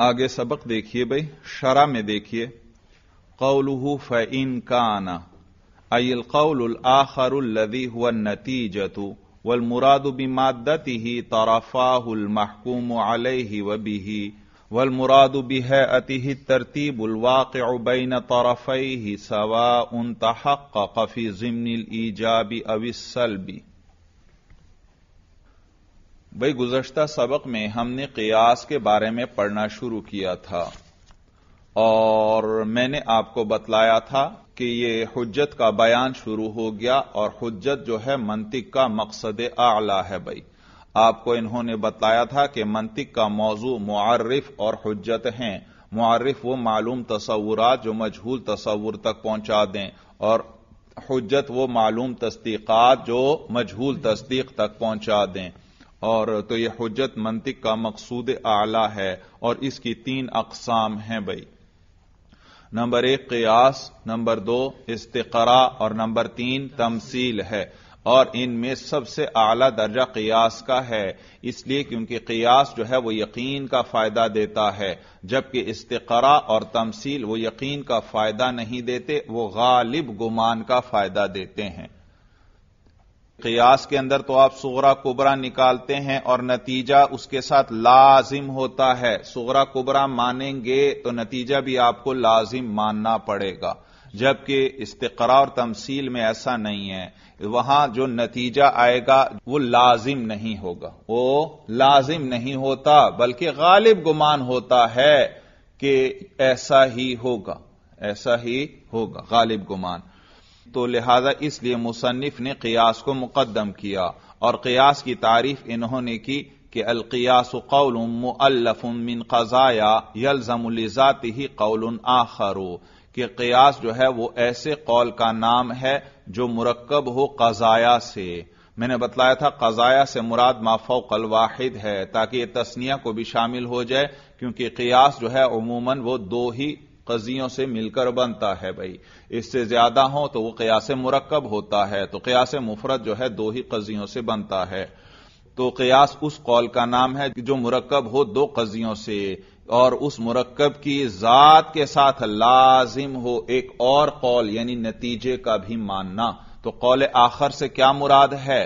سبق सबक देखिए भाई शरा में قوله فَإِن كَانَ اَيِ الْقَوْلُ الْآخَرُ الَّذِي هُوَ النَّتِيجَةُ والمراد بمادته طرفاه المحكوم عليه وبه والمراد بهيئته الترتيب الواقع بين طرفيه سواء تحقق في ضمن الإيجاب أو السلب भाई गुजश्ता सबक में हमने कयास के बारे में पढ़ना शुरू किया था और मैंने आपको बतलाया था कि ये हजत का बयान शुरू हो गया और हजत जो है मंतिक का मकसद आला है भाई आपको इन्होंने बताया था कि मंतिक का मौजू मुआरफ और हजत हैं मुआरफ वो मालूम तस्वूरत जो मजहूल तस्वुर तक पहुंचा दें और हजत वो मालूम तस्दीक़ात जो मजहूल तस्दीक तक पहुंचा दें और तो यह हजत मंतिक का मकसूद आला है और इसकी तीन अकसाम हैं भाई नंबर एक कयास नंबर दो इस्तरा और नंबर तीन तमसील है और इनमें सबसे आला दर्जा कयास का है इसलिए क्योंकि कयास जो है वो यकीन का फायदा देता है जबकि इस्तरा और तमसील वो यकीन का फायदा नहीं देते वो गालिब गुमान का फायदा देते हैं कयास के अंदर तो आप सुगरा कुबरा निकालते हैं और नतीजा उसके साथ लाजिम होता है सुगरा कुबरा मानेंगे तो नतीजा भी आपको लाजिम मानना पड़ेगा जबकि इस्तरा और तमसील में ऐसा नहीं है वहां जो नतीजा आएगा वो लाजिम नहीं होगा वो लाजिम नहीं होता बल्कि गालिब गुमान होता है कि ऐसा ही होगा ऐसा ही होगा गालिब गुमान तो लिहाजा इसलिए मुसनफ ने कयास को मुकदम किया और कयास की तारीफ इन्होंने की कि अलकियास कौल मुअल्लफुम मिन कजाया यलजमजात ही कौल आखर कि कयास जो है वो ऐसे कौल का नाम है जो मुरक्कब हो कजाया से मैंने बतलाया था कजाया से मुराद माफो कल वाहिद है ताकि ये तस्निया को भी शामिल हो जाए क्योंकि कयास जो है उमूमन वो दो ही कजियों से मिलकर बनता है भाई इससे ज्यादा हो तो वह कयास मुरक्कब होता है तो कयास मुफरत जो है दो ही कजियों से बनता है तो कयास उस कौल का नाम है जो मुरक्कब हो दो कजियों से और उस मुरक्कब की जात के साथ लाजिम हो एक और कौल यानी नतीजे का भी मानना तो कौल आखिर से क्या मुराद है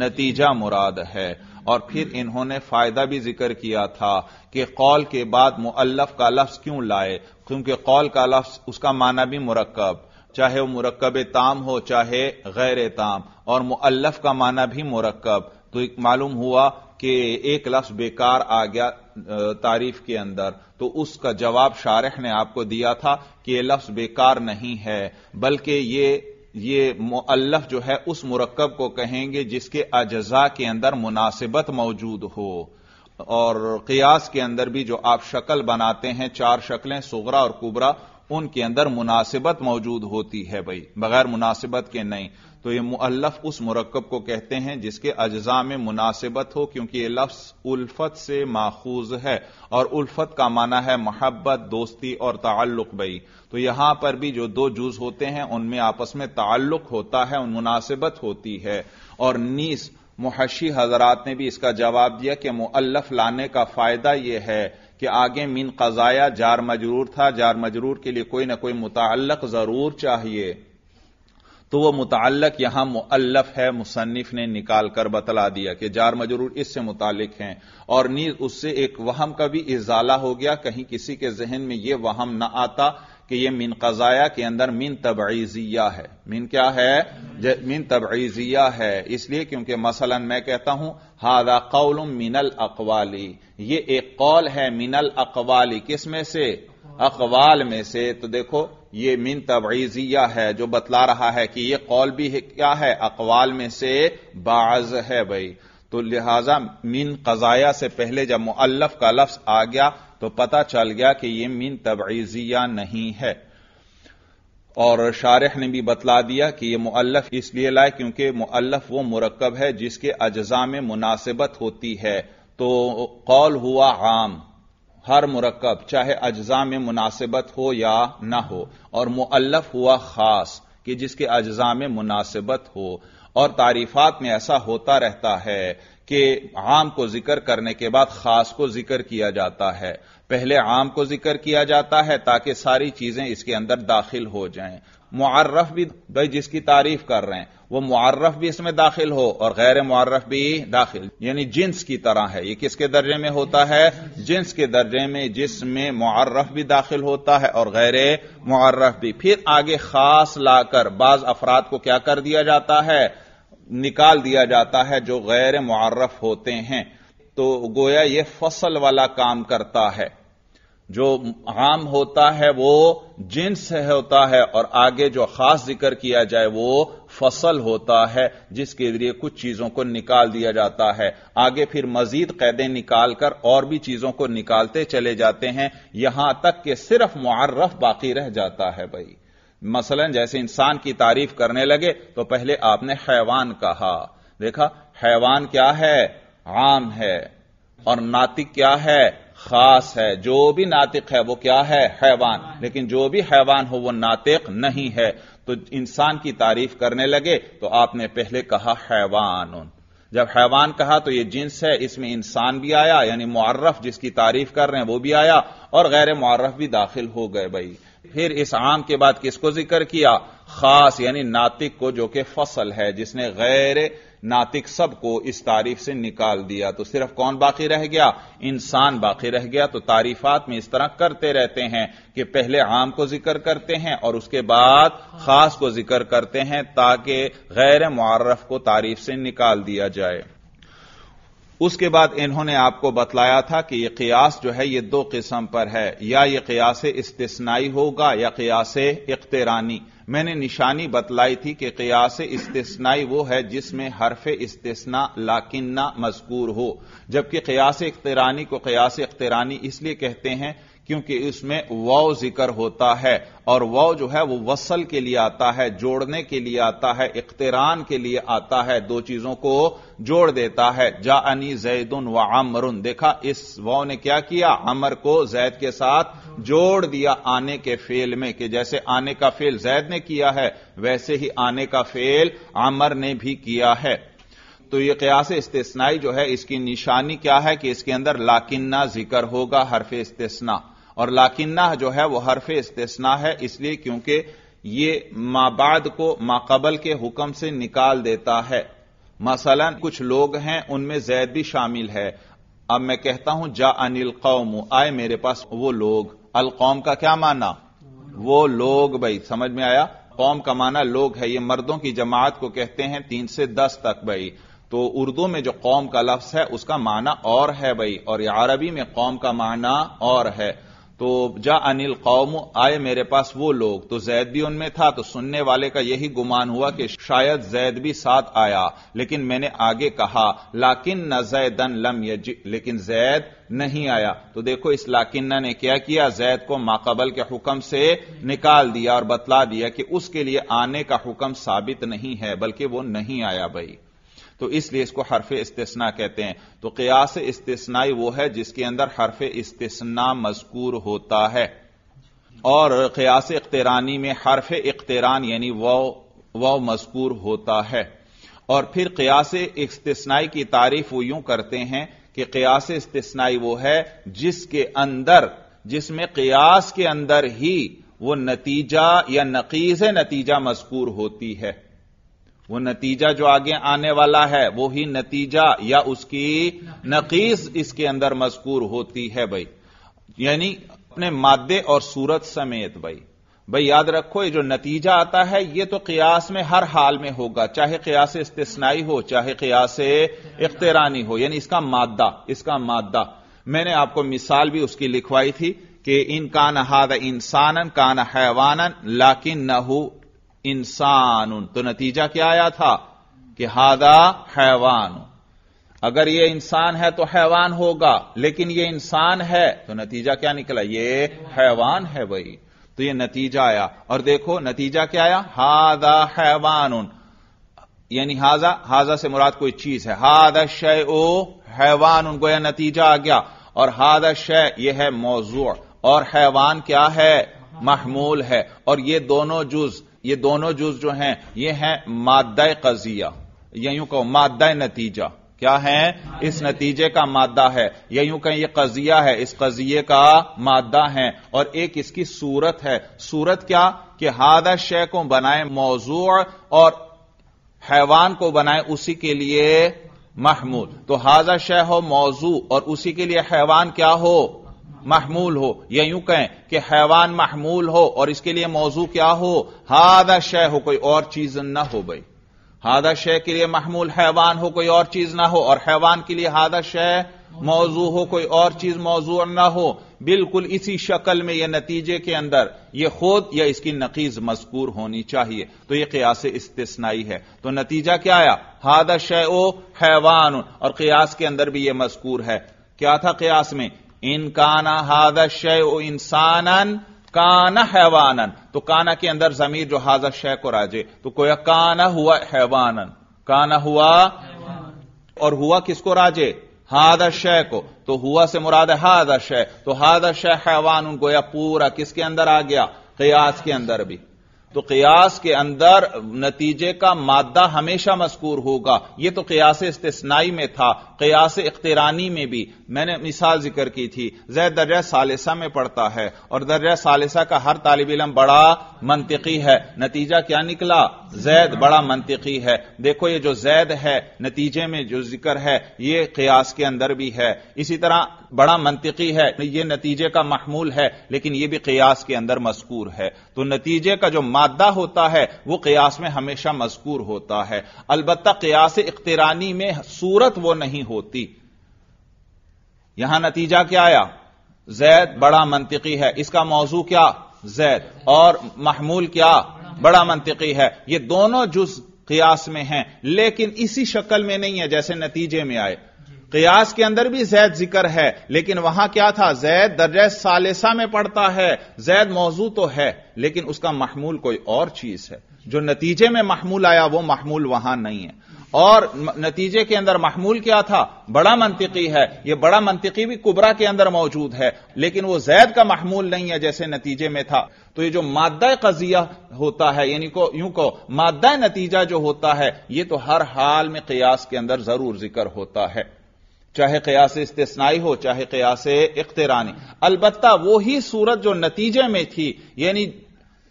नतीजा मुराद है और फिर इन्होंने फायदा भी जिक्र किया था कि कौल के बाद मुअल्लफ का लफ्ज क्यों लाए क्योंकि कौल का लफ्ज उसका माना भी मुरक्कब चाहे वो मुरक्कब ताम हो चाहे गैर ताम और मुअल्लफ का माना भी मुरक्कब तो मालूम हुआ कि एक लफ्ज बेकार आ गया तारीफ के अंदर तो उसका जवाब शारह ने आपको दिया था कि यह लफ्ज बेकार नहीं है बल्कि ये ये मुअल्लफ जो है उस मुरक्ब को कहेंगे जिसके अजजा के अंदर मुनासिबत मौजूद हो और कियास के अंदर भी जो आप शक्ल बनाते हैं चार शक्लें सुगरा और कुबरा उनके अंदर मुनासिबत मौजूद होती है भाई बगैर मुनासिबत के नहीं तो ये मुअल्लफ उस मुरकब को कहते हैं जिसके अज्जा में मुनासिबत हो क्योंकि ये लफ्स उल्फत से माखूज है और उल्फत का माना है मोहब्बत दोस्ती और ताल्लुक बई तो यहां पर भी जो दो जूज होते हैं उनमें आपस में ताल्लुक होता है उन मुनासिबत होती है और नीस मुहशी हजरात ने भी इसका जवाब दिया कि मुअल्लफ लाने का फायदा यह है कि आगे मिन कजाया जार मजरूर था जार मजरूर के लिए कोई ना कोई मुतल जरूर चाहिए तो वह मुतल यहां मुअल्लफ है मुसन्फ ने निकाल कर बतला दिया कि जार मजरूर इससे मुतालिक हैं और नीज उससे एक वहम का भी इजाला हो गया कहीं किसी के जहन में यह वहम ना आता कि यह मिन कजाया के अंदर मिन तबईजिया है मीन क्या है मिन तबईजिया है इसलिए क्योंकि मसलन मैं कहता हूं हादा कौल मिनल अकवाली ये एक कौल है मिनल अकवाली किस में से अकवाल में से तो देखो ये मिन तबईजिया है जो बतला रहा है कि यह कौल भी है, क्या है अकवाल में से बाज है भाई तो लिहाजा मीन कजाया से पहले जब मुअल्लफ का लफ्ज आ गया तो पता चल गया कि यह मीन तबीजिया नहीं है और शारह ने भी बतला दिया कि यह मुअल्लफ इसलिए लाए क्योंकि मुअल्लफ वो मुरकब है जिसके अज्जा में मुनासिबत होती है तो कौल हुआ आम हर मुरकब चाहे अज्जा में मुनासिबत हो या ना हो और मुअल्लफ हुआ खास कि जिसके अज्जा में मुनासिबत हो और तारीफात में ऐसा होता रहता है कि आम को जिक्र करने के बाद खास को जिक्र किया जाता है पहले आम को जिक्र किया जाता है ताकि सारी चीजें इसके अंदर दाखिल हो जाएं मुआर्रफ भी भाई जिसकी तारीफ कर रहे हैं वो मुआर्रफ भी इसमें दाखिल हो और गैर मुआर्रफ भी दाखिल यानी जिन्स की तरह है ये किसके दर्जे में होता है जिन्स के दर्जे में जिसमें मुआर्रफ भी दाखिल होता है और गैर मुआर्रफ भी फिर आगे खास लाकर बाज अफराद को क्या कर दिया जाता है निकाल दिया जाता है जो गैर मुआर्रफ होते हैं तो गोया ये फसल वाला काम करता है जो आम होता है वो जिन्स होता है और आगे जो खास जिक्र किया जाए वो फसल होता है जिसके जरिए कुछ चीजों को निकाल दिया जाता है आगे फिर मजीद कैदे निकालकर और भी चीजों को निकालते चले जाते हैं यहां तक कि सिर्फ मुआर्रफ बाकी रह जाता है भाई मसलन जैसे इंसान की तारीफ करने लगे तो पहले आपने हैवान कहा देखा हैवान क्या है आम है और नातिक क्या है खास है जो भी नातिक है वो क्या है हैवान लेकिन जो भी हैवान हो वो नातिक नहीं है तो इंसान की तारीफ करने लगे तो आपने पहले कहा हैवान जब हैवान कहा तो ये जिन्स है इसमें इंसान भी आया यानी मुआर्रफ जिसकी तारीफ कर रहे हैं वो भी आया और गैर मुआर्रफ भी दाखिल हो गए भाई फिर इस आम के बाद किसको जिक्र किया खास यानी नातिक को जो कि फसल है जिसने गैर नातिक सब को इस तारीफ से निकाल दिया तो सिर्फ कौन बाकी रह गया इंसान बाकी रह गया तो तारीफात में इस तरह करते रहते हैं कि पहले आम को जिक्र करते हैं और उसके बाद खास को जिक्र करते हैं ताकि गैर मुआरफ को तारीफ से निकाल दिया जाए उसके बाद इन्होंने आपको बतलाया था कि यह कयास जो है यह दो किस्म पर है या यह कयास इस्तेसनाई होगा या कयास इख्तरानी मैंने निशानी बतलाई थी कि कयास इस्तेसनाई वो है जिसमें हरफ इस्तेसना लाकिन्ना मजकूर हो जबकि कयास इख्तरानी को कयास इख्तरानी इसलिए कहते हैं क्योंकि इसमें वाव जिक्र होता है और वाव जो है वो वसल के लिए आता है जोड़ने के लिए आता है इख्तरान के लिए आता है दो चीजों को जोड़ देता है जा अनी जैदन व आमरुन देखा इस वाव ने क्या किया अमर को जैद के साथ जोड़ दिया आने के फेल में कि जैसे आने का फेल जैद ने किया है वैसे ही आने का फेल आमर ने भी किया है तो ये कयास इस्तेस्नाई जो है इसकी निशानी क्या है कि इसके अंदर लाकिन्ना जिक्र होगा हरफ इस्तेसना और लाकिन्ना जो है वह हरफ इस्तेसना है इसलिए क्योंकि ये माबाद को माकबल के हुक्म से निकाल देता है मसलन कुछ लोग हैं उनमें जैद भी शामिल है अब मैं कहता हूं जा अनिल कौम आए मेरे पास वो लोग अल कौम का क्या माना वो लोग भाई समझ में आया कौम का माना लोग है ये मर्दों की जमात को कहते हैं तीन से दस तक भाई तो उर्दू में जो कौम का लफ्ज है उसका माना और है भाई और अरबी में कौम का माना और है तो जा अनिल कौम आए मेरे पास वो लोग तो जैद भी उनमें था तो सुनने वाले का यही गुमान हुआ कि शायद जैद भी साथ आया लेकिन मैंने आगे कहा लाकिन न जैदन लम यज लेकिन जैद नहीं आया तो देखो इस लाकिन्ना ने क्या किया जैद को माकबल के हुक्म से निकाल दिया और बतला दिया कि उसके लिए आने का हुक्म साबित नहीं है बल्कि वो नहीं आया भाई तो इसलिए इसको हरफ इस्तना कहते हैं तो कयास इस्तनाई वो है जिसके अंदर हरफ इस्तना मजकूर होता है और कयास इकतरानी में हरफ इकतरान यानी व मजकूर होता है और फिर कयास इस्तनाई की तारीफ वो यूं करते हैं कि कयास इस्तेनाई वो है जिसके अंदर जिसमें कयास के अंदर ही वो नतीजा या नकीज नतीजा मजकूर होती है वो नतीजा जो आगे आने वाला है वो ही नतीजा या उसकी नकीस इसके अंदर मजकूर होती है भाई यानी अपने मादे और सूरत समेत भाई भाई याद रखो ये जो नतीजा आता है ये तो कयास में हर हाल में होगा चाहे कयास इस्तेसनाई हो चाहे कयास इख्तरानी हो यानी इसका मादा इसका मादा मैंने आपको मिसाल भी उसकी लिखवाई थी कि इन कान हाद इंसानन कान हैवानन लाकिन नहू इंसान तो नतीजा क्या आया था कि हादा हैवान अगर ये इंसान है तो हैवान होगा लेकिन ये इंसान है तो नतीजा क्या निकला ये हैवान है भाई तो ये नतीजा आया और देखो नतीजा क्या आया हादा हैवान यानी हाजा हाजा से मुराद कोई चीज है हादा शय ओ हैवान उनको यह नतीजा आ गया और हादा शय यह है मौजूद और हैवान क्या है महमूल है और ये दोनों जुज ये दोनों जुज जो हैं ये हैं मादा कजिया या यूं कहो मादा नतीजा क्या है इस नतीजे का मादा है या यूं कहें यह कजिया है इस कजिए का मादा है और एक इसकी सूरत है सूरत क्या कि हादा शय को बनाए मौजू और हैवान को बनाए उसी के लिए महमूद तो हाजा शय हो मौजू और उसी के लिए हैवान क्या हो महमूल हो या यूं कहें कि हैवान महमूल हो और इसके लिए मौजू क्या हो हादा शय हो कोई और चीज ना हो भाई हादा शय के लिए महमूल हैवान हो कोई और चीज ना हो और हैवान के लिए हादा शय मौजू हो कोई और चीज मौजू ना हो बिल्कुल इसी शक्ल में यह नतीजे के अंदर यह खुद या इसकी नकीज मजकूर होनी चाहिए तो यह कयास इस्तेसनाई है तो नतीजा क्या आया हादा शय ओ हैवान और कयास के अंदर भी यह मजकूर है क्या था कयास में इन काना हादस शय इंसानन काना हैवानन तो काना के अंदर जमीर जो हादस शय को राजे तो कोई काना हुआ हैवानन काना हुआ और हुआ किसको राजे हादस शय को तो हुआ से मुराद है हादा शय तो हादा शय हैवान गोया पूरा किसके अंदर आ गया कयास के अंदर भी तो कयास के अंदर नतीजे का मादा हमेशा मस्कूर होगा यह तो कयास इस्तेसनाई में था कयास इख्तरानी में भी मैंने मिसाल जिक्र की थी जैद दर्जा सालिसा में पड़ता है और दर्जा सालिसा का हर तालब इलम बड़ा मनतिकी है नतीजा क्या निकला जैद बड़ा मनतिकी है देखो ये जो जैद है नतीजे में जो जिक्र है ये कयास के अंदर भी है इसी तरह बड़ा मनतिकी है यह नतीजे का महमूल है लेकिन यह भी कयास के अंदर मजकूर है तो नतीजे का जो मादा होता है वह कयास में हमेशा मजकूर होता है अलबत् कयास इख्तरानी में सूरत वह नहीं होती यहां नतीजा क्या आया जैद बड़ा मनतिकी है इसका मौजू क्या जैद और महमूल क्या बड़ा मनतिकी है यह दोनों जुज कयास में हैं लेकिन इसी शक्ल में नहीं है जैसे नतीजे में आए कयास के अंदर भी जैद जिक्र है लेकिन वहां क्या था जैद दर्ज सालिसा में पड़ता है जैद मौजू तो है लेकिन उसका महमूल कोई और चीज है जो नतीजे में महमूल आया वो महमूल वहां नहीं है और नतीजे के अंदर महमूल क्या था बड़ा मंतिकी है यह बड़ा मंतिकी भी कुबरा के अंदर मौजूद है लेकिन वो जैद का महमूल नहीं है जैसे नतीजे में था तो ये जो मादा कजिया होता है यानी को यूं को मादा नतीजा जो होता है यह तो हर हाल में कयास के अंदर जरूर जिक्र होता है चाहे कयास इस्तेसनाई हो चाहे कयास इख्तरानी अलबत् वही सूरत जो नतीजे में थी यानी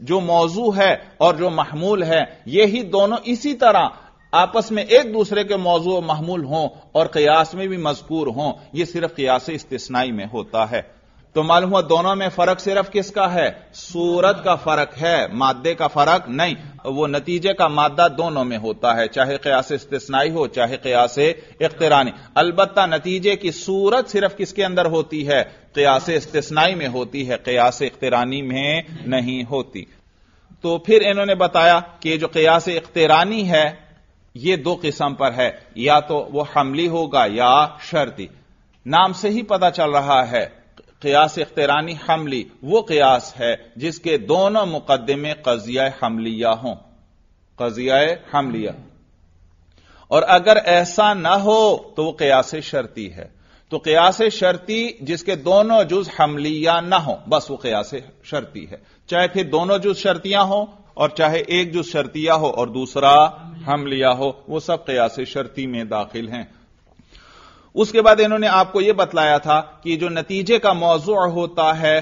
जो मौजू है और जो महमूल है यही दोनों इसी तरह आपस में एक दूसरे के मौजू महमूल हों और कयास में भी मजकूर हों यह सिर्फ कयास इस्तेसनाई में होता है तो मालूम हुआ दोनों में फर्क सिर्फ किसका है सूरत का फर्क है मादे का फर्क नहीं वो नतीजे का मादा दोनों में होता है चाहे कयास इस्तेसनाई हो चाहे कयास इख्तरानी अलबत्ता नतीजे की सूरत सिर्फ किसके अंदर होती है कयास इस्तेसनाई में होती है कयास इख्तरानी में नहीं होती तो फिर इन्होंने बताया कि जो कयास इख्तरानी है ये दो किस्म पर है या तो वो हमली होगा या शर्ती नाम से ही पता चल रहा है कयास इख्तरानी हमली वो कयास है जिसके दोनों मुकदमे कजिया हमलिया हों कजिया हमलिया और अगर ऐसा ना हो तो वह कयास शर्ती है तो कयास शर्ती जिसके दोनों जुज हमलिया ना हो बस वह कयास शर्ती है चाहे फिर दोनों जुज शर्तियां हों और चाहे एक जुज शर्तिया हो और दूसरा हमलिया हो वह सब कयास शर्ती में दाखिल हैं उसके बाद इन्होंने आपको यह बतलाया था कि जो नतीजे का मौजू होता है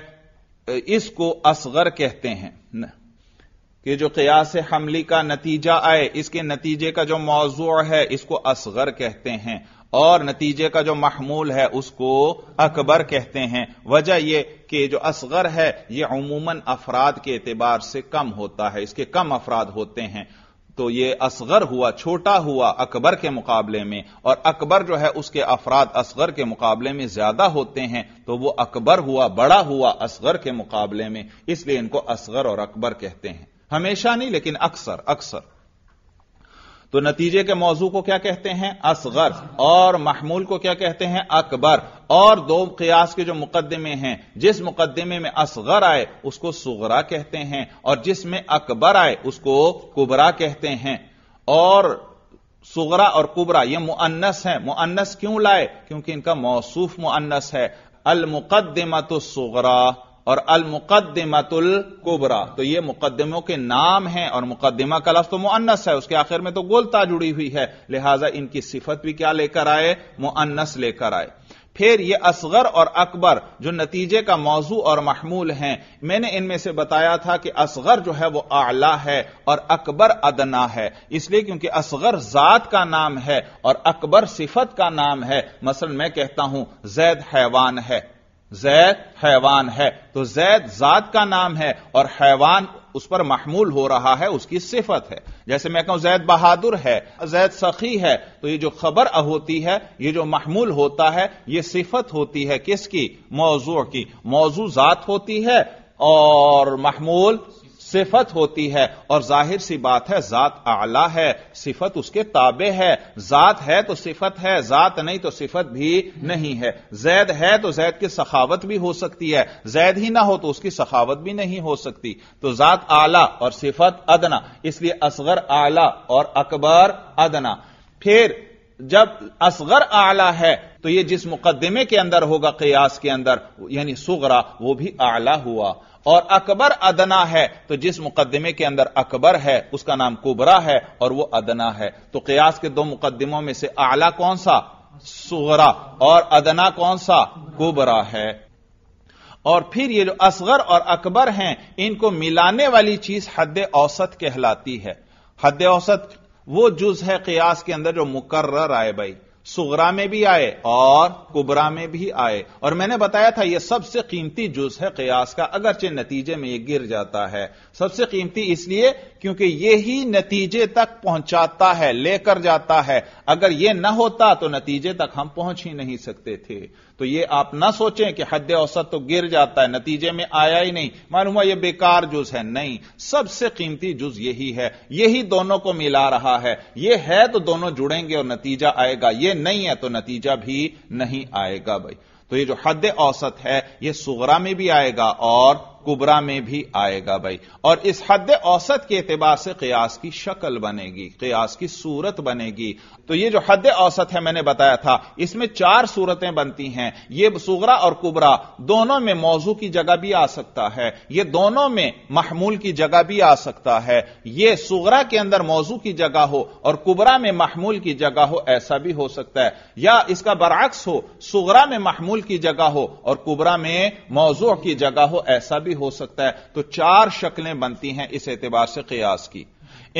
इसको असगर कहते हैं कि जो कयास हमली का नतीजा आए इसके नतीजे का जो मौजू है इसको असगर कहते हैं और नतीजे का जो महमूल है उसको अकबर कहते हैं वजह यह कि जो असगर है यह अमूमन अफराद के एतबार से कम होता है इसके कम अफराद होते हैं तो ये असगर हुआ छोटा हुआ अकबर के मुकाबले में और अकबर जो है उसके अफराद असगर के मुकाबले में ज्यादा होते हैं तो वो अकबर हुआ बड़ा हुआ असगर के मुकाबले में इसलिए इनको असगर और अकबर कहते हैं हमेशा नहीं लेकिन अक्सर अक्सर तो नतीजे के मौजू को क्या कहते हैं असगर और महमूल को क्या कहते हैं अकबर और दो कयास के जो मुकदमे हैं जिस मुकदमे में असगर आए उसको सुगरा कहते हैं और जिसमें अकबर आए उसको कुबरा कहते हैं और सुगरा और कुबरा यह मुअन्नस है मुअन्नस क्यों लाए क्योंकि इनका मौसूफ मुअन्नस है अल मुकदमा तो सुगरा और अल मुकदमतुल कोबरा तो ये मुकदमों के नाम हैं और मुकदमा का लफ्ज तो मुअन्नस है उसके आखिर में तो गोलता जुड़ी हुई है लिहाजा इनकी सिफत भी क्या लेकर आए मुअन्नस लेकर आए फिर ये असगर और अकबर जो नतीजे का मौजू और महमूल हैं मैंने इनमें से बताया था कि असगर जो है वो आला है और अकबर अदना है इसलिए क्योंकि असगर जात का नाम है और अकबर सिफत का नाम है मसल मैं कहता हूं जैद हैवान है जैद हैवान है तो जैद जात का नाम है और हैवान उस पर महमूल हो रहा है उसकी सिफत है जैसे मैं कहूं जैद बहादुर है जैद सखी है तो ये जो खबर होती है ये जो महमूल होता है ये सिफत होती है किसकी मौजू की मौजू जात होती है और महमूल सिफत होती है और जाहिर सी बात है जात आला है सिफत उसके ताबे है जात है तो सिफत है जात नहीं तो सिफत भी नहीं है जैद है तो जैद की सखावत भी हो सकती है जैद ही ना हो तो उसकी सखावत भी नहीं हो सकती तो जात आला और सिफत अदना इसलिए असगर आला और अकबर अदना फिर जब असगर आला है तो यह जिस मुकदमे के अंदर होगा कयास के अंदर यानी सुगरा वो भी आला हुआ और अकबर अदना है तो जिस मुकदमे के अंदर अकबर है उसका नाम कुबरा है और वो अदना है तो कयास के दो मुकदमों में से आला कौन सा सुगरा और अदना कौन सा कुबरा है और फिर ये जो असगर और अकबर हैं इनको मिलाने वाली चीज हद औसत कहलाती है हद औसत वो जुज है कयास के अंदर जो मुकर्र आए भाई सुगरा में भी आए और कुबरा में भी आए और मैंने बताया था यह सबसे कीमती जुज है कयास का अगरचे नतीजे में यह गिर जाता है सबसे कीमती इसलिए क्योंकि यही नतीजे तक पहुंचाता है लेकर जाता है अगर यह ना होता तो नतीजे तक हम पहुंच ही नहीं सकते थे तो ये आप ना सोचें कि हद औसत तो गिर जाता है नतीजे में आया ही नहीं मालूम हुआ यह बेकार जुज है नहीं सबसे कीमती जुज यही है यही दोनों को मिला रहा है यह है तो दोनों जुड़ेंगे और नतीजा आएगा यह नहीं है तो नतीजा भी नहीं आएगा भाई तो ये जो हद औसत है यह सुगरा में भी आएगा और कुबरा में भी आएगा भाई और इस हद औसत के एतबार से कयास की शक्ल बनेगी कयास की सूरत बनेगी तो ये जो हद औसत है मैंने बताया था इसमें चार सूरतें बनती हैं ये सुगरा और कुबरा दोनों में मौजू की जगह भी आ सकता है ये दोनों में महमूल की जगह भी आ सकता है ये सुगरा के अंदर मौजू की जगह हो और कुबरा में महमूल की जगह हो ऐसा भी हो सकता है या इसका बरक्स हो सुगरा में महमूल की जगह हो और कुबरा में मौजू की जगह हो ऐसा भी हो सकता है तो चार शक्लें बनती हैं इस एतबार से कयास की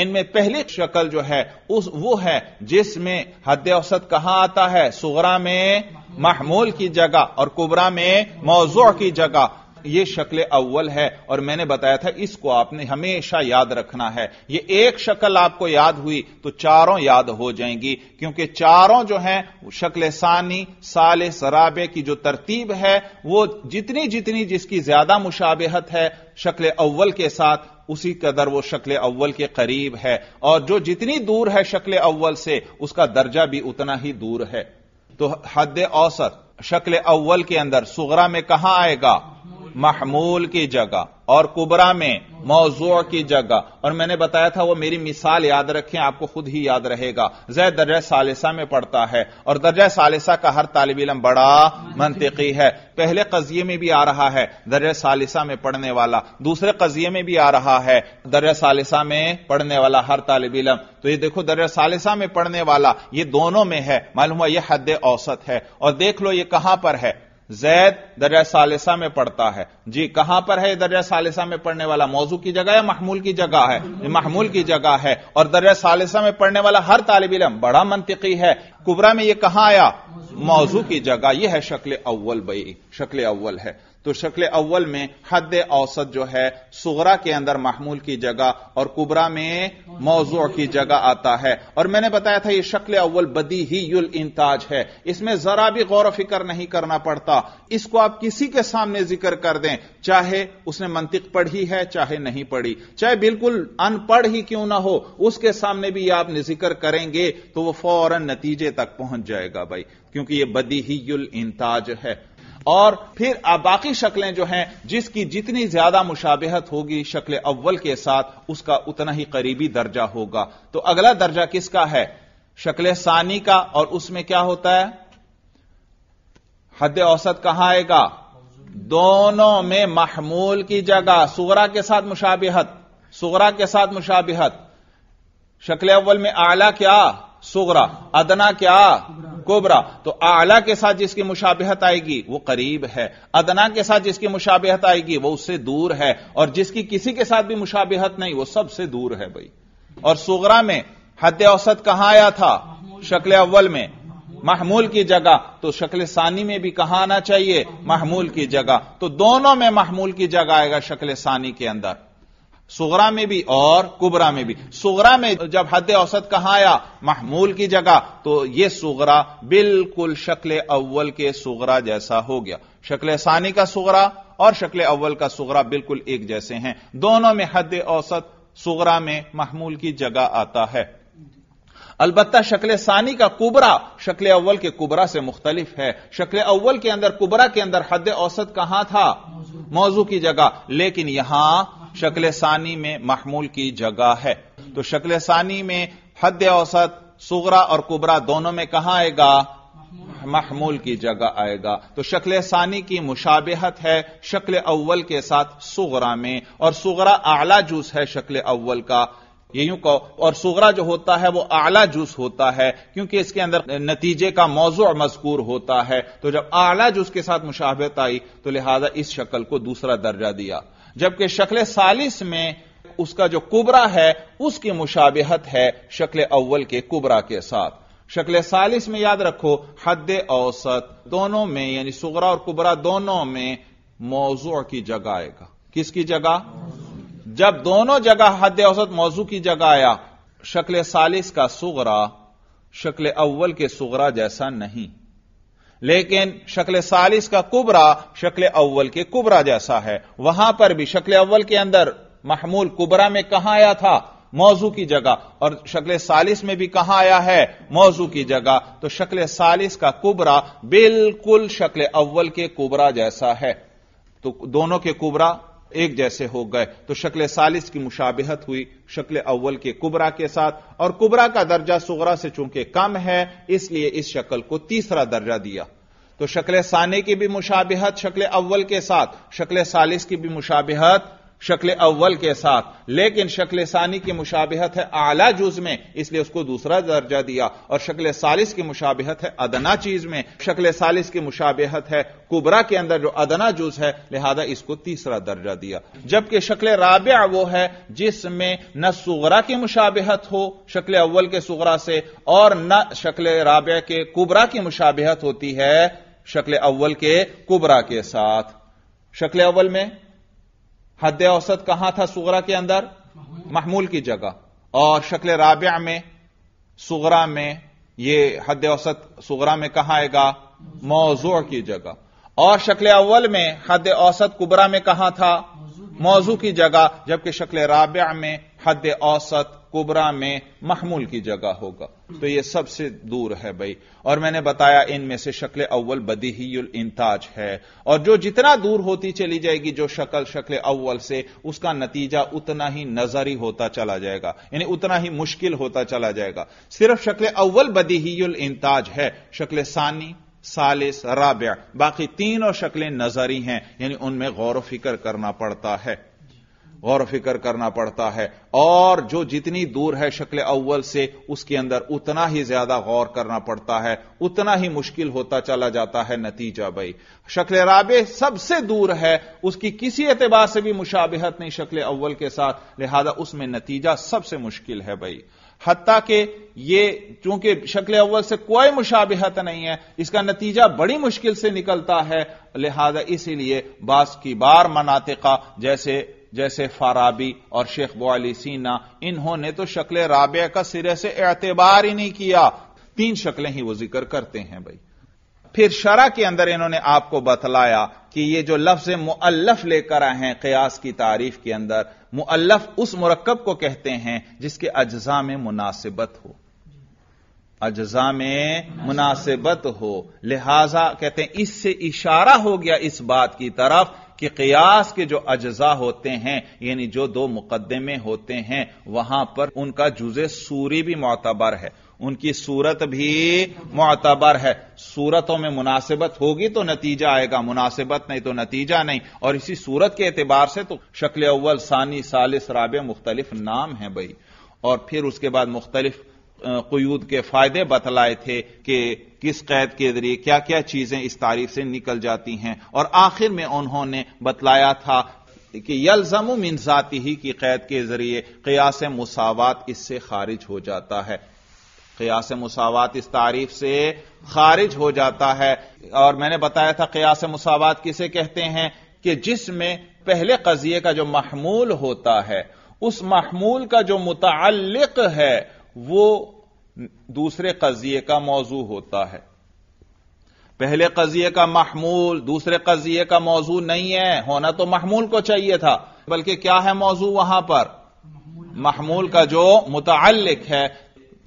इनमें पहली शक्ल जो है उस वो है जिसमें हद औसत कहां आता है सुगरा में महमूल की जगह और कुबरा में मौजू की जगह यह शक्ल अव्वल है और मैंने बताया था इसको आपने हमेशा याद रखना है यह एक शक्ल आपको याद हुई तो चारों याद हो जाएंगी क्योंकि चारों जो हैं शक्ल सानी साल सराबे की जो तरतीब है वो जितनी जितनी जिसकी ज्यादा मुशाबहत है शक्ल अव्वल के साथ उसी कदर वो शक्ल अव्वल के करीब है और जो जितनी दूर है शक्ल अव्वल से उसका दर्जा भी उतना ही दूर है तो हद औसत शक्ल अव्वल के अंदर सुगरा में कहां आएगा महमूल की जगह और कुबरा में मौजू की जगह और मैंने बताया था वो मेरी मिसाल याद रखें आपको खुद ही याद रहेगा जैद दर्जा सालिसा में पड़ता है और दर्जा सालिसा का हर तालब इलम बड़ा मनतिकी है पहले कजिए में भी आ रहा है दर्जा सालिसा में पढ़ने वाला दूसरे कजिए में भी आ रहा है दर्जा सालिसा में पढ़ने वाला हर तालब इलम तो ये देखो दर्जा सालिसा में पढ़ने वाला ये दोनों में है मालूम यह हद औसत है और देख लो ये कहां पर है जैद दर्जा सालिसा में पढ़ता है जी कहां पर है दर्जा सालिसा में पढ़ने वाला मौजू की जगह या महमूल की जगह है महमूल की जगह है और दर्जा सालिसा में पढ़ने वाला हर तालब इलम बड़ा मनतिकी है कुबरा में यह कहां आया मौजू की जगह यह है शक्ल अव्वल बई शक्ल अव्वल है तो शक्ल अव्वल में हद औसत जो है सुगरा के अंदर महमूल की जगह और कुबरा में मौजू की जगह आता है और मैंने बताया था यह शक्ल अव्वल बदी ही युल इंताज है इसमें जरा भी गौर फिक्र नहीं करना पड़ता इसको आप किसी के सामने जिक्र कर दें चाहे उसने मंतिक पढ़ी है चाहे नहीं पढ़ी चाहे बिल्कुल अनपढ़ ही क्यों ना हो उसके सामने भी आप जिक्र करेंगे तो वह फौरन नतीजे तक पहुंच जाएगा भाई क्योंकि यह बदी ही युल इंताज है और फिर बाकी शक्लें जो हैं जिसकी जितनी ज्यादा मुशाबहत होगी शक्ल अव्वल के साथ उसका उतना ही करीबी दर्जा होगा तो अगला दर्जा किसका है शक्ल सानी का और उसमें क्या होता है हद औसत कहां आएगा दोनों में महमूल की जगह सुगरा के साथ मुशाबहत सुगरा के साथ मुशाबहत शक्ल अव्वल में आला क्या सुगरा अदना क्या कोबरा तो आला के साथ जिसकी मुशाबहत आएगी वो करीब है अदना के साथ जिसकी मुशाबहत आएगी वो उससे दूर है और जिसकी किसी के साथ भी मुशाबहत नहीं वो सबसे दूर है भाई और सुगरा में हद औसत कहां आया था शक्ल अव्वल में महमूल की जगह तो शक्ल सानी में भी कहां आना चाहिए महमूल की जगह तो दोनों में महमूल की जगह आएगा शक्ल सानी के अंदर सुगरा में भी और कुबरा में भी सुगरा में जब हद औसत कहां आया महमूल की जगह तो यह सुगरा बिल्कुल शक्ल अव्वल के सुगरा जैसा हो गया शक्ल सानी का सुगरा और शक्ल अव्वल का सुगरा बिल्कुल एक जैसे हैं दोनों में हद औसत सुगरा में महमूल की जगह आता है अलबत्ता शक्ल सानी का कुबरा शक्ल अव्वल के कुबरा से मुख्तलिफ है शक्ल अव्वल के अंदर कुबरा के अंदर हद औसत कहां था मौजू की जगह लेकिन यहां शक्ल सानी में महमूल की जगह है तो शक्ल सानी में हद औसत सुगरा और कुबरा दोनों में कहां आएगा महमूल की जगह आएगा तो शक्ल सानी की मुशाबहत है शक्ल अव्वल के साथ सुगरा में और सुगरा आला जूस है शक्ल अव्वल का ये यूं कहो और सुगरा जो होता है वो आला जूस होता है क्योंकि इसके अंदर नतीजे का मौजू मजकूर होता है तो जब आला जूस के साथ मुशाहबत आई तो लिहाजा इस शक्ल को दूसरा दर्जा दिया जबकि शक्ल सालिस में उसका जो कुबरा है उसकी मुशाबहत है शक्ल अव्वल के कुबरा के साथ शक्ल सालिस में याद रखो हद औसत दोनों में यानी सुगरा और कुबरा दोनों में मौजू की जगह आएगा किसकी जगह जब दोनों जगह हद औसत मौजू की जगह आया शक्ल सालिस का सुगरा शक्ल अव्वल के सुगरा जैसा नहीं लेकिन शक्ल सालिस का कुबरा शक्ल अव्वल के कुबरा जैसा है वहां पर भी शक्ल अव्वल के अंदर महमूल कुबरा में कहां आया था मौजू की जगह और शक्ल सालिस में भी कहां आया है मौजू की जगह तो शक्ल सालिस का कुबरा बिल्कुल शक्ल अव्वल के कुबरा जैसा है तो दोनों के कुबरा एक जैसे हो गए तो शक्ल सालिस की मुशाबहत हुई शक्ल अव्वल के कुबरा के साथ और कुबरा का दर्जा सुगरा से चूंकि कम है इसलिए इस शक्ल को तीसरा दर्जा दिया तो शक्ल सानी की भी मुशाबहत शक्ल अव्वल के साथ शक्ल सालिस की भी मुशाबहत शक्ल अव्वल के साथ लेकिन शक्ल सानी की मुशाबहत है आला जुज में इसलिए उसको दूसरा दर्जा दिया और शक्ल सालिस की मुशाबहत है अदना चीज में शक्ल सालिस की मुशाबहत है कुबरा के अंदर जो अदना जुज है लिहाजा इसको तीसरा दर्जा दिया जबकि शक्ल राबिया वो है जिसमें न सुगरा की मुशाबहत हो शक्ल अव्वल के सुगरा से और न शक्ल राबिया के कुबरा की मुशाबहत होती है शक्ल अव्वल के कुबरा के साथ शक्ल अव्वल में हद औसत कहां था सुगरा के अंदर महमूल की जगह और शक्ल राबिया में सुगरा में यह हद औसत सुगरा में कहां आएगा मौजू की जगह और शक्ल अव्वल में हद औसत कुबरा में कहां था मौजू की जगह जबकि शक्ल राबिया में हद औसत कुबरा में महमूल की जगह होगा तो यह सबसे दूर है भाई और मैंने बताया इनमें से शक्ल अव्वल बदीहील इंताज है और जो जितना दूर होती चली जाएगी जो शक्ल शक्ल अव्वल से उसका नतीजा उतना ही नजरी होता चला जाएगा यानी उतना ही मुश्किल होता चला जाएगा सिर्फ शक्ल अव्वल बदीहील इंताज है शक्ल सानी सालिस राब्या बाकी तीनों शक्लें नजरी हैं यानी उनमें गौर व फिक्र करना पड़ता है गौर फिक्र करना पड़ता है और जो जितनी दूर है शक्ल अव्वल से उसके अंदर उतना ही ज्यादा गौर करना पड़ता है उतना ही मुश्किल होता चला जाता है नतीजा भाई शक्ल राबे सबसे दूर है उसकी किसी एतबार से भी मुशाबहत नहीं शक्ल अव्वल के साथ लिहाजा उसमें नतीजा सबसे मुश्किल है भाई हत्या के ये चूंकि शक्ल अव्वल से कोई मुशाबहत नहीं है इसका नतीजा बड़ी मुश्किल से निकलता है लिहाजा इसीलिए बास की बार मनातिका जैसे जैसे फाराबी और शेख बोली सीना इन्होंने तो शक्ल राबिया का सिरे से एतबार ही नहीं किया तीन शक्लें ही वो जिक्र करते हैं भाई फिर शरा के अंदर इन्होंने आपको बतलाया कि ये जो लफ्ज मुअल्लफ लेकर आए हैं कयास की तारीफ के अंदर मुअल्लफ उस मुरक्कब को कहते हैं जिसके अज्जा में मुनासिबत हो अज्जा में मुनासिबत हो लिहाजा कहते हैं इससे इशारा हो गया इस बात की तरफ कि कयास के जो अजा होते हैं यानी जो दो मुकदमे होते हैं वहां पर उनका जुजे सूरी भी मोतबर है उनकी सूरत भी मोतबर है सूरतों में मुनासिबत होगी तो नतीजा आएगा मुनासिबत नहीं तो नतीजा नहीं और इसी सूरत के एतबार से तो शक्ल अव्वल सानी सालिस राबे मुख्तलिफ नाम है भाई और फिर उसके बाद मुख्तलिफ कयूद के फायदे बतलाए थे कि किस कैद के जरिए क्या क्या चीजें इस तारीफ से निकल जाती हैं और आखिर में उन्होंने बतलाया था कि यलजम इंसाती ही की कैद के जरिए कयास मुसावत इससे खारिज हो जाता है कयास मुसावत इस तारीफ से खारिज हो जाता है और मैंने बताया था कयास मुसावत किसे कहते हैं कि जिसमें पहले कजिए का जो महमूल होता है उस महमूल का जो मुतल है वो दूसरे कजिए का मौजू होता है पहले कजिए का महमूल दूसरे कजिए का मौजू नहीं है होना तो महमूल को चाहिए था बल्कि क्या है मौजू वहां पर महमूल का जो मुतल है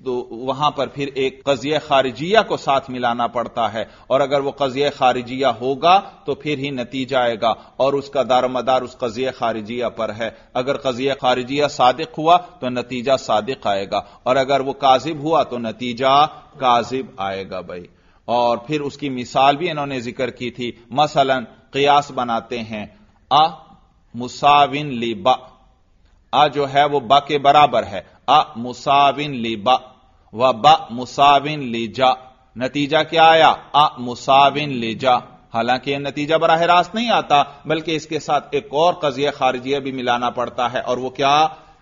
तो वहां पर फिर एक कजिय खारिजिया को साथ मिलाना पड़ता है और अगर वह कजिय खारिजिया होगा तो फिर ही नतीजा आएगा और उसका दारोमदार उस कजिय खारिजिया पर है अगर कजिय खारिजिया सादिक हुआ तो नतीजा सादिक आएगा और अगर वह काजिब हुआ तो नतीजा काजिब आएगा भाई और फिर उसकी मिसाल भी इन्होंने जिक्र की थी मसलन कयास बनाते हैं अ मुसाविन ली बा आ जो है वो बा के बराबर है अ मुसाविन ली व ब मुसाविन ली जा नतीजा क्या आया अ मुसाविन ली जा हालांकि यह नतीजा बराह रास्त नहीं आता बल्कि इसके साथ एक और कजिया खारिजिया भी मिलाना पड़ता है और वह क्या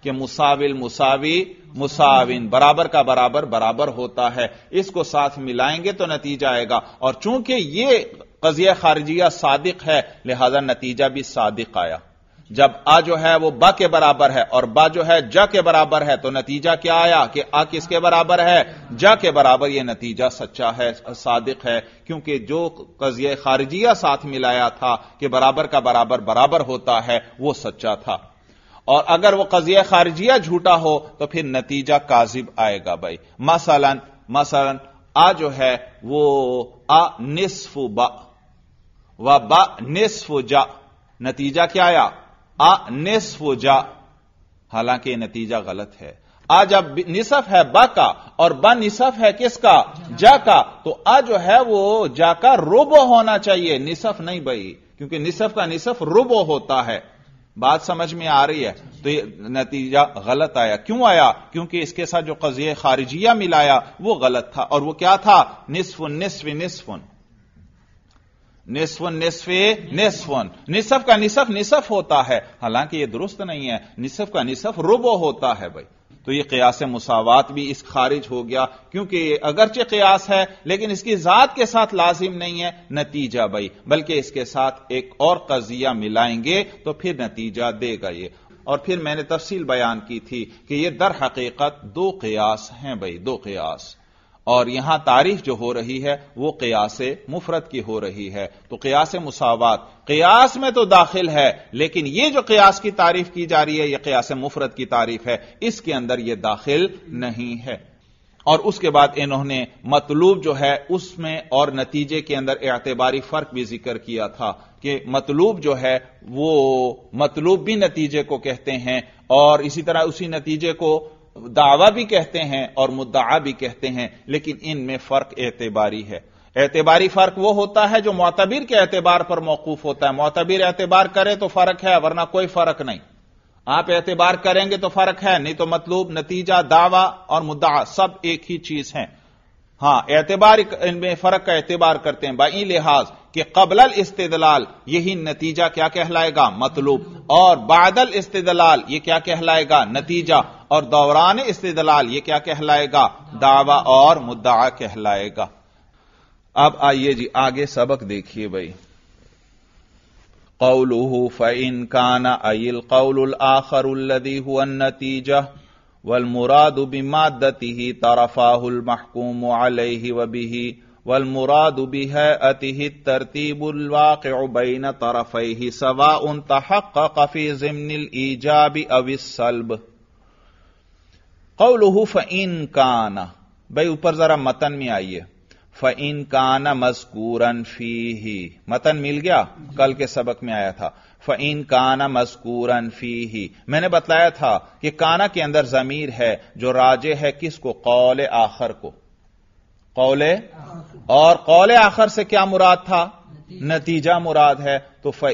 कि मुसाविल मुसावी मुसाविन बराबर का बराबर बराबर होता है इसको साथ मिलाएंगे तो नतीजा आएगा और चूंकि ये कजिया खारिजिया सादिक है लिहाजा नतीजा भी सादिक आया जब आ जो है वो बा के बराबर है और बा जो है जा के बराबर है तो नतीजा क्या आया कि आ किसके बराबर है जा के बराबर यह नतीजा सच्चा है सादिक है क्योंकि जो कजिए खारजिया साथ मिलाया था कि बराबर का बराबर बराबर होता है वो सच्चा था और अगर वो कजिए खारजिया झूठा हो तो फिर नतीजा काजिब आएगा भाई मसलन मसलन आ जो है वो आ निसफ बा व बा निस्फ जा नतीजा क्या आया आ निसफ जा हालांकि नतीजा गलत है आ जब निसफ है बा का और ब निसफ है किसका जा का तो आ जो है वो जा का रुबो होना चाहिए निसफ नहीं बई क्योंकि निसफ का निसफ रुबो होता है बात समझ में आ रही है तो ये नतीजा गलत आया क्यों आया क्योंकि इसके साथ जो कजिए खारिजिया मिलाया वो गलत था और वो क्या था निसफुन निसफ निसफुन निस्वन निस्फे निस्वन निसफ का निसफ निसफ होता है हालांकि यह दुरुस्त नहीं है निसफ का निसफ रुबो होता है भाई तो ये कयास मुसावात भी इस खारिज हो गया क्योंकि अगरचे कयास है लेकिन इसकी जात के साथ लाजिम नहीं है नतीजा भाई बल्कि इसके साथ एक और कजिया मिलाएंगे तो फिर नतीजा देगा ये और फिर मैंने तफसील बयान की थी कि यह दर हकीकत दो कयास हैं भाई दो कयास और यहां तारीफ जो हो रही है वह कयास मुफरत की हो रही है तो कयास मुसावत कयास में तो दाखिल है लेकिन यह जो कयास की तारीफ की जा रही है यह कयास मुफरत की तारीफ है इसके अंदर यह दाखिल नहीं है और उसके बाद इन्होंने मतलूब जो है उसमें और नतीजे के अंदर एतबारी फर्क भी जिक्र किया था कि मतलूब जो है वो मतलूब भी नतीजे को कहते हैं और इसी तरह उसी नतीजे को दावा भी कहते हैं और मुद्दा भी कहते हैं लेकिन इनमें फर्क एतबारी है एतबारी फर्क वो होता है जो मोतबिर के एतबार पर मौकूफ होता है मोतबिर एतबार करे तो फर्क है वरना कोई फर्क नहीं आप एतबार करेंगे तो फर्क है नहीं तो मतलूब नतीजा दावा और मुद्दा सब एक ही चीज है हां एतबार इनमें फर्क का एतबार करते हैं बाई लिहाज कि कबल इस्तेदलाल यही नतीजा क्या कहलाएगा मतलूब और बादल इस्तेदलाल यह क्या कहलाएगा नतीजा और दौरान इस्तेदलाल यह क्या कहलाएगा दावा और मुद्दा कहलाएगा अब आइए जी आगे सबक देखिए भाई कौलू फ इनकाना अल कौल उल्लदी हुआ नतीजा والمراد بمادته طرفاه المحكوم عليه وبه والمراد بهيئته الترتيب الواقع بين طرفيه سواء تحقق في ضمن الإيجاب أو السلب قوله فإن كان بھائی اوپر ذرا متن میں آئیے फ़इन काना मस्कूरन फी ही मतन मिल गया कल के सबक में आया था फ़इन काना मस्कूरन फी ही मैंने बताया था कि काना के अंदर जमीर है जो राजे है किस को कौल आखर को कौले और कौले आखर से क्या मुराद था नतीजा मुराद है तो फ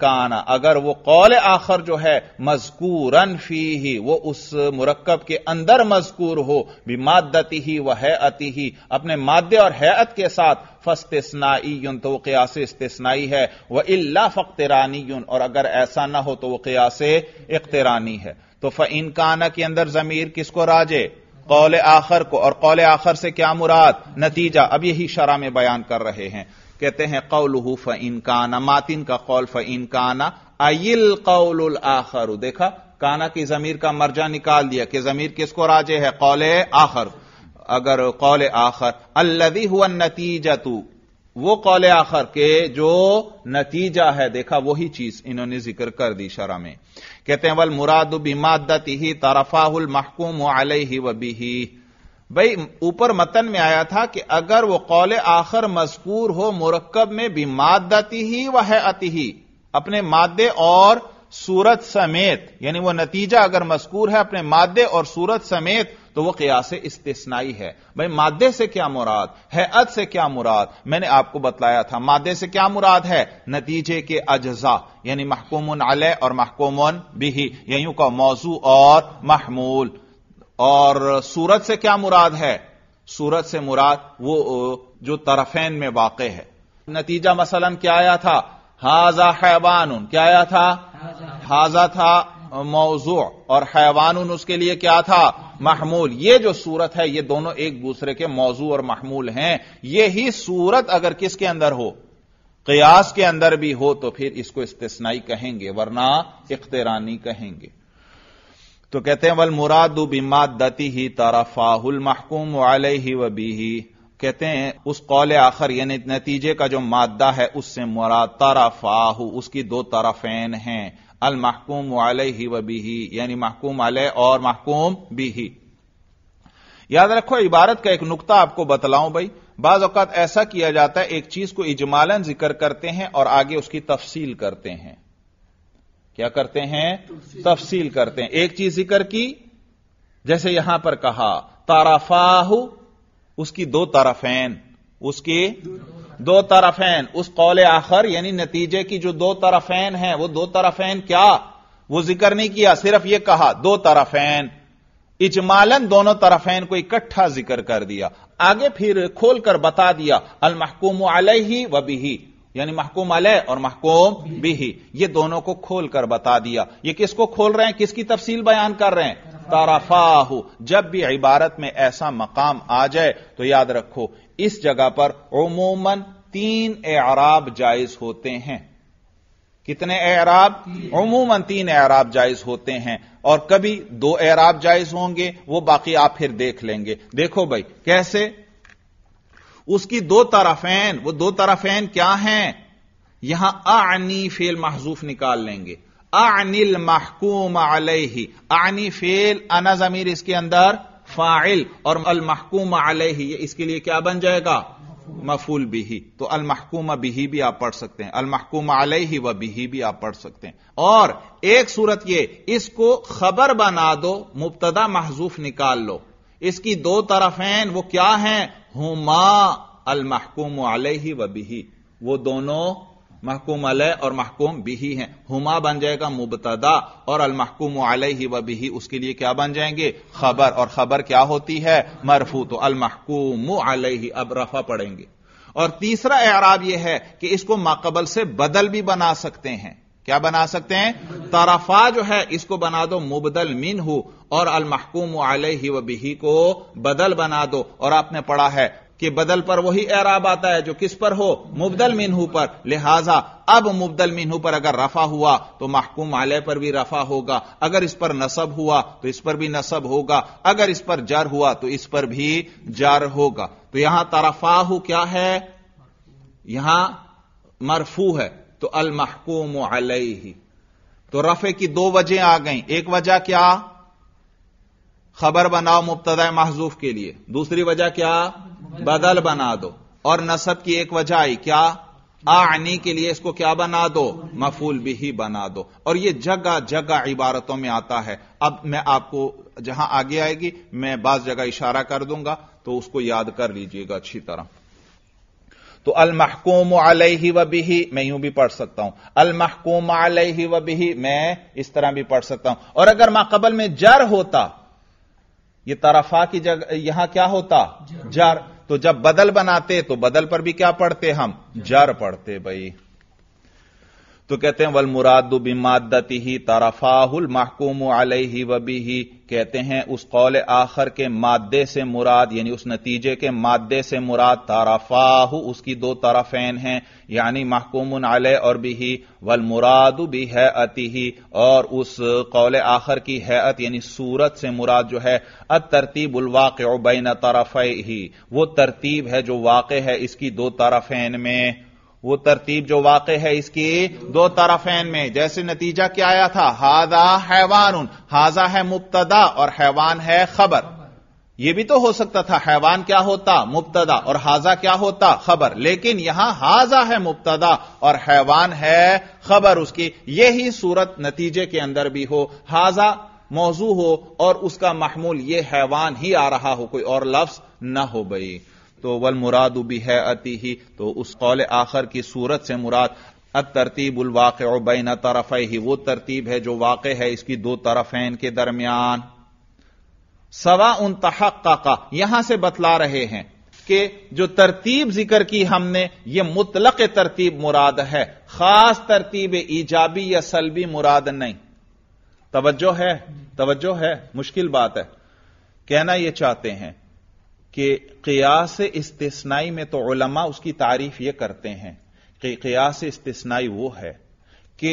काना अगर वो कौल आखर जो है मजकूरन फी ही वो उस मुरक्कब के अंदर मजकूर हो भी मादती ही वह है अति ही अपने मादे और हैत के साथ फस्तनाई युन तो वह से इस्तेनाई है वह इला इल्ला युन और अगर ऐसा ना हो तो वह से इख्तरानी है तो फ काना के अंदर जमीर किसको राजे कौल आखर को और कौल आखर से क्या मुराद नतीजा अब यही शरा में बयान कर रहे हैं कहते हैं कौल फ इनकाना मातिन का कौल फ इनकाना अल कौल आखर देखा काना की जमीर का मर्जा निकाल दिया कि जमीर किसको राजे है कौल आखर अगर कौल आखर अल्लवी हुआ नतीजा तू वो कौल आखर के जो नतीजा है देखा वही चीज इन्होंने जिक्र कर दी शरा में कहते हैं वल मुरादु बिमादत ही तरफाहुल महकूम अलह ही भाई ऊपर मतन में आया था कि अगर वो कौल आखिर मजकूर हो मुरक्कब में भी मादती ही वह अति ही अपने मादे और सूरत समेत यानी वह नतीजा अगर मजकूर है अपने मादे और सूरत समेत तो वह से इस्तेसनाई है भाई मादे से क्या मुराद है अत से क्या मुराद मैंने आपको बतलाया था मादे से क्या मुराद है नतीजे के अजजा यानी महकूमन अलह और महकूमन बिही यही का मौजू और महमूल और सूरत से क्या मुराद है सूरत से मुराद वो जो तरफेन में वाक़ है नतीजा मसलन क्या आया था हाजा हैवान क्या आया था हाजा था मौजू और हैवान उसके लिए क्या था महमूल ये जो सूरत है ये दोनों एक दूसरे के मौजू और महमूल हैं ये ही सूरत अगर किसके अंदर हो कयास के अंदर भी हो तो फिर इसको इस्तेसनाई कहेंगे वरना इख्तरानी कहेंगे तो कहते हैं वल मुरादु दती ही तारफाहुल महकूम ही व ही कहते हैं उस कौल आखिर यानी नतीजे का जो मादा है उससे मुराद तरफाह उसकी दो तरफेन हैं अल महकूम वाले ही व ही यानी महकूम अलह और महकूम ही याद रखो इबारत का एक नुकता आपको बतलाऊं भाई बाज अवत ऐसा किया जाता है एक चीज को इजमालन जिक्र करते हैं और आगे उसकी तफसील करते हैं क्या करते हैं तफसील करते हैं एक चीज जिक्र की जैसे यहां पर कहा ताराफाहु उसकी दो तरफेन उसकी दो तरफेन उस कौल आखर यानी नतीजे की जो दो तरफेन है वो दो तरफेन क्या वो जिक्र नहीं किया सिर्फ ये कहा दो तरफेन इजमालन दोनों तरफेन को इकट्ठा जिक्र कर दिया आगे फिर खोलकर बता दिया अलमहकूम अलही ही यानी महकूम अलह और महकूम बिही ये दोनों को खोल कर बता दिया ये किसको खोल रहे हैं किसकी तफसील बयान कर रहे हैं तारफाहू जब भी इबारत में ऐसा मकाम आ जाए तो याद रखो इस जगह पर उमूमन तीन एराब जायज होते हैं कितने एराब उमूमन तीन एराब जायज होते हैं और कभी दो एराब जायज होंगे वो बाकी आप फिर देख लेंगे देखो भाई कैसे उसकी दो तरफेन वो दो तरफेन क्या हैं यहां आनी फेल महजूफ निकाल लेंगे अनिल महकूम अलही आनी फेल अना जमीर इसके अंदर फाइल और अल महकूम अलही इसके लिए क्या बन जाएगा मफूल बिही तो अल महकूम बिही भी आप पढ़ सकते हैं अल महकूम अलही व बिही भी आप पढ़ सकते हैं और एक सूरत ये इसको खबर बना दो मुबतदा महजूफ निकाल लो इसकी दो तरफ हैं वो क्या हैं हुमा अल महकूम अलही व बिही वो दोनों महकूम अलह और महकूम बिही हैं हुमा बन जाएगा मुबतदा और अल महकूम अलही व बिही उसके लिए क्या बन जाएंगे खबर और खबर क्या होती है मरफू तो अल महकूम अलही अब रफा पड़ेंगे और तीसरा एराब यह है कि इसको माकबल से बदल भी बना सकते हैं क्या बना सकते हैं तरफा जो है इसको बना दो मुबदल मिन हो और अल महकूम अलही व बिही को बदल बना दो और आपने पढ़ा है कि बदल पर वही एराब आता है जो किस पर हो मुबदल मिनहू पर लिहाजा अब मुबदल मिनहू पर अगर रफा हुआ तो महकूम आलय पर भी रफा होगा अगर इस पर नसब हुआ तो इस पर भी नसब होगा अगर इस पर जर हुआ तो इस पर भी जर होगा तो यहां तरफाहू क्या है यहां मरफू है तो अल महकूम अलही तो रफे की दो वजह आ गई एक वजह क्या खबर बनाओ मुबतदा महजूफ के लिए दूसरी वजह क्या बदल बना दो और नसब की एक वजह आई क्या आनी के लिए इसको क्या बना दो मफूल भी ही बना दो और यह जगह जगह इबारतों में आता है अब मैं आपको जहां आगे आएगी मैं बाज जगह इशारा कर दूंगा तो उसको याद कर लीजिएगा अच्छी तरह तो अल महकूम अलही व बिही मैं यूं भी पढ़ सकता हूं अल महकूम अलही व बिही मैं इस तरह भी पढ़ सकता हूं और अगर माकबल में जर होता ये तरफा की जगह यहां क्या होता जर तो जब बदल बनाते तो बदल पर भी क्या पढ़ते हम जर पढ़ते भाई तो कहते हैं वल मुरादु बिमादती ही तरफाहुल महकूम अलही वबी ही कहते हैं उस कौल आखर के मादे से मुराद यानी उस नतीजे के मादे से मुराद तारफाहु उसकी दो तरफेन हैं यानी महकूम अल और ही वल मुराद भी है अति ही और उस कौल आखर की हैत यानी सूरत से मुराद जो है अत तरतीब उलवाक बैन तरफ ही वो तरतीब है जो वाक़ है इसकी दो तरफेन में वो तरतीब जो वाक़ है इसकी दो तरफेन में जैसे नतीजा क्या आया था हाजा हैवान उन हाजा है मुबतदा और हैवान है खबर यह भी तो हो सकता था हैवान क्या होता मुबतदा और हाजा क्या होता खबर लेकिन यहां हाजा है मुबतदा और हैवान है खबर उसकी यही सूरत नतीजे के अंदर भी हो हाजा मौजू हो और उसका महमूल यह हैवान ही आ रहा हो कोई और लफ्ज ना हो बई तो वल मुराद भी है अति ही तो उस कौल आखिर की सूरत से मुराद अत तरतीब और बैन तरफ ही वो तरतीब है जो वाक़ है इसकी दो तरफेन के दरमियान सवा उन तहक का यहां से बतला रहे हैं कि जो तरतीब जिक्र की हमने ये मुतलक तरतीब मुराद है खास तरतीब ईजाबी या सलबी मुराद नहीं तवज्जो है तवज्जो है मुश्किल बात है कहना यह चाहते हैं कि कयास इस्तेस्नाई में तो उलमा उसकी तारीफ यह करते हैं कि कयास इस्तेस्नाई वो है कि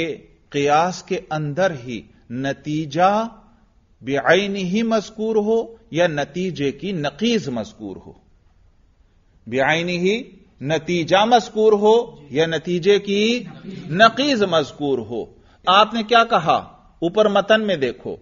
कयास के अंदर ही नतीजा बेआईन ही मजकूर हो या नतीजे की नकीज मजकूर हो बेआईन ही नतीजा मजकूर हो या नतीजे की नकीज मजकूर हो आपने क्या कहा ऊपर मतन में देखो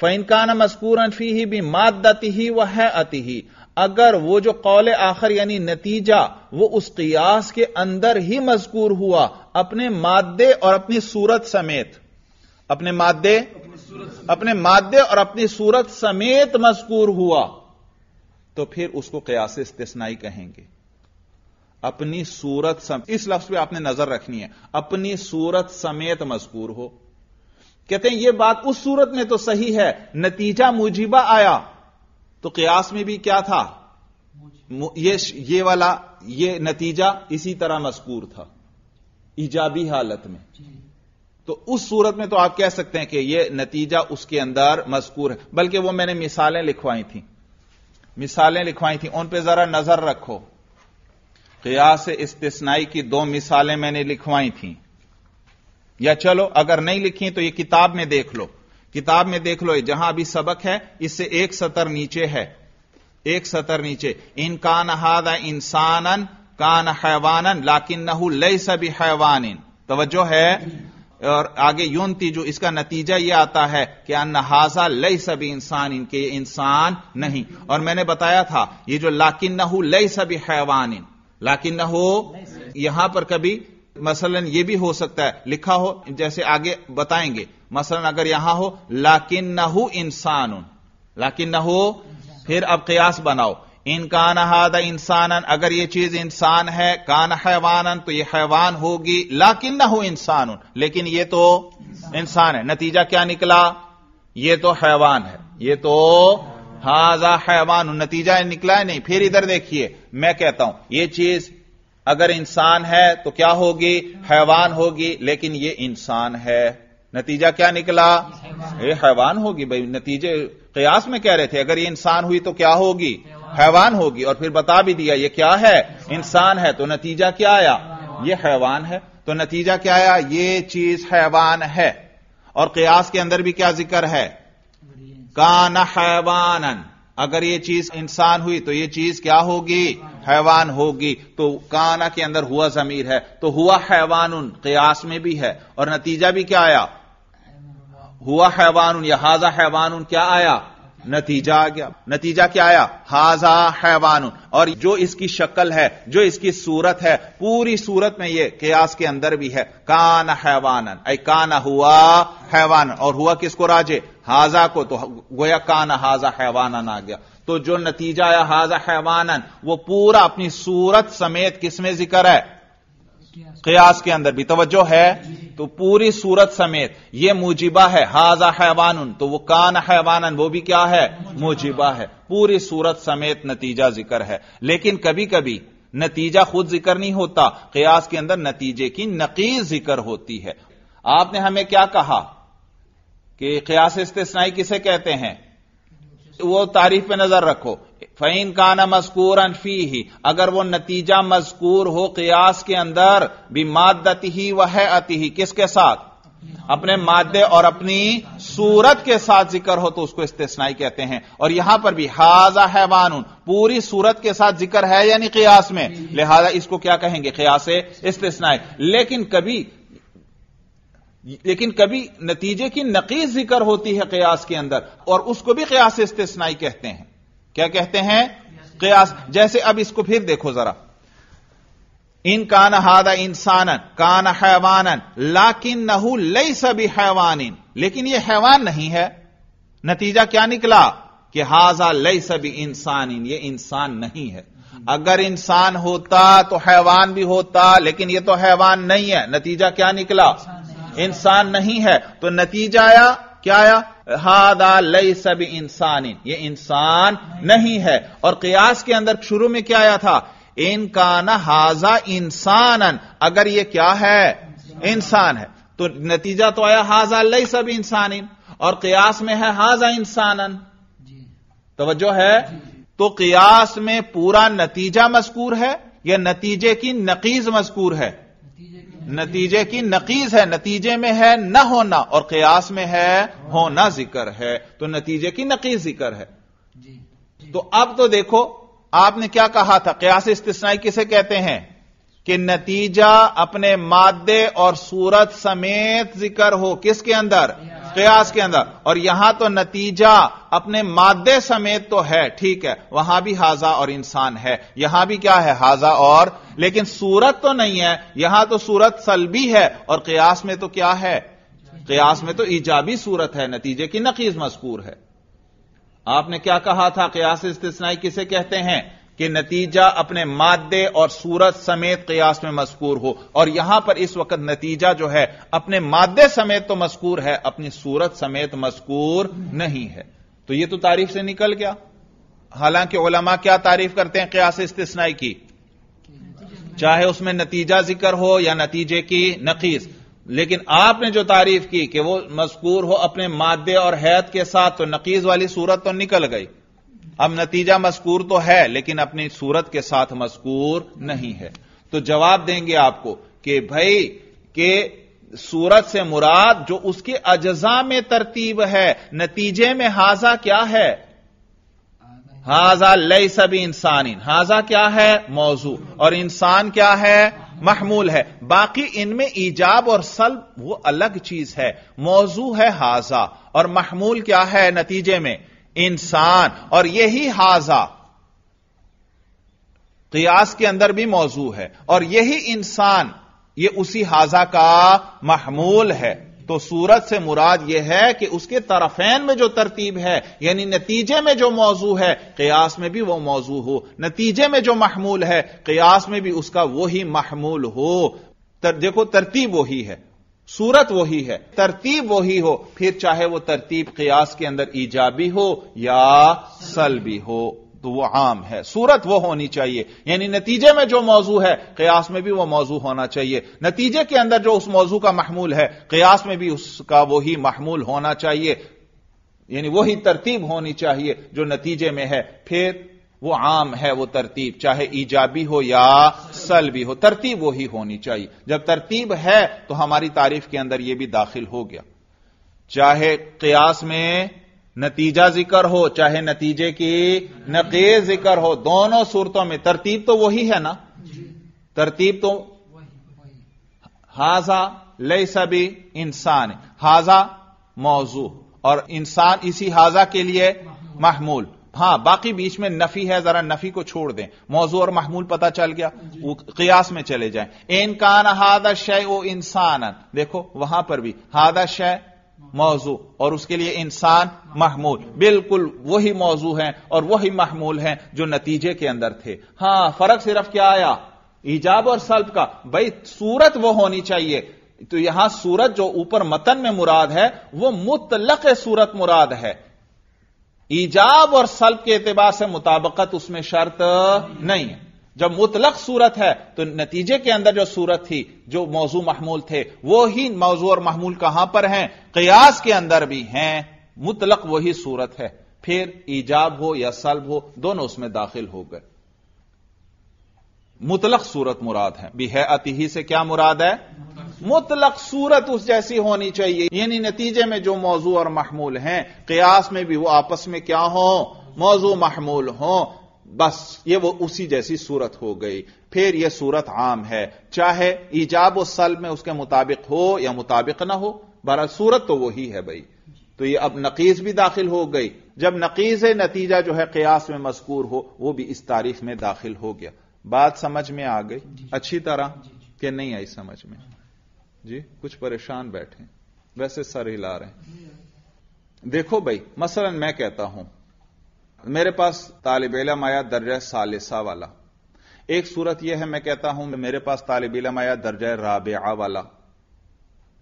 फैनकान मजकूर अनफी ही भी मादती ही वह है अति ही अगर वो जो कौल आखिर यानी नतीजा वो उस कियास के अंदर ही मजकूर हुआ अपने मादे और अपनी सूरत समेत अपने मादे अपने मादे और अपनी सूरत समेत मजकूर हुआ तो फिर उसको कयास इस्तेसनाई कहेंगे अपनी सूरत सम... इस लफ्ज पे आपने नजर रखनी है अपनी सूरत समेत मजकूर हो कहते हैं यह बात उस सूरत में तो सही है नतीजा मुजीबा आया तो कयास में भी क्या था ये ये वाला ये नतीजा इसी तरह मस्कूर था ईजाबी हालत में तो उस सूरत में तो आप कह सकते हैं कि यह नतीजा उसके अंदर मस्कूर है बल्कि वो मैंने मिसालें लिखवाई थी मिसालें लिखवाई थी उन पर जरा नजर रखो कयास इस्तेसनाई की दो मिसालें मैंने लिखवाई थी या चलो अगर नहीं लिखी तो यह किताब में देख लो किताब में देख लो जहां अभी सबक है इससे एक सतर नीचे है एक सतर नीचे इन कान हादा इंसानन कान हैवानन लाकिन नहू लई सभी हैवान इन तवज्जो है और आगे यून तीजू इसका नतीजा यह आता है कि अन हाजा लई सभी इंसान इनके इंसान नहीं और मैंने बताया था ये जो लाकिन नहू लई सभी हैवान इन लाकिन न हो यहां पर कभी मसलन ये भी हो सकता है लिखा हो जैसे आगे बताएंगे मसलन अगर यहां हो लाकिन न हो इंसान लाकिन न हो फिर अब कयास बनाओ इन कान हादा इंसान अगर यह चीज इंसान है कान हैवानन तो यह हैवान होगी लाकिन न हो इंसान लेकिन यह तो इंसान है नतीजा क्या निकला यह तो हैवान है यह तो हाजा हैवान नतीजा निकला है नहीं फिर इधर देखिए मैं कहता हूं यह चीज अगर इंसान है तो क्या होगी हैवान होगी लेकिन यह इंसान है नतीजा क्या निकला ये हैवान होगी भाई नतीजे कयास में कह रहे थे अगर ये इंसान हुई तो क्या होगी हैवान होगी और फिर बता भी दिया ये क्या है इंसान है तो नतीजा क्या आया ये हैवान है तो नतीजा क्या आया ये चीज हैवान है और कयास के अंदर भी क्या जिक्र है कान हैवानन अगर ये चीज इंसान हुई तो ये चीज क्या होगी हैवान होगी तो काना के अंदर हुआ जमीर है तो हुआ हैवान उन कयास में भी है और नतीजा भी क्या आया हुआ हैवान या हाजा हैवान क्या आया नतीजा आ गया नतीजा क्या आया हाजा हैवान और जो इसकी शक्ल है जो इसकी सूरत है पूरी सूरत में यह कयास के अंदर भी है कान हैवान कान हुआ हैवान और हुआ किसको राजे हाजा को तो गोया कान हाजा हैवानन आ गया तो जो नतीजा आया हाजा हैवानन वो पूरा अपनी सूरत समेत किसमें जिक्र है कयास के अंदर भी तोज्जो है तो पूरी सूरत समेत यह मुजिबा है हाजा हैवान तो वो कान हैवान वो भी क्या है मुजिबा है पूरी सूरत समेत नतीजा जिक्र है लेकिन कभी कभी नतीजा खुद जिक्र नहीं होता कयास के अंदर नतीजे की नकीज जिक्र होती है आपने हमें क्या कहा कि कयास इस्तेसनाई किसे कहते हैं वो तारीफ पे नजर रखो फ़ैन काना मजकूर अनफी ही अगर वो नतीजा मजकूर हो कयास के अंदर भी मादती ही वह अति ही किसके साथ अपने मादे और अपनी सूरत के साथ जिक्र हो तो उसको इस्तेसनाई कहते हैं और यहां पर भी हाजा है वानून पूरी सूरत के साथ जिक्र है यानी कयास में लिहाजा इसको क्या कहेंगे कयास इस्तेसनाई लेकिन कभी लेकिन कभी नतीजे की नकीस जिक्र होती है कयास के अंदर और उसको भी कयास इस्तेसनाई कहते हैं क्या कहते हैं कयास जैसे अब इसको फिर देखो जरा इन कान हादा इंसानन कान हैवानन लाकिन नहू लई सभी हैवानिन लेकिन यह हैवान नहीं है नतीजा क्या निकला कि हाजा लई सभी इंसानिन यह इंसान नहीं है अगर इंसान होता तो हैवान भी होता लेकिन यह तो हैवान नहीं है नतीजा क्या निकला इंसान नहीं है तो नतीजा आया क्या आया हादा लई सब इंसान ये इंसान नहीं है और कयास के अंदर शुरू में क्या आया था इनका न हाजा इंसान अगर ये क्या है इंसान है तो नतीजा तो आया हाजा लई सब इंसान और कयास में है हाजा इंसान तोज्जो है तो कयास में पूरा नतीजा मस्कूर है या नतीजे की नकीज मस्कूर है नतीजे की नकीज है नतीजे में है न होना और कयास में है होना जिक्र है तो नतीजे की नकीज जिक्र है जी, जी। तो अब तो देखो आपने क्या कहा था कयास इस्तना किसे कहते हैं कि नतीजा अपने मादे और सूरत समेत जिक्र हो किसके अंदर कयास के अंदर और यहां तो नतीजा अपने मादे समेत तो है ठीक है वहां भी हाजा और इंसान है यहां भी क्या है हाजा और लेकिन सूरत तो नहीं है यहां तो सूरत सलबी है और कयास में तो क्या है कयास में तो ईजाबी सूरत है नतीजे की नकीज मजकूर है आपने क्या कहा था कयास इस्तना किसे कहते हैं कि नतीजा अपने मादे और सूरत समेत कयास में मजकूर हो और यहां पर इस वक्त नतीजा जो है अपने मादे समेत तो मजकूर है अपनी सूरत समेत मजकूर नहीं है तो यह तो तारीफ से निकल गया हालांकि ओलमा क्या तारीफ करते हैं कयास इस्तेनाई की चाहे उसमें नतीजा जिक्र हो या नतीजे की नकीस लेकिन आपने जो तारीफ की कि वो मजकूर हो अपने मादे और हैत के साथ तो नकीज वाली सूरत तो निकल गई अब नतीजा मस्कूर तो है लेकिन अपनी सूरत के साथ मस्कूर नहीं है तो जवाब देंगे आपको कि भाई के सूरत से मुराद जो उसके अजजा में तरतीब है नतीजे में हाजा क्या है हाजा लई सभी इंसानिन हाजा क्या है मौजू और इंसान क्या है महमूल है बाकी इनमें ईजाब और सल्ब वो अलग चीज है मौजू है हाजा और महमूल क्या है नतीजे में इंसान और यही हाजा कियास के अंदर भी मौजू है और यही इंसान ये उसी हाजा का महमूल है तो सूरत से मुराद यह है कि उसके तरफेन में जो तरतीब है यानी नतीजे में जो मौजू है कयास में भी वह मौजू हो नतीजे में जो महमूल है कयास में भी उसका वही महमूल हो तर, देखो तरतीब वही है सूरत वही है तरतीब वही हो फिर चाहे वह तरतीब कयास के अंदर ईजाबी हो या सल भी हो तो वह आम है सूरत वह होनी चाहिए यानी नतीजे में जो मौजू है कयास में भी वह मौजू होना चाहिए नतीजे के अंदर जो उस मौजू का महमूल है कयास में भी उसका वही महमूल होना चाहिए यानी वही तरतीब होनी चाहिए जो नतीजे में है फिर वो आम है वो तरतीब चाहे ईजाबी हो या सलबी हो तरतीब वही होनी चाहिए जब तरतीब है तो हमारी तारीफ के अंदर यह भी दाखिल हो गया चाहे कयास में नतीजा जिक्र हो चाहे नतीजे की नकेज जिक्र हो दोनों सूरतों में तरतीब तो वही है ना तरतीब तो हाजा ले सभी इंसान हाजा मौजू और इंसान इसी हाजा के लिए महमूल हां बाकी बीच में नफी है जरा नफी को छोड़ दें मौजू और महमूल पता चल गया कियास में चले जाए इनकान हादा शय ओ इंसान देखो वहां पर भी हादा शय मौजू और उसके लिए इंसान महमूल बिल्कुल वही मौजू है और वही महमूल है जो नतीजे के अंदर थे हां फर्क सिर्फ क्या आया ईजाब और सल्प का भाई सूरत वो होनी चाहिए तो यहां सूरत जो ऊपर मतन में मुराद है वो मुतलक सूरत मुराद है ईजाब और सल्ब के एतबार से मुताबकत उसमें शर्त नहीं है जब मुतलक सूरत है तो नतीजे के अंदर जो सूरत थी जो मौजू महमूल थे वो ही मौजू और महमूल कहां पर हैं कयास के अंदर भी हैं मुतलक वही सूरत है फिर ईजाब हो या सल्ब हो दोनों उसमें दाखिल हो गए मुतलक सूरत मुराद है बिहअति ही से क्या मुराद है मुतलक सूरत उस जैसी होनी चाहिए यानी नतीजे में जो मौजू और महमूल हैं कयास में भी वो आपस में क्या हो मौजू महमूल हो बस ये वो उसी जैसी सूरत हो गई फिर यह सूरत आम है चाहे ईजाब सल में उसके मुताबिक हो या मुताबिक ना हो बहरहाल सूरत तो वही है भाई तो ये अब नकीज भी दाखिल हो गई जब नकीज नतीजा जो है कयास में मजकूर हो वो भी इस तारीख में दाखिल हो गया बात समझ में आ गई अच्छी तरह कि नहीं आई समझ में जी कुछ परेशान बैठे वैसे सर हिला रहे देखो भाई मसलन मैं कहता हूं मेरे पास तालिब इलम आया दर्जा सालिसा वाला एक सूरत यह है मैं कहता हूं मेरे पास तालिब इलम आया दर्जा राबिया वाला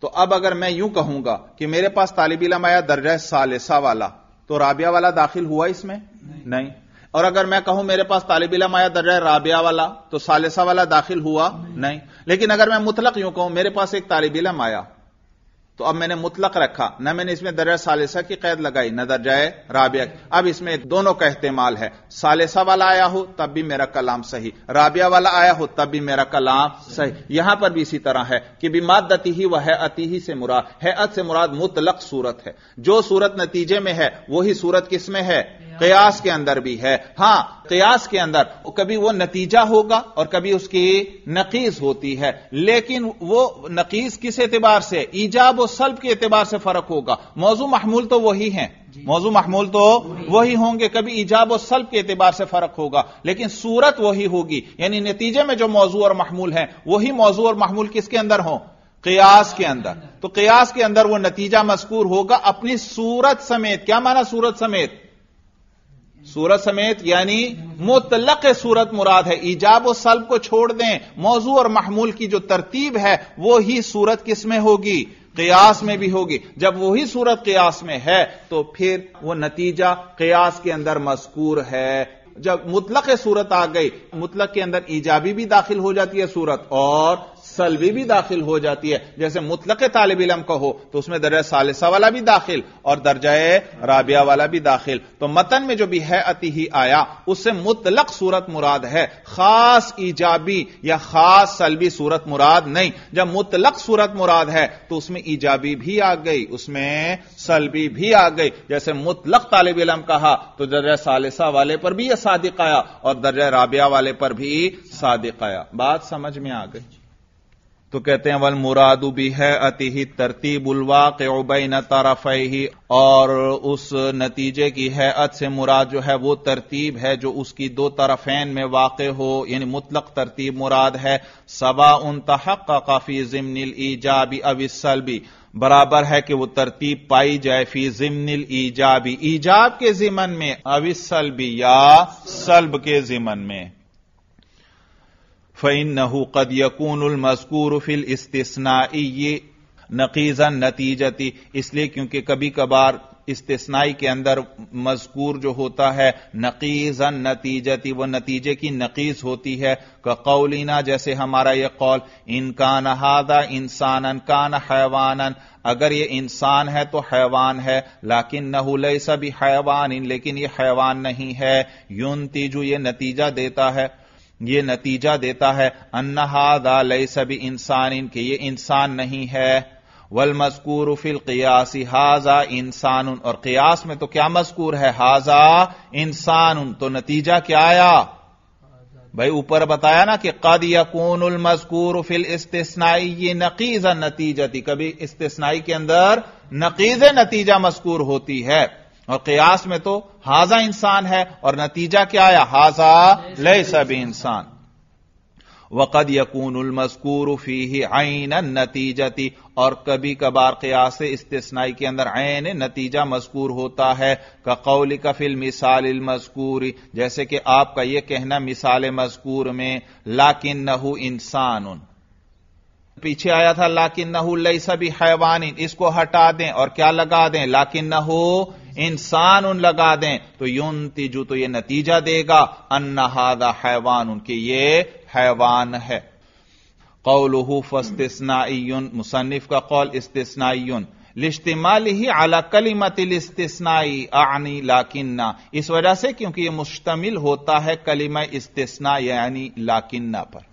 तो अब अगर मैं यूं कहूंगा कि मेरे पास तालिब इलम आया दर्जा सालिसा वाला तो राबिया वाला दाखिल हुआ इसमें नहीं, नहीं। और अगर मैं कहूं मेरे पास तालिब इलम आया दर्जा राबिया वाला तो सालिसा वाला दाखिल हुआ नहीं, नहीं। लेकिन अगर मैं मुतलक यूं कहूं मेरे पास एक तालिब इलम आया तो अब मैंने मुतलक रखा न मैंने इसमें दर्जा सालिसा की कैद लगाई न दर्जाए राबिया की अब इसमें दोनों का इस्तेमाल है सालिसा वाला आया हो तब भी मेरा कलाम सही राबिया वाला आया हो तब भी मेरा कलाम सही यहां पर भी इसी तरह है कि बिमादती ही वह है अति ही से मुराद है अत से मुराद मुतलक सूरत है जो सूरत नतीजे में है वही सूरत किसमें है कयास के अंदर भी है हां कयास के अंदर कभी वो नतीजा होगा और कभी उसकी नकीस होती है लेकिन वो नकीस किस एतबार से ईजाब और सल्ब के एतबार से फर्क होगा मौजू महमूल तो वही है मौजू महमूल तो वही होंगे कभी ईजाब और सल्ब के एतबार से फर्क होगा लेकिन सूरत वही होगी यानी नतीजे में जो मौजू और महमूल है वही मौजू और महमूल किसके अंदर हो कयास के अंदर तो कयास के अंदर वो नतीजा मस्कूर होगा अपनी सूरत समेत क्या माना सूरत समेत सूरत समेत यानी मुतलक सूरत मुराद है ईजाब और सल्ब को छोड़ दें मौजू और महमूल की जो तरतीब है वो ही सूरत किस में होगी कयास में भी होगी जब वही सूरत कयास में है तो फिर वो नतीजा कयास के अंदर मजकूर है जब मुतलक सूरत आ गई मुतलक के अंदर ईजाबी भी दाखिल हो जाती है सूरत और सलवी भी दाखिल हो जाती है जैसे मुतलक तालब इलम का हो तो उसमें दर्जा सालिसा वाला भी दाखिल और दर्जा राबिया वाला भी दाखिल तो मतन में जो भी है अति ही आया उससे मुतलक सूरत मुराद है खास ईजाबी या खास सलवी सूरत मुराद नहीं जब मुतलक सूरत मुराद है तो उसमें ईजाबी भी आ गई उसमें सलबी भी आ गई जैसे मुतलक तालब इलम कहा तो दर्जा सालिसा वाले पर भी यह सादिक आया और दर्जा राबिया वाले पर भी सादिक आया बात समझ में आ गई तो कहते हैं वल मुरादु भी है अति ही तरतीब उबई न तरफ ही और उस नतीजे की है अत से मुराद जो है वो तरतीब है जो उसकी दो तरफेन में वाक़ हो यानी मुतलक तरतीब मुराद है सवा उन तहक काफी जिमनिल ईजाबी अविसल भी बराबर है कि वो तरतीब पाई जाए फी जिमनिल ईजाबी ईजाब के जिमन में अविसल भी या सल्ब के जिमन में फ़ैन नहू कद मजकूर फिल ये नकीजन नतीजती इसलिए क्योंकि कभी कभार इस्तेसनाई के अंदर मजकूर जो होता है नकीजन नतीजती वो नतीजे की नकीज होती है कौलिना जैसे हमारा यह कौल इनका नहादा इंसानन कान हैवानन अगर ये इंसान है तो हैवान है लाकिन नहुलई भी हैवान लेकिन ये हैवान नहीं है यून तीजू ये नतीजा देता है ये नतीजा देता है अन्नहादा लई सभी इंसान इनके ये इंसान नहीं है वल मजकूर फिल कियासी हाजा इंसान उन और कियास में तो क्या मजकूर है हाजा इंसान उन तो नतीजा क्या आया भाई ऊपर बताया ना कि कद यकून उल मजकूर फिल इस्तेस्नाई ये नकीजा नतीजा थी कभी इस्तेस्नाई के अंदर नकीज नतीजा मजकूर होती है और कयास में तो हाजा इंसान है और नतीजा क्या आया हाजा ले सब इंसान वक़द यकून उलमस्कूर फी आइन नतीजती और कभी कभार कयास इस्तेसनाई के अंदर आयन नतीजा मस्कूर होता है कौल कफिल मिसाल मस्कूर जैसे कि आपका यह कहना मिसाल मस्कूर में लाकिन नहू इंसान उन पीछे आया था लाकिन नहू लई सभी हैवान इसको हटा दें और क्या लगा दें लाकिन नहू इंसान उन लगा दें तो यून तिजू तो यह नतीजा देगा अन्नहादा हैवान उनके ये हैवान है कौलहू फस्तिस्नाईन मुसनिफ का कौल इस्तिस्नाईन लिश्तमाल ही अला कलीमतिल इस्तिस्नाई आनी लाकिन्ना इस वजह से क्योंकि यह मुश्तमिल होता है कलीम इस्तिस्ना यानी लाकिन्ना पर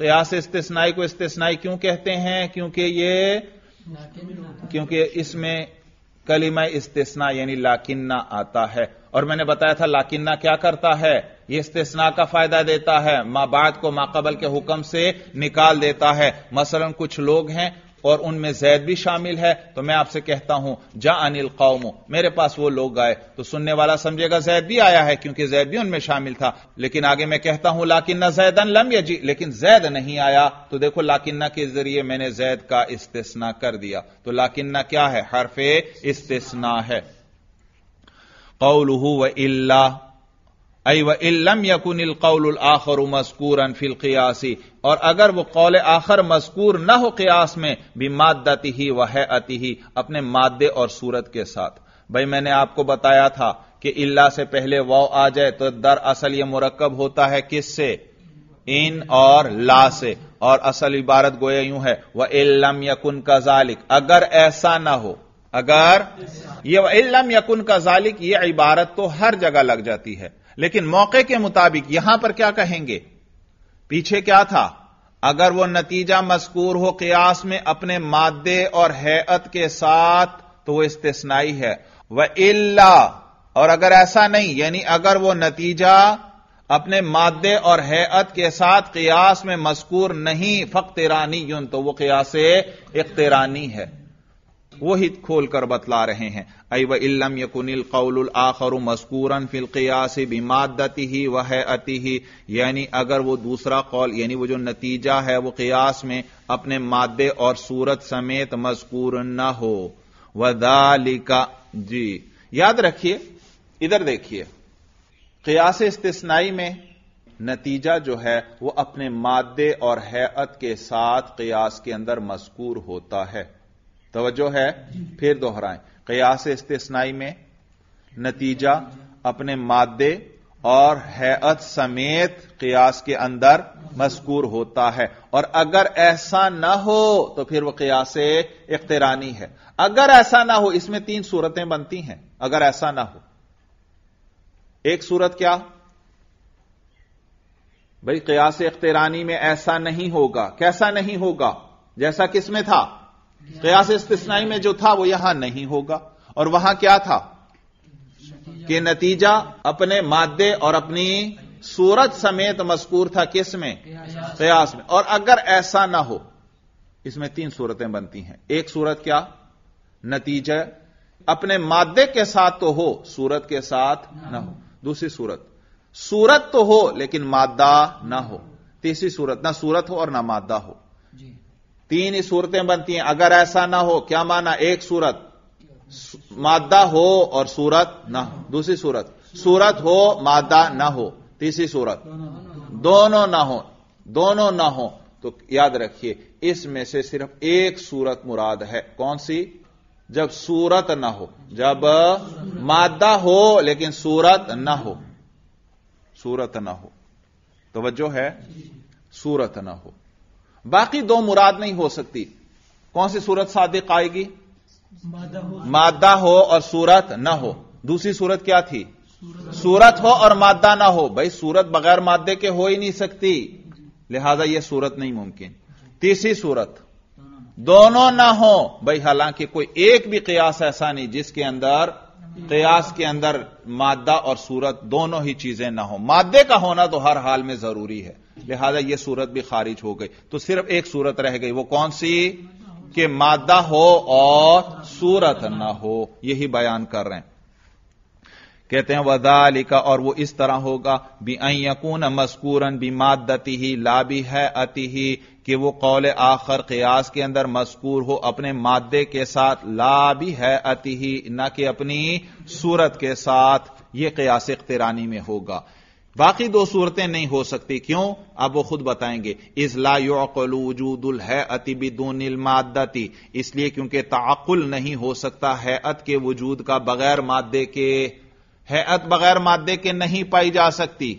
कयास इस्तेसनाई को इस्तेसनाई क्यों कहते हैं क्योंकि ये क्योंकि इसमें कलिमा इस्तेसना यानी लाकिन्ना आता है और मैंने बताया था लाकिन्ना क्या करता है ये इस्तेसना का फायदा देता है माँ बाद को माकबल के हुक्म से निकाल देता है मसलन कुछ लोग हैं और उनमें जैद भी शामिल है तो मैं आपसे कहता हूं जा अनिल कौम मेरे पास वो लोग आए तो सुनने वाला समझेगा जैद भी आया है क्योंकि जैद भी उनमें शामिल था लेकिन आगे मैं कहता हूं लाकिन न जैदन लम यजी लेकिन जैद नहीं आया तो देखो लाकिन्ना के जरिए मैंने जैद का इस्तेसना कर दिया तो लाकिन्ना क्या है हरफे इस्तेसना है कौलहू व इल्ला अई व इलम यकुनिल कौल आखर मस्कूरन फिल क़ियासी और अगर वो कौल आखर मस्कूर न हो क़ियास में भी मादती ही वह अति ही अपने मादे और सूरत के साथ भाई मैंने आपको बताया था कि इल्ला से पहले वौ आ जाए तो दरअसल यह मुरक्कब होता है किससे इन और ला से और असल इबारत गोया यूं है वह इल्लम यकुन का जालिक अगर ऐसा ना हो अगर यह इल्लम यकुन का जालिक यह इबारत तो हर जगह लग जाती है लेकिन मौके के मुताबिक यहां पर क्या कहेंगे पीछे क्या था अगर वह नतीजा मस्कूर हो कयास में अपने मादे और हैत के साथ तो वह इस्तेसनाई है वह इला और अगर ऐसा नहीं यानी अगर वह नतीजा अपने मादे और हैत के साथ कयास में मस्कूर नहीं फकतेरानी यून तो वह कयास इकतेरानी है वो हित खोल कर बतला रहे हैं अय व इलम यकुनिल कौल आखर मस्कूरन फिल कयास बिमादती ही वह अति ही यानी अगर वो दूसरा कौल यानी वो जो नतीजा है वो कयास में अपने मादे और सूरत समेत मजकूर न हो वदालिका जी याद रखिए इधर देखिए कियास इस्तेसनाई में नतीजा जो है वह अपने मादे और हैत के साथ कियास के अंदर मस्कूर होता है तोज्जो है फिर दोहराएं कयास इस्तेसनाई में नतीजा अपने मादे और हैत समेत कयास के अंदर मस्कूर होता है और अगर ऐसा ना हो तो फिर वह कयास इख्तरानी है अगर ऐसा ना हो इसमें तीन सूरतें बनती हैं अगर ऐसा ना हो एक सूरत क्या भाई कयास इख्तरानी में ऐसा नहीं होगा कैसा नहीं होगा जैसा किसमें था कयास इस्तेसनाई में जो था वो यहां नहीं होगा और वहां क्या था कि नतीजा अपने मादे और अपनी सूरत समेत मजकूर था किस में कयास में और अगर ऐसा ना हो इसमें तीन सूरतें बनती हैं एक सूरत क्या नतीजा अपने मादे के साथ तो हो सूरत के साथ ना हो दूसरी सूरत सूरत तो हो लेकिन मादा ना हो तीसरी सूरत ना सूरत हो और ना मादा हो तीन ही सूरतें बनती हैं अगर ऐसा ना हो क्या माना एक सूरत मादा हो और सूरत ना हो दूसरी सूरत सूरत हो मादा ना हो तीसरी सूरत दोनों ना हो दोनों ना हो तो याद रखिए इसमें से सिर्फ एक सूरत मुराद है कौन सी जब सूरत ना हो जब मादा हो लेकिन सूरत ना हो सूरत ना हो तो वजह है सूरत ना हो बाकी दो मुराद नहीं हो सकती कौन सी सूरत सादिक आएगी मादा हो और सूरत ना हो दूसरी सूरत क्या थी सूरत हो और मादा ना हो भाई सूरत बगैर मादे के हो ही नहीं सकती लिहाजा यह सूरत नहीं मुमकिन तीसरी सूरत दोनों ना हो भाई हालांकि कोई एक भी कयास ऐसा नहीं जिसके अंदर कयास के अंदर मादा और सूरत दोनों ही चीजें ना हो मादे का होना तो हर हाल में जरूरी है लिहाजा यह सूरत भी खारिज हो गई तो सिर्फ एक सूरत रह गई वो कौन सी कि मादा हो और सूरत न हो यही बयान कर रहे हैं कहते हैं वदालिका और वो इस तरह होगा बी अयकून मस्कूरन बी मादती ही लाबी है अति ही कि वो कौल आखर कयास के अंदर मस्कूर हो अपने मादे के साथ लाबी है अति ही ना कि अपनी सूरत के साथ ये कयास इख्तरानी में होगा बाकी दो सूरतें नहीं हो सकती क्यों अब वो खुद बताएंगे इजला वजूदुल है अतिबिदूनिल मादती इसलिए क्योंकि ताकुल नहीं हो सकता हैत के वजूद का बगैर मादे के हैत बगैर मादे के नहीं पाई जा सकती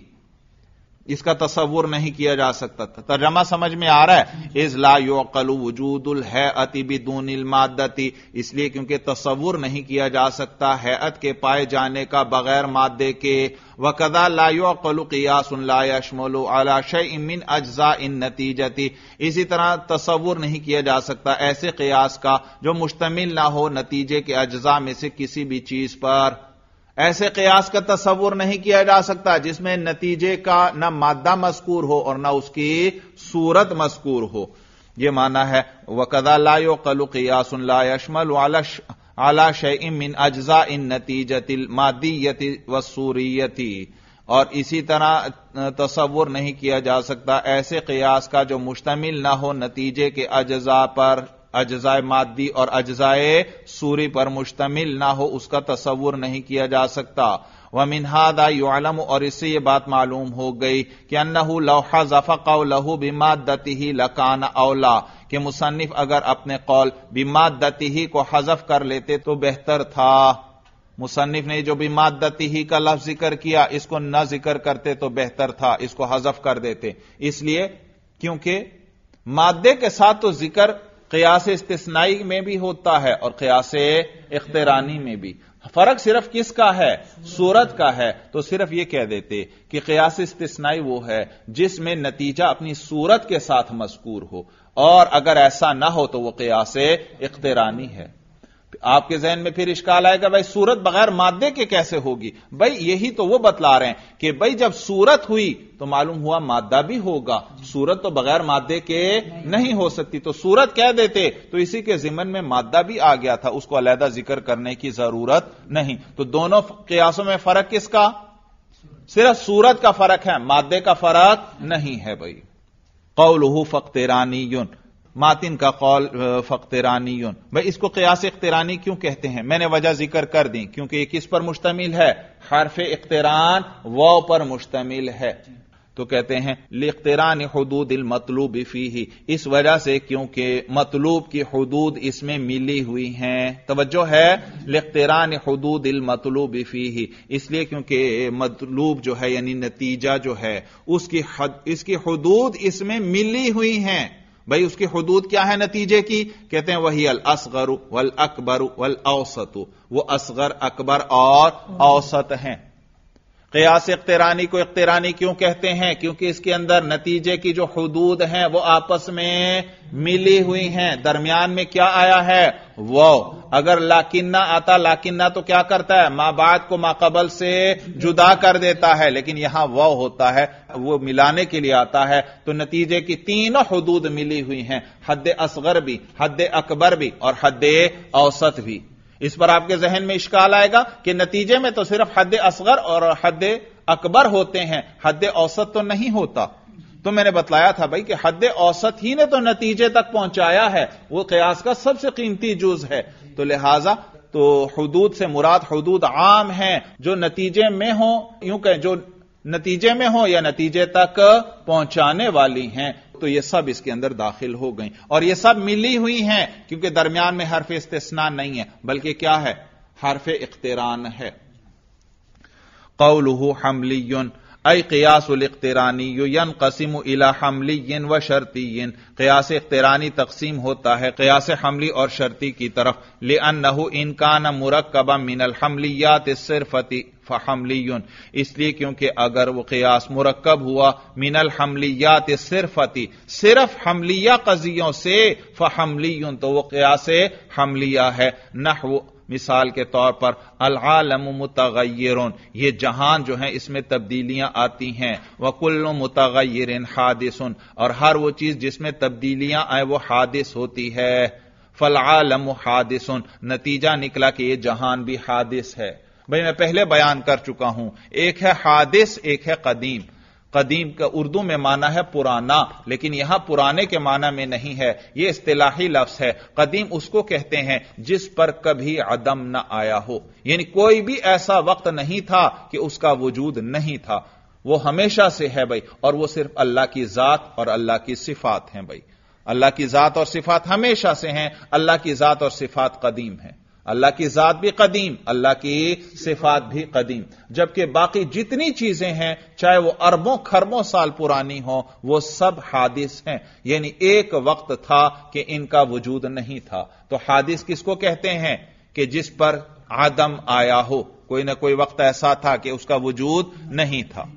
इसका तस्वुर नहीं किया जा सकता था तर्जमा समझ में आ रहा है इज ला योकलु वजूदुल है अति बिदूनिल मादती इसलिए क्योंकि तस्वुर नहीं किया जा सकता हैत के पाए जाने का बगैर मादे के वकदा ला योकलु कियासुन ला यशमोलु अला अज्जा इन नतीजती इसी तरह तस्वुर नहीं किया जा सकता ऐसे कयास का जो मुश्तमिल ना हो नतीजे के अज्जा में से किसी भी चीज पर ऐसे कयास का तस्वुर नहीं किया जा सकता जिसमें नतीजे का न मादा मस्कूर हो और न उसकी सूरत मस्कूर हो यह माना है वकदा लायो कलु कयासन लाशमल आला शम इन अज्जा इन नतीजतिल मादीयति व सूरीयति और इसी तरह तस्वुर नहीं किया जा सकता ऐसे कयास का जो मुश्तमिल ना हो नतीजे के अजा पर अजाय मादी और अजाय सूरी पर मुश्तमिल ना हो उसका तस्वुर नहीं किया जा सकता व मिनहादा युलम और इससे यह बात मालूम हो गई कि अन्नहू लौहा जफा लहू बिमादती ही लकान औला के मुसन्फ अगर अपने कौल बिमादती ही को हजफ कर लेते तो बेहतर था मुसन्फ ने जो बिमादती ही का लफ जिक्र किया इसको न जिक्र करते तो बेहतर था इसको हजफ कर देते इसलिए क्योंकि मादे के साथ तो जिक्र कयास इस्तनाई में भी होता है और कयास इख्तरानी में भी फर्क सिर्फ किसका है सूरत का है तो सिर्फ यह कह देते कि कयास इस्तेनाई वो है जिसमें नतीजा अपनी सूरत के साथ मजकूर हो और अगर ऐसा ना हो तो वह कयास इख्तरानी है आपके जहन में फिर इश्काल आएगा भाई सूरत बगैर मादे के कैसे होगी भाई यही तो वो बतला रहे हैं कि भाई जब सूरत हुई तो मालूम हुआ मादा भी होगा सूरत तो बगैर मादे के नहीं, नहीं हो सकती तो सूरत कह देते तो इसी के जिमन में मादा भी आ गया था उसको अलहदा जिक्र करने की जरूरत नहीं तो दोनों क्यासों में फर्क किसका सिर्फ सूरत का फर्क है मादे का फर्क नहीं है भाई कौलहू रानी युन मातिन का कौल फ़ख्तरानी भाई इसको कयास इख्तरानी क्यों कहते हैं मैंने वजह जिक्र कर दी क्योंकि ये किस पर मुश्तमिल है हरफ इख्तरान व पर मुश्तमिल है तो कहते हैं लिखतरान हदूद मतलूब फी ही इस वजह से क्योंकि मतलूब की हदूद इसमें मिली हुई हैं तोज्जो है लिखतरान हदूद मतलूब फी ही इसलिए क्योंकि मतलूब जो है यानी नतीजा जो है उसकी हद, इसकी हदूद इसमें मिली हुई हैं भाई उसकी हदूद क्या है नतीजे की कहते हैं वही अल असगर वल अकबर वल औसत वो असगर अकबर और औसत हैं कयास इक्तरानी को इख्तरानी क्यों कहते हैं क्योंकि इसके अंदर नतीजे की जो हदूद हैं वो आपस में मिली हुई हैं दरमियान में क्या आया है वो अगर लाकिन्ना आता लाकिन्ना तो क्या करता है मां बाद को माकबल से जुदा कर देता है लेकिन यहां वो होता है वो मिलाने के लिए आता है तो नतीजे की तीनों हदूद मिली हुई हैं हद असगर भी हद अकबर भी और हद औसत भी इस पर आपके जहन में इश्काल आएगा कि नतीजे में तो सिर्फ हद असगर और हद अकबर होते हैं हद औसत तो नहीं होता तो मैंने बतलाया था भाई कि हद औसत ही ने तो नतीजे तक पहुंचाया है वो कयास का सबसे कीमती जुज है तो लिहाजा तो हदूद से मुराद हदूद आम है जो नतीजे में हो यूं कहें जो नतीजे में हो या नतीजे तक पहुंचाने वाली हैं तो ये सब इसके अंदर दाखिल हो गई और ये सब मिली हुई हैं क्योंकि दरमियान में हरफ इस्तना नहीं है बल्कि क्या है हरफ इख्तरान है कौलहू हमलीन अय कयासतरानी यन कसिम इला हमली यन व शर्ती यन कयास इख्तरानी तकसीम होता है कयास हमली और शर्ती की तरफ ले अनहू इनका न मुरकबा मिनल हमलियात सिरफती यून इसलिए क्योंकि अगर वो कयास मुरकब हुआ मिनल हमलियात सिरफती सिर्फ हमलिया कजियों से यून तो वह कयास हमलिया है नह मिसाल के तौर पर अलआलम मुतगैर ये जहान जो है इसमें तब्दीलियां आती हैं वकुल्ल मुतगैर हादिसन और हर वो चीज जिसमें तब्दीलियां आए वो हादिस होती है फलआलम हादिसन नतीजा निकला कि यह जहान भी हादिस है भाई मैं पहले बयान कर चुका हूं एक है हादिस एक है कदीम कदीम का उर्दू में माना है पुराना लेकिन यहां पुराने के माना में नहीं है यह इस्तेलाही लफ्ज है कदीम उसको कहते हैं जिस पर कभी अदम न आया हो यानी कोई भी ऐसा वक्त नहीं था कि उसका वजूद नहीं था वो हमेशा से है भाई और वो सिर्फ अल्लाह की जात और अल्लाह की सिफात है भाई अल्लाह की जात और सिफात हमेशा से हैं अल्लाह की जात और सिफात कदीम है अल्लाह की जात भी कदीम अल्लाह की सिफात भी कदीम जबकि बाकी जितनी चीजें हैं चाहे वो अरबों खरबों साल पुरानी हो वो सब हादिस हैं यानी एक वक्त था कि इनका वजूद नहीं था तो हादिस किसको कहते हैं कि जिस पर आदम आया हो कोई ना कोई वक्त ऐसा था कि उसका वजूद नहीं था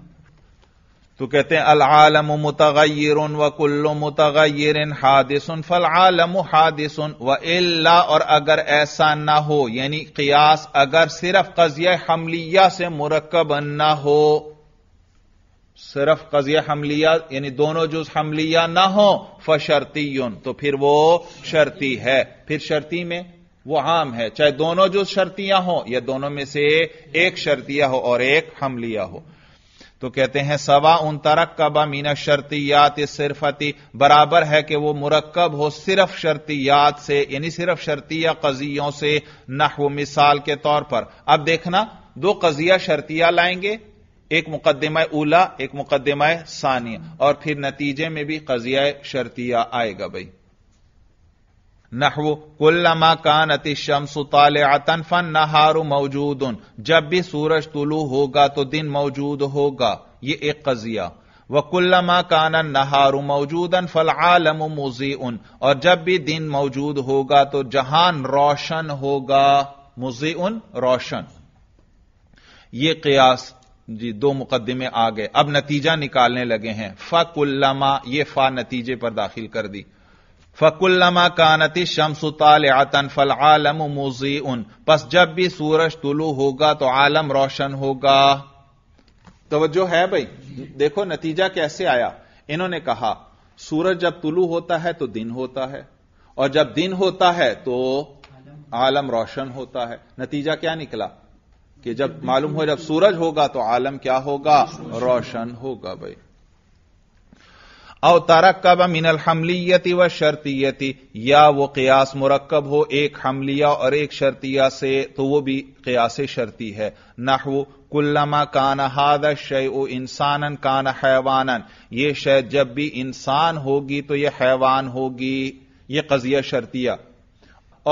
तो कहते हैं अल आलम मुतगैर व कुल्लो मुतगैर हादिसन फल आलम हादिसन व इल्ला और अगर ऐसा ना हो यानी कियास अगर सिर्फ कजिया हमलिया से मुरक्कब ना हो सिर्फ कजिया हमलिया यानी दोनों जुज हमलिया ना हो फशर्ती तो फिर वो शर्ती है फिर शर्ती में वो आम है चाहे दोनों जुज शर्तियां हो या दोनों में से एक शर्तिया हो और एक हमलिया हो तो कहते हैं सवा उन कबा मीना शर्तियात सिर्फती बराबर है कि वो मुरक्कब हो सिर्फ शर्तियात से यानी सिर्फ शर्तिया कजियों से नहव मिसाल के तौर पर अब देखना दो कजिया शर्तिया लाएंगे एक मुकदमा उला एक मुकदमा सानिया और फिर नतीजे में भी कजिया शर्तिया आएगा भाई नहव कुल्लमा कान अति शमसु आतन फन नहारु मौजूद उन जब भी सूरज तुलू होगा तो दिन मौजूद होगा ये एक कजिया व कुल्लमा कानन नहारु मौजूदन फल आलम मुजी उन और जब भी दिन मौजूद होगा तो जहान रोशन होगा मुजी उन रोशन ये कयास जी दो मुकदमे आ गए अब नतीजा निकालने लगे हैं फ कुल्लमा ये फा नतीजे पर दाखिल कर दी फकुल्लमा कानति शमसु तालतन फल आलम मोजी उन बस जब भी सूरज तुलू होगा तो आलम रोशन होगा तोज्जो है भाई देखो नतीजा कैसे आया इन्होंने कहा सूरज जब तुलू होता है तो दिन होता है और जब दिन होता है तो आलम रोशन होता है नतीजा क्या निकला कि जब मालूम हो जब सूरज होगा तो आलम क्या होगा रोशन होगा भाई और कब मिनल हमलियति व शर्तीयती या वो कयास मुरक्कब हो एक हमलिया और एक शर्तिया से तो वो भी कयास शर्ती है नहु कुल्लमा कान हाद शय ओ इंसानन कान हैवानन ये शय जब भी इंसान होगी तो यह हैवान होगी ये कजिया शर्तिया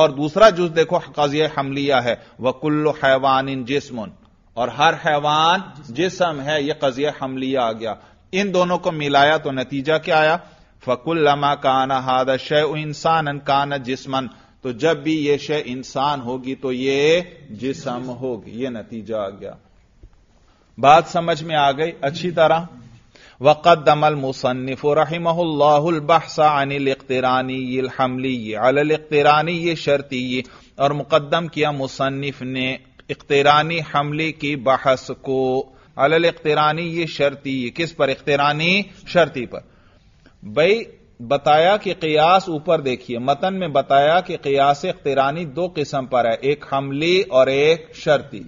और दूसरा जुज देखो कजिया हमलिया है वकुल्ल हैवान इन जिसमन और हर हैवान जिसम है यह कजिया हमलिया आ गया इन दोनों को मिलाया तो नतीजा क्या आया फकुल लमा काना हाद शय इंसान काना जिसमन तो जब भी यह शय इंसान होगी तो ये जिसम होगी यह नतीजा आ गया बात समझ में आ गई अच्छी तरह वक़दमल रहीमहुल्लाहुल बहसा अनिल इख्तरानी हमली ये अल इख्तरानी ये शर्ती ये और मुकदम किया मुसन्फ ने इख्तरानी हमली की बहस को अलल इख्तरानी ये शर्ती ये किस पर इख्तरानी शर्ती पर भाई बताया कि कयास ऊपर देखिए मतन में बताया कि कयास इख्तरानी दो किस्म पर है एक हमली और एक शर्ती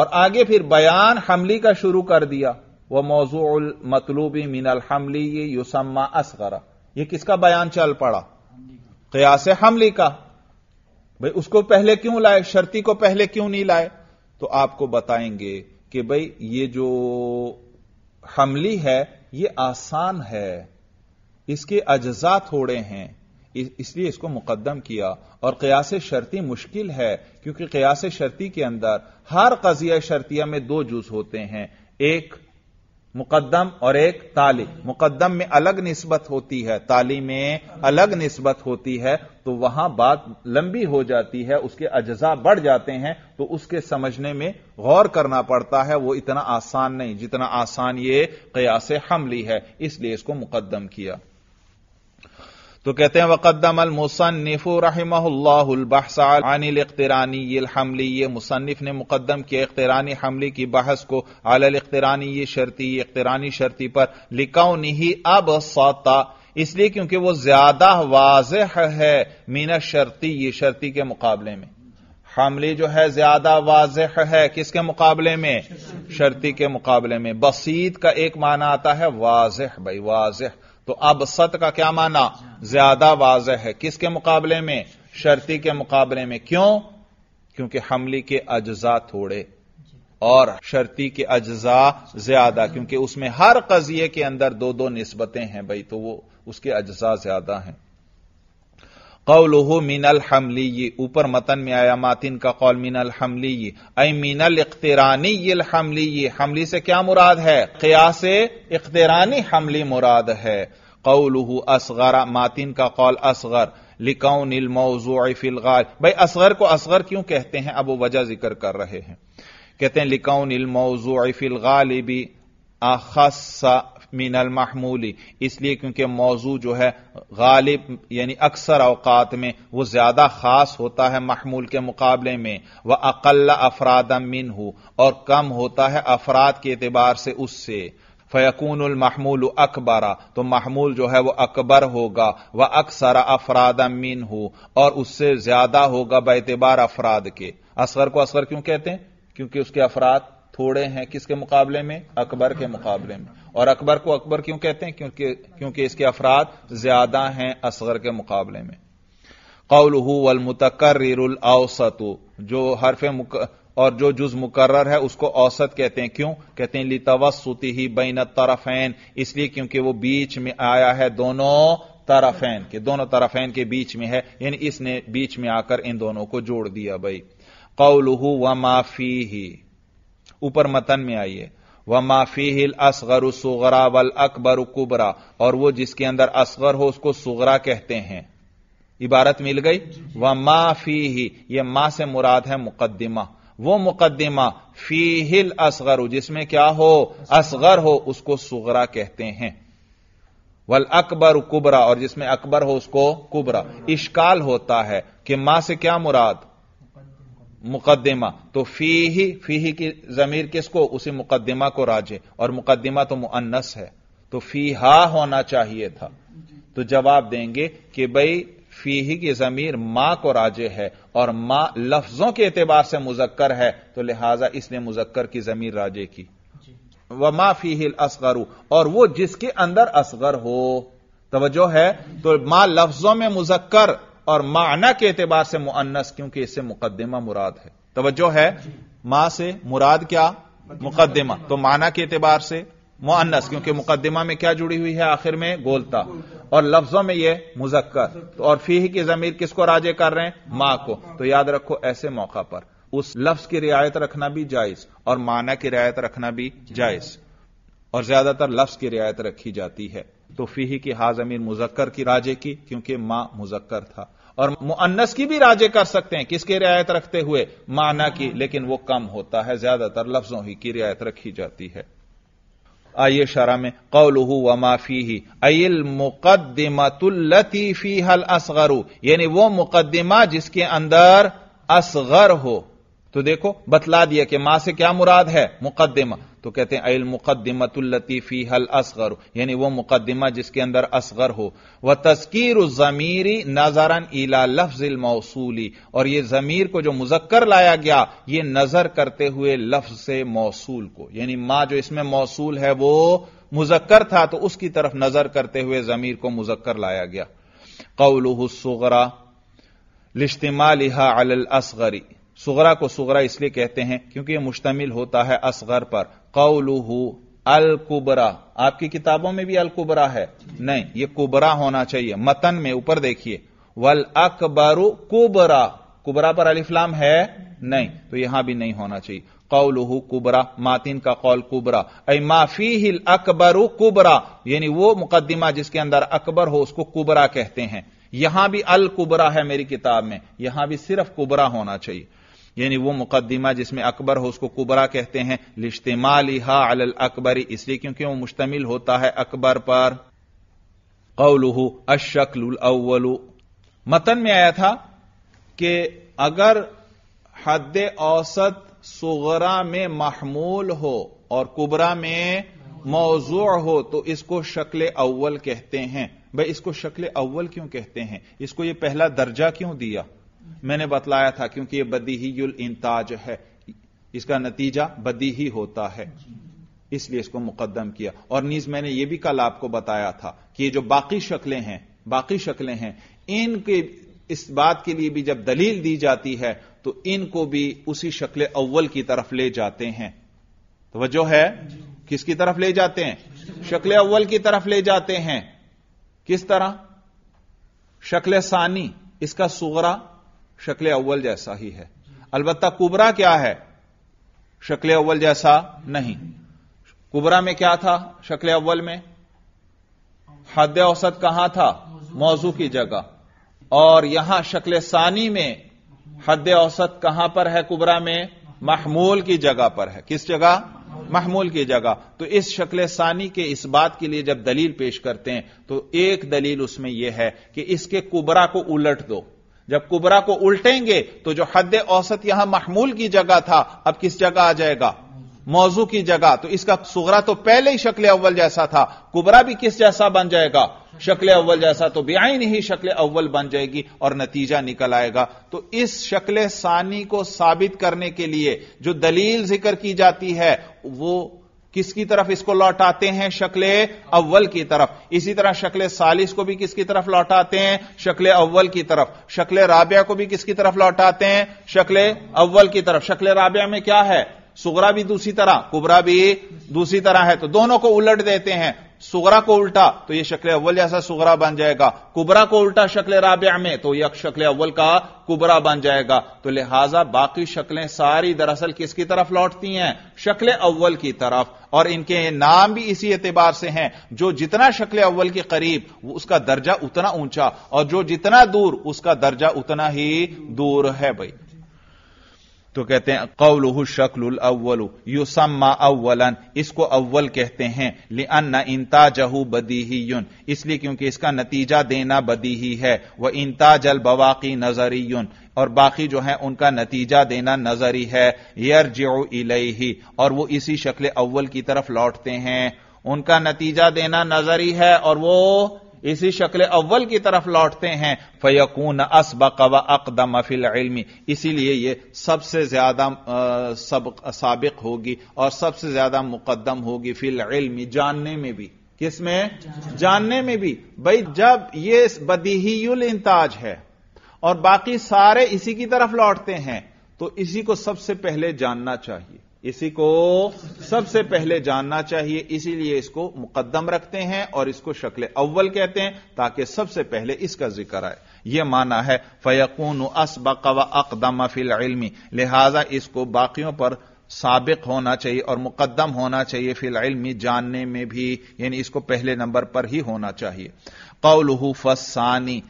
और आगे फिर बयान हमली का शुरू कर दिया वह मौजूल मतलूबी मिनल हमली ये युसम्मा असगरा यह किसका बयान चल पड़ा कयास हमली का भाई उसको पहले क्यों लाए शर्ती को पहले क्यों नहीं लाए तो आपको बताएंगे कि भाई ये जो हमली है ये आसान है इसके अजजा थोड़े हैं इसलिए इसको मुकदम किया और कयास शर्ती मुश्किल है क्योंकि कयास शर्ती के अंदर हर कजिया शर्तिया में दो जूस होते हैं एक मुकदम और एक ताली मुकदम में अलग नस्बत होती है ताली में अलग नस्बत होती है तो वहां बात लंबी हो जाती है उसके अजजा बढ़ जाते हैं तो उसके समझने में गौर करना पड़ता है वो इतना आसान नहीं जितना आसान ये कयास हमली है इसलिए इसको मुकदम किया तो कहते हैं वक़दम मुसनफ़ रहमल्लाबहसानिलतरानी हमली ये मुसनफ़ ने मुकदम किया इख्तरानी हमली की बहस को अलतरानी ये शर्ती इख्तरानी शर्ती पर लिखाओ नहीं अब सौता इसलिए क्योंकि वो ज्यादा वाज है मीना शर्ती ये शर्ती के मुकाबले में हमली जो है ज्यादा वाज है किसके मुकाबले में शर्ती के मुकाबले में बसीत का एक माना आता है वाज भाई वाज तो अब सत का क्या माना ज्यादा वाज है किसके मुकाबले में शर्ती के मुकाबले में क्यों क्योंकि हमली के अजजा थोड़े और शर्ती के अजजा ज्यादा क्योंकि उसमें हर कजिए के अंदर दो दो नस्बतें हैं भाई तो वो उसके अजजा ज्यादा हैं कौलह मीनल हमली ऊपर मतन में आया मातिन का कौल मीनल हमली अ मीनल इख्तरानी हमली हमली से क्या मुराद है से इख्तरानी हमली मुराद है कौलह असगर मातिन का कौल असगर लिकौन मौजूफ़ फिलगाल भाई असगर को असगर क्यों कहते हैं अब वो वजह जिक्र कर रहे हैं कहते हैं लिकौन मौजूफ़ फिलगालिबी अखस मीनल महमूली इसलिए क्योंकि मौजू जो है गालिब यानी अक्सर अवकात में वो ज्यादा खास होता है महमूल के मुकाबले में वह अकल अफराद मिन हो और कम होता है अफराद के एतबार से उससे फ़यकून महमूल अकबरा तो महमूल जो है वह अकबर होगा वह अक्सर अफराद मिन हो और उससे ज्यादा होगा बतबार अफराद के असगर को असगर क्यों कहते हैं क्योंकि उसके अफराद थोड़े हैं किसके मुकाबले में अकबर के मुकाबले में और अकबर को अकबर क्यों कहते हैं क्योंकि क्योंकि इसके अफराद ज्यादा हैं असगर के मुकाबले में कौल वलमतकर्रुल औसत जो हरफ और जो जुज मुकर्र है उसको औसत कहते हैं क्यों कहते हैं लितवसुति ही बैन तरफैन इसलिए क्योंकि वो बीच में आया है दोनों तरफैन के दोनों तरफैन के बीच में है यानी इसने बीच में आकर इन दोनों को जोड़ दिया भाई कौलहू व माफी ही ऊपर मतन में आइए व हिल असगर सुगरा वल अकबर कुबरा और वो जिसके अंदर असगर हो उसको सुगरा कहते हैं इबारत मिल गई व माफी ही ये मां से मुराद है मुकदमा वो मुकदमा फीहिल असगर जिसमें क्या हो असगर हो उसको सुगरा कहते हैं वल अकबर कुबरा और जिसमें अकबर हो उसको कुबरा इश्काल होता है कि मां से क्या मुराद मुकदमा तो फी ही फी ही की जमीर किसको उसी मुकदमा को राजे और मुकदमा तो मुअन्नस है तो फी हा होना चाहिए था तो जवाब देंगे कि भाई फी ही की जमीर मां को राजे है और मां लफ्जों के एतबार से मुजक्कर है तो लिहाजा इसने मुजक्कर की जमीर राजे की व मां फी हिल असगरू और वो जिसके अंदर असगर हो तोज्जो है तो मां लफ्जों में मुजक्कर और माना के एतबार से मुअन्नस क्योंकि इससे मुकदमा मुराद है तोज्जो है मां से मुराद क्या मुकदमा तो माना के एतबार से मुअन्नस क्योंकि मुकदमा में क्या जुड़ी हुई है आखिर में गोलता और लफ्जों में यह मुजक्कर तो और फी की जमीर किसको राजे कर रहे हैं मां को तो याद रखो ऐसे मौका पर उस लफ्ज की रियायत रखना भी जायज और माना की रियायत रखना भी जायज और ज्यादातर लफ्ज की रियायत रखी जाती है तो फीही की हा जमीन मुजक्कर की राजे की क्योंकि मां मुजक्कर था और मुअन्नस की भी राजे कर सकते हैं किसकी रियायत रखते हुए माना की लेकिन वो कम होता है ज्यादातर लफ्जों ही की रियायत रखी जाती है आइए शरा में कौलहू व माफी ही अल मुकदमतुल्लती फी हल असगरू यानी वो मुकदमा जिसके अंदर असगर हो तो देखो बतला दिया कि मां से क्या मुराद है मुकदमा तो कहते हैं अल मुकदमतुल्लतीफी हल असगर यानी वो मुकदमा जिसके अंदर असगर हो वह तस्कीर जमीरी नजरन इला लफ्जिल मौसूली और ये जमीर को जो मुजक्कर लाया गया ये नजर करते हुए लफ्ज से मौसूल को यानी मां जो इसमें मौसूल है वो मुजक्कर था तो उसकी तरफ नजर करते हुए जमीर को मुजक्कर लाया गया कौलुहुसरा लिश्तमा लिहा अल असगरी सुगरा को सुगरा इसलिए कहते हैं क्योंकि यह मुश्तमिल होता है असगर पर कौलूहू अल कुबरा आपकी किताबों में भी अल कुबरा है नहीं यह कुबरा होना चाहिए मतन में ऊपर देखिए वल अकबरू कुबरा कुबरा पर अलिफ्लाम है नहीं तो यहां भी नहीं होना चाहिए कौलूहू कुबरा मातिन का कौल कुबरा ऐ माफी हिल अकबरू कुबरा यानी वो मुकदमा जिसके अंदर अकबर हो उसको कुबरा कहते हैं यहां भी अल कुबरा है मेरी किताब में यहां भी सिर्फ कुबरा होना चाहिए यानी वो मुकदमा जिसमें अकबर हो उसको कुबरा कहते हैं लिश्तेमाली हा अल अकबरी इसलिए क्योंकि वो मुश्तमिल होता है अकबर पर कौलूहू अशकल अव्वलू मतन में आया था कि अगर हद औसत सुगरा में महमूल हो और कुबरा में मौजू हो तो इसको शक्ल अव्वल कहते हैं भाई इसको शक्ल अव्वल क्यों कहते हैं इसको यह पहला दर्जा क्यों दिया मैंने बतलाया था क्योंकि यह बदी ही युल इंताज है इसका नतीजा बदी ही होता है इसलिए इसको मुकदम किया और नीज मैंने यह भी कल आपको बताया था कि ये जो बाकी शक्लें हैं बाकी शक्लें हैं इनके इस बात के लिए भी जब दलील दी जाती है तो इनको भी उसी शक्ल अव्वल की तरफ ले जाते हैं तो वह जो है किसकी तरफ ले जाते हैं शक्ल अव्वल की तरफ ले जाते हैं किस तरह शक्ल सानी इसका सुगरा शक्ल अव्वल जैसा ही है अलबत्ता कुबरा क्या है शक्ल अव्वल जैसा नहीं कुबरा में क्या था शक्ल अव्वल में हद औसत कहां था मौजू की जगह और यहां शक्ल सानी में हद औसत कहां पर है कुबरा में महमूल की जगह पर है किस जगह महमूल की जगह तो इस शक्ल सानी के इस बात के लिए जब दलील पेश करते हैं तो एक दलील उसमें यह है कि इसके कुबरा को उलट दो जब कुबरा को उल्टेंगे तो जो हद औसत यहां महमूल की जगह था अब किस जगह आ जाएगा मौजू की जगह तो इसका सुगरा तो पहले ही शक्ल अव्वल जैसा था कुबरा भी किस जैसा बन जाएगा शक्ल अव्वल जैसा तो बेआईन ही शक्ल अव्वल बन जाएगी और नतीजा निकल आएगा तो इस शक्ल सानी को साबित करने के लिए जो दलील जिक्र की जाती है वो किसकी तरफ इसको लौटाते हैं शक्ल अव्वल की तरफ इसी तरह शक्ल सालिस को भी किसकी तरफ लौटाते हैं शक्ल अव्वल की तरफ शक्ल राबिया को भी किसकी तरफ लौटाते हैं शक्ल अव्वल की तरफ शक्ल राबिया में क्या है सुगरा भी दूसरी तरह कुबरा भी दूसरी तरह है तो दोनों को उलट देते हैं सुगरा को उल्टा तो यह शक्ल अव्वल जैसा सुगरा बन जाएगा कुबरा को उल्टा शक्ल राबिया में तो यह शक्ल अव्वल का कुबरा बन जाएगा तो लिहाजा बाकी शक्लें सारी दरअसल किसकी तरफ लौटती हैं शक्ल अव्वल की तरफ और इनके नाम भी इसी एतबार से हैं जो जितना शक्ल अव्वल के करीब उसका दर्जा उतना ऊंचा और जो जितना दूर उसका दर्जा उतना ही दूर है भाई तो कहते हैं कौलहु शक्ल अव्वल युसम्मा अव्वलन इसको अव्वल कहते हैं लिअन्ना इंताजहू बदीहीयुन इसलिए क्योंकि इसका नतीजा देना बदीही है वह इंताजल बवाकी नजरीयुन और बाकी जो है उनका नतीजा देना नजरी है यर ही और वो इसी शक्ल अव्वल की तरफ लौटते हैं उनका नतीजा देना नजरी है और वो इसी शक्ल अव्वल की तरफ लौटते हैं फयकून असबक व अकदम अफिल इलमी इसीलिए ये सबसे ज्यादा सब सबक होगी और सबसे ज्यादा मुकदम होगी फिल इल्मी जानने में भी किसमें जानने में भी भाई जब ये बदीहील इंताज है और बाकी सारे इसी की तरफ लौटते हैं तो इसी को सबसे पहले जानना चाहिए इसी को सबसे पहले जानना चाहिए इसीलिए इसको मुकदम रखते हैं और इसको शक्ल अव्वल कहते हैं ताकि सबसे पहले इसका जिक्र आए यह माना है फयकून असबक व अकदम फिल इल्मी लिहाजा इसको बाकियों पर सबक होना चाहिए और मुकदम होना चाहिए फिल इल्मी जानने में भी यानी इसको पहले नंबर पर ही होना चाहिए कौलहू फसानी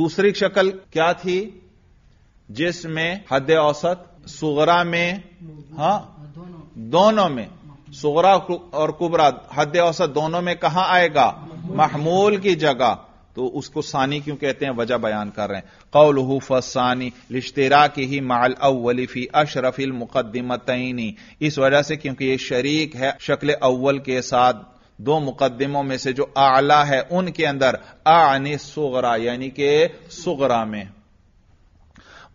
दूसरी शक्ल क्या थी जिसमें हद औसत सुगरा में हाँ दोनों में सुगरा और कुबरा हद औसत दोनों में कहां आएगा महमूल की जगह तो उसको सानी क्यों कहते हैं वजह बयान कर रहे हैं कौल फसानी रिश्तेरा की ही माल अव्वली फी अशरफिल मुकदमतनी इस वजह से क्योंकि ये शरीक है शक्ल अव्वल के साथ दो मुकदमों में से जो आला है उनके अंदर आने सुगरा यानी के सुगरा में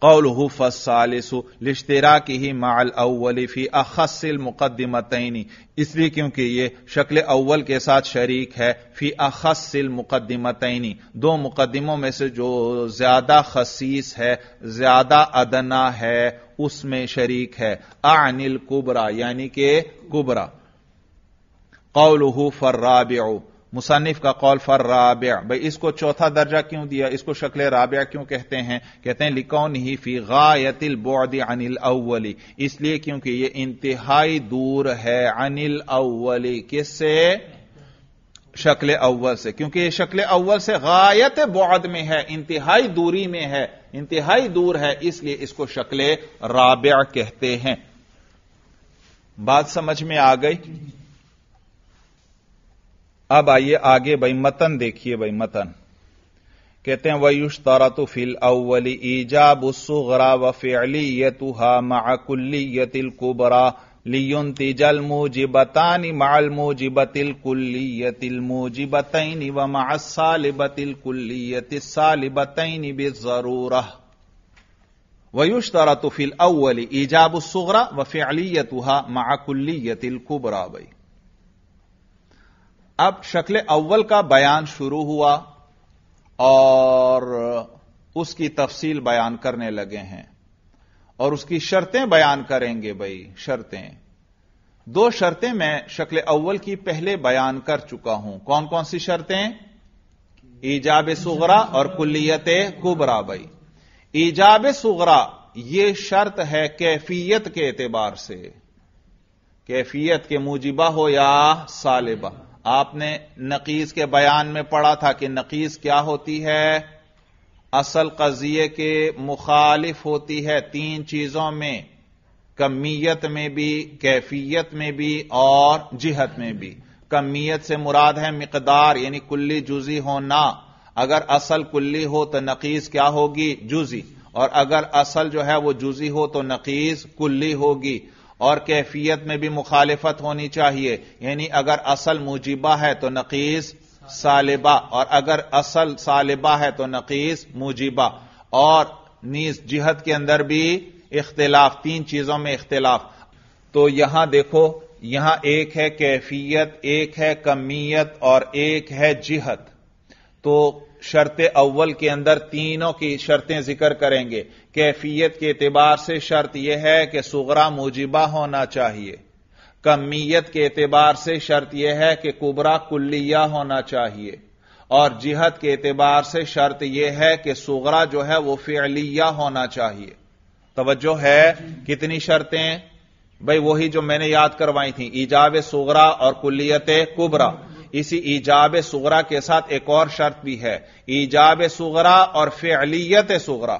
कौलहु फसालिसु लिश्तरा की ही माल अव्वल फी अखसिल मुकदमतनी इसलिए क्योंकि ये शक्ल अव्वल के साथ शरीक है फी अखसिल मुकदमतनी दो मुकदमों में से जो ज्यादा खसीस है ज्यादा अदना है उसमें शरीक है अनिल कुबरा यानी के कुबरा कौलहु फर्राबियो मुसनफ का कौल फर राबिया भाई इसको चौथा दर्जा क्यों दिया इसको शक्ल राब्या क्यों कहते हैं कहते हैं लिकौन ही फी गायतिल बोदी अनिल अव्वली इसलिए क्योंकि यह इंतहाई दूर है अनिल अव्वली किससे शक्ल अव्वल से क्योंकि यह शक्ल अव्वल से गायत बौद में है इंतहाई दूरी में है इंतहाई दूर है इसलिए इसको शक्ल राब्या कहते हैं बात समझ में आ गई अब आइए आगे भाई मतन देखिए भाई मतन कहते हैं वयुष तारातु फिल अवली ईजाब उसरा वफेली युहा माकुल्ली यतिल कुबरा लियुन तिजल मुजिबतानी माल बतिल कुल्ली यतिल बतैनी व मासालिबतिल कुल्ली यतिसालिबतैनी बेजरूरा वयुष तारातु फिल अवली ईजाब उसरा वफेली यतुहा माकुल्ली यतिल कुबरा भाई अब शक्ल अव्वल का बयान शुरू हुआ और उसकी तफसील बयान करने लगे हैं और उसकी शर्तें बयान करेंगे भाई शर्तें दो शर्तें मैं शक्ल अव्वल की पहले बयान कर चुका हूं कौन कौन सी शर्तें ईजाब सुगरा और कुलियत कुबरा भाई ईजाब सुगरा यह शर्त है कैफियत के एतबार से कैफियत के, मुजिबा हो या सालिबा आपने नकीस के बयान में पढ़ा था कि नकीस क्या होती है असल कजिए के मुखालिफ होती है तीन चीजों में कमीयत में भी कैफियत में भी और जिहत में भी कमीयत से मुराद है मकदार यानी कुल्ली जुजी होना अगर असल कुल्ली हो तो नकीस क्या होगी जुजी और अगर असल जो है वो जुजी हो तो नकीस कुल्ली होगी और कैफियत में भी मुखालिफत होनी चाहिए यानी अगर असल मुजिबा है तो नकीस सालिबा और अगर असल सालिबा है तो नकीस मुजिबा और नीस जिहत के अंदर भी इख्तिलाफ तीन चीजों में इख्तिलाफ तो यहां देखो यहां एक है कैफियत एक है कमियत और एक है जिहत तो शर्त अव्वल के अंदर तीनों की शर्तें जिक्र करेंगे कैफियत के एतबार से शर्त यह है कि सुगरा मुजिबा होना चाहिए कमीयत के एतबार से शर्त यह है कि कुबरा कुल्लिया होना चाहिए और जिहत के एतबार से शर्त यह है कि सुगरा जो है वह फेलिया होना चाहिए तोज्जो है कितनी शर्तें भाई वही जो मैंने याद करवाई थी ईजाब सुगरा और कुल्लियत कुबरा इसी ईजाब सुगरा के साथ एक और शर्त भी है ईजाब सुगरा और फेलियत सुगरा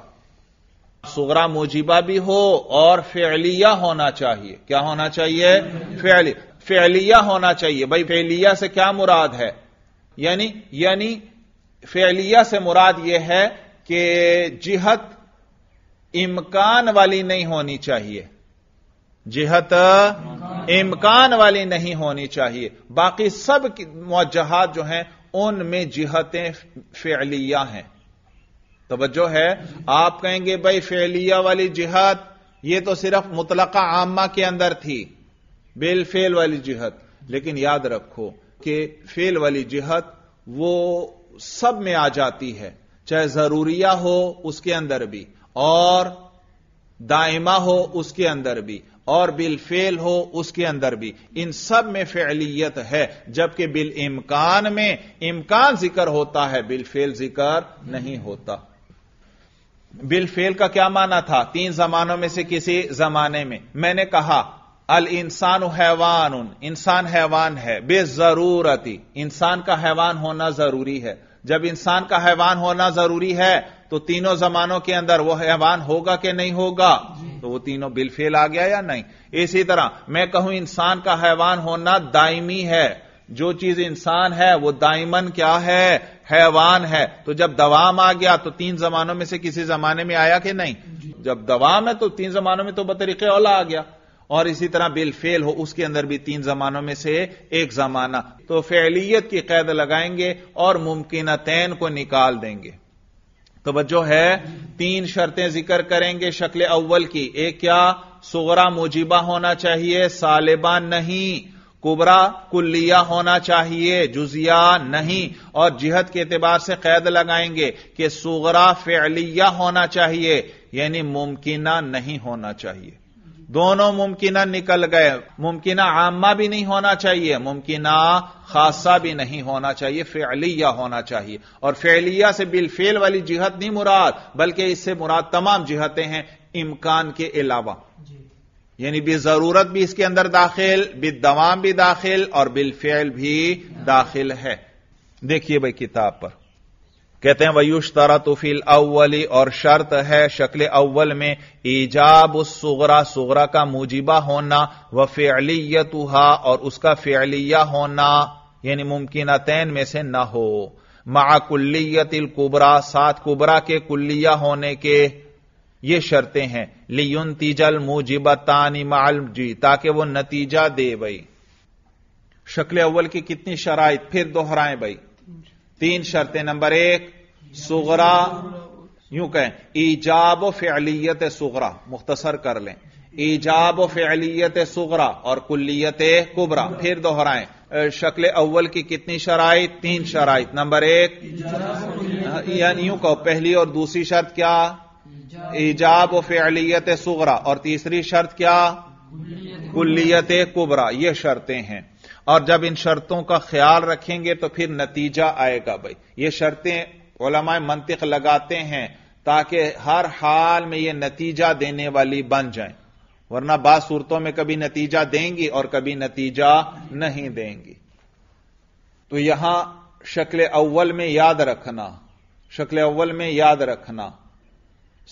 सुगरा मोजिबा भी हो और फेलिया होना चाहिए क्या होना चाहिए फेली फेलिया होना चाहिए भाई फेलिया से क्या मुराद है यानी यानी फेलिया से मुराद यह है कि जिहत इम्कान वाली नहीं होनी चाहिए जिहत इम्कान वाली नहीं होनी चाहिए बाकी सब मुजहत जो हैं उनमें जिहतें फेलिया हैं तोज्जो है आप कहेंगे भाई फेलिया वाली जिहत यह तो सिर्फ मुतलका आमा के अंदर थी बेलफेल फेल वाली जिहत लेकिन याद रखो कि फेल वाली जिहत वो सब में आ जाती है चाहे जरूरिया हो उसके अंदर भी और दायमा हो उसके अंदर भी और बिल फेल हो उसके अंदर भी इन सब में फेलियत है जबकि बिल इमकान में इमकान जिक्र होता है बिल फेल जिक्र नहीं होता बिल फेल का क्या माना था तीन जमानों में से किसी जमाने में मैंने कहा अल इंसान हैवान इंसान हैवान है बेजरूरती इंसान का हैवान होना जरूरी है जब इंसान का हैवान होना जरूरी है तो तीनों जमानों के अंदर वो हैवान होगा कि नहीं होगा तो वो तीनों बिलफेल आ गया या नहीं इसी तरह मैं कहूं इंसान का हैवान होना दायमी है जो चीज इंसान है वो दायमन क्या है हैवान है तो जब दवाम आ गया तो तीन जमानों में से किसी जमाने में आया कि नहीं जब दवाम है तो तीन जमानों में तो बतरीके औला आ गया और इसी तरह बिलफेल हो उसके अंदर भी तीन जमानों में से एक जमाना तो फैलियत की कैद लगाएंगे और मुमकिन तैन को निकाल देंगे तो जो है तीन शर्तें जिक्र करेंगे शक्ल अव्वल की एक क्या सोरा मुजिबा होना चाहिए सालिबा नहीं कुबरा कुल्लिया होना चाहिए जुजिया नहीं और जिहत के एतबार से कैद लगाएंगे कि सुगरा फैलिया होना चाहिए यानी मुमकिन नहीं होना चाहिए दोनों मुमकिन निकल गए मुमकिन आमा भी नहीं होना चाहिए मुमकिन खासा भी नहीं होना चाहिए फेलिया होना चाहिए और फेलिया से बिलफेल वाली जिहत नहीं मुराद बल्कि इससे मुराद तमाम जिहतें हैं इम्कान के अलावा यानी बे जरूरत भी इसके अंदर दाखिल बिदवाम भी दाखिल और बिलफेल भी दाखिल है देखिए भाई किताब पर कहते हैं वयुष तरा तुफिल अव्वली और शर्त है शक्ल अव्वल में ईजाब उस सुगरा सुगरा का मुजिबा होना व फेलियतुहा और उसका फेलिया होना यानी मुमकिन तैन में से न हो माकुल्लियतिल कुबरा सात कुबरा के कुल्लिया होने के ये शर्तें हैं लियुन तिजल मुजिबतानी माल जी ताकि वो नतीजा दे भाई शक्ल अव्वल की कितनी शराइ फिर दोहराएं भाई तीन शर्तें नंबर एक सुगरा यूं कहें ईजाब फैलियत सुगरा मुख्तसर कर लें ईजाब फैलियत सुगरा और कुल्लियत कुबरा फिर दोहराएं शक्ल अव्वल की कितनी शराइ तीन शराइ नंबर एक यानी यूं कहो पहली और दूसरी शर्त क्या ईजाब फेलियत सुगरा और तीसरी शर्त क्या कुल्लियत कुबरा ये शर्तें हैं और जब इन शर्तों का ख्याल रखेंगे तो फिर नतीजा आएगा भाई ये शर्तें ओलमाए मंतिक लगाते हैं ताकि हर हाल में यह नतीजा देने वाली बन जाए वरना बाद सूरतों में कभी नतीजा देंगी और कभी नतीजा नहीं देंगी तो यहां शक्ल अव्वल में याद रखना शक्ल अव्वल में याद रखना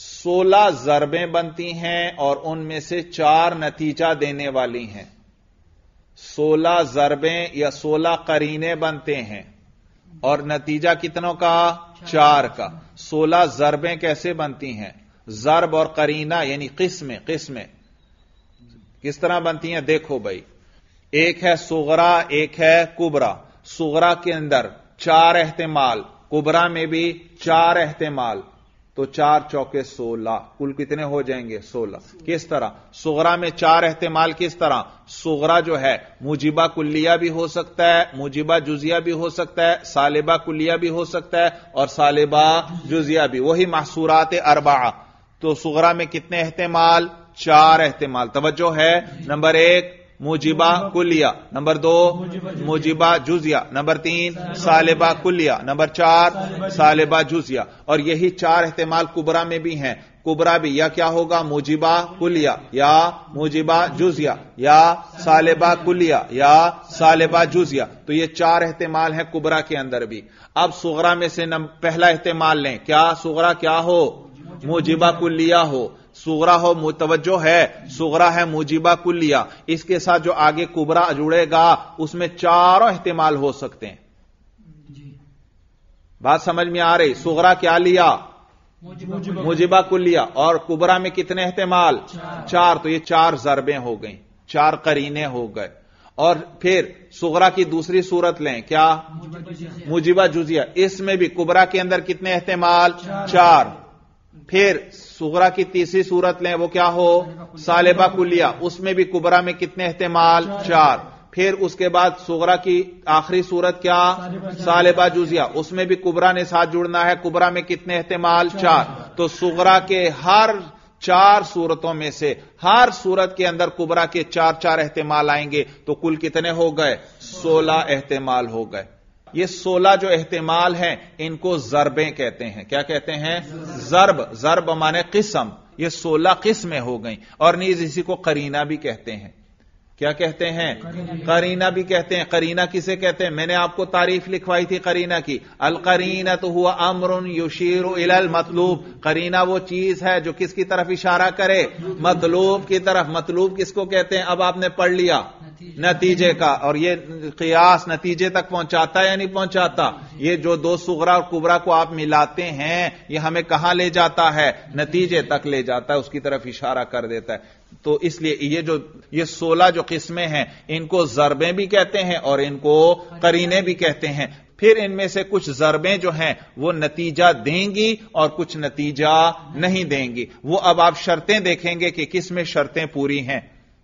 सोलह जरबें बनती हैं और उनमें से चार नतीजा देने वाली हैं सोलह जरबें या सोलह करीने बनते हैं और नतीजा कितनों का चार का सोलह जरबें कैसे बनती हैं जरब और करीना यानी किस्में किस्में किस तरह बनती हैं देखो भाई एक है सुगरा एक है कुबरा सुगरा के अंदर चार एहतेमाल कुबरा में भी चार एहतेमाल तो चार चौके सोलह कुल कितने हो जाएंगे सोलह किस तरह सोगरा में चार एहतेमाल किस तरह सोगरा जो है मुजिबा कुल्लिया भी हो सकता है मुजिबा जुजिया भी हो सकता है सालिबा कुल्लिया भी हो सकता है और सालिबा जुजिया भी वही मासूरात अरबा तो सुगरा में कितने एहतेमाल चार एहतेमाल तवज्जो है नंबर एक मुजिबा कुलिया नंबर दो मुजिबा जुजिया नंबर तीन सालिबा कुलिया नंबर चार सालिबा जुजिया और यही चार अहतमाल कुबरा में भी हैं कुबरा भी या क्या होगा मुजिबा कुलिया या मुजिबा जुजिया या सालिबा कुलिया या सालिबा जुजिया तो ये चार अहतमाल हैं कुबरा के अंदर भी अब सुगरा में से पहला अहतमाल लें क्या सुगरा क्या हो मुजिबा कुलिया हो सोगरा हो मुतवजो है सुगरा है मुजीबा कुलिया इसके साथ जो आगे कुबरा जुड़ेगा उसमें चारों इस्तेमाल हो सकते हैं बात समझ में आ रही सुगरा क्या लिया मुजिबा, कुलिया और कुबरा में कितने इस्तेमाल चार।, चार तो ये चार जरबें हो गई चार करीने हो गए और फिर सुगरा की दूसरी सूरत लें क्या मुजिबा जुजिया इसमें भी कुबरा के अंदर कितने इस्तेमाल चार, चार। फिर सुगरा की तीसरी सूरत लें वो क्या हो सालेबा कुलिया उसमें भी कुबरा में कितने अहतमाल चार फिर उसके बाद सुगरा की आखिरी सूरत क्या सालेबा जुजिया उसमें भी कुबरा ने साथ जुड़ना है कुबरा में कितने अहतमाल चार तो सुगरा के हर चार सूरतों में से हर सूरत के अंदर कुबरा के चार चार अहतमाल आएंगे तो कुल कितने हो गए सोलह अहतमाल हो गए ये सोलह जो एहतमाल हैं इनको जरबें कहते हैं क्या कहते हैं जरब जरब माने किस्म ये सोलह किस्में हो गई और नीज इसी को करीना भी कहते हैं क्या कहते हैं करीना भी कहते हैं करीना किसे कहते हैं मैंने आपको तारीफ लिखवाई थी करीना की अल करीना तो हुआ अमरुन युशीर इलल मतलूब करीना वो चीज है जो किसकी तरफ इशारा करे मतलूब की तरफ मतलूब किसको कहते हैं अब आपने पढ़ लिया नतीजे का और ये कयास नतीजे तक पहुंचाता या नहीं पहुंचाता ये जो दो सुगरा और कुबरा को आप मिलाते हैं ये हमें कहां ले जाता है नतीजे तक ले जाता है उसकी तरफ इशारा कर देता है तो इसलिए ये जो ये सोलह जो किस्में हैं इनको जरबे भी कहते हैं और इनको करीने भी कहते हैं फिर इनमें से कुछ जरबें जो हैं वो नतीजा देंगी और कुछ नतीजा नहीं देंगी वो अब आप शर्तें देखेंगे कि किस में शर्तें पूरी हैं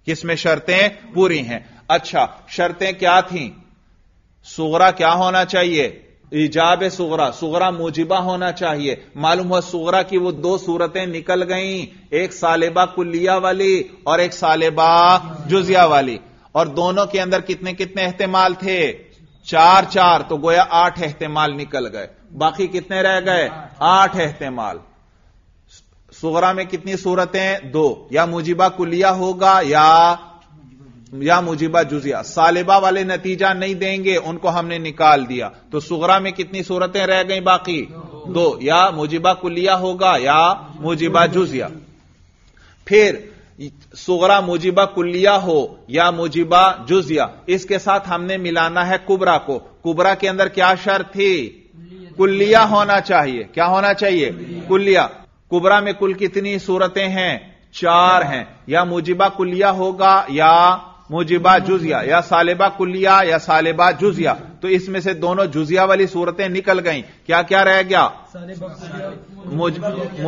किसमें शर्तें पूरी हैं अच्छा शर्तें क्या थी सुगरा क्या होना चाहिए ईजाब सुगरा सुगरा मुजिबा होना चाहिए मालूम हुआ सुगरा की वो दो सूरतें निकल गईं एक सालेबा कुल्लिया वाली और एक सालेबा जुजिया वाली और दोनों के अंदर कितने कितने एहतेमाल थे चार चार तो गोया आठ एहतेमाल निकल गए बाकी कितने रह गए आठ एहतेमाल सुगरा में कितनी सूरतें दो या मुजिबा कुलिया होगा या या मुजिबा जुजिया सालिबा वाले नतीजा नहीं देंगे उनको हमने निकाल दिया तो सुगरा में कितनी सूरतें रह गई बाकी दो या मुजिबा कुलिया होगा या मुजिबा जुजिया फिर सुगरा मुजिबा कुल्लिया हो या मुजिबा जुजिया इसके साथ हमने मिलाना है कुबरा को कुबरा के अंदर क्या शर्त थी कुल्लिया होना चाहिए क्या होना चाहिए कुल्लिया कुबरा में कुल कितनी सूरतें हैं चार हैं या मुजिबा कुलिया होगा या मुजिबा जुजिया या सालिबा कुलिया या सालिबा जुजिया तो इसमें से दोनों जुजिया वाली सूरतें निकल गई क्या क्या रह गया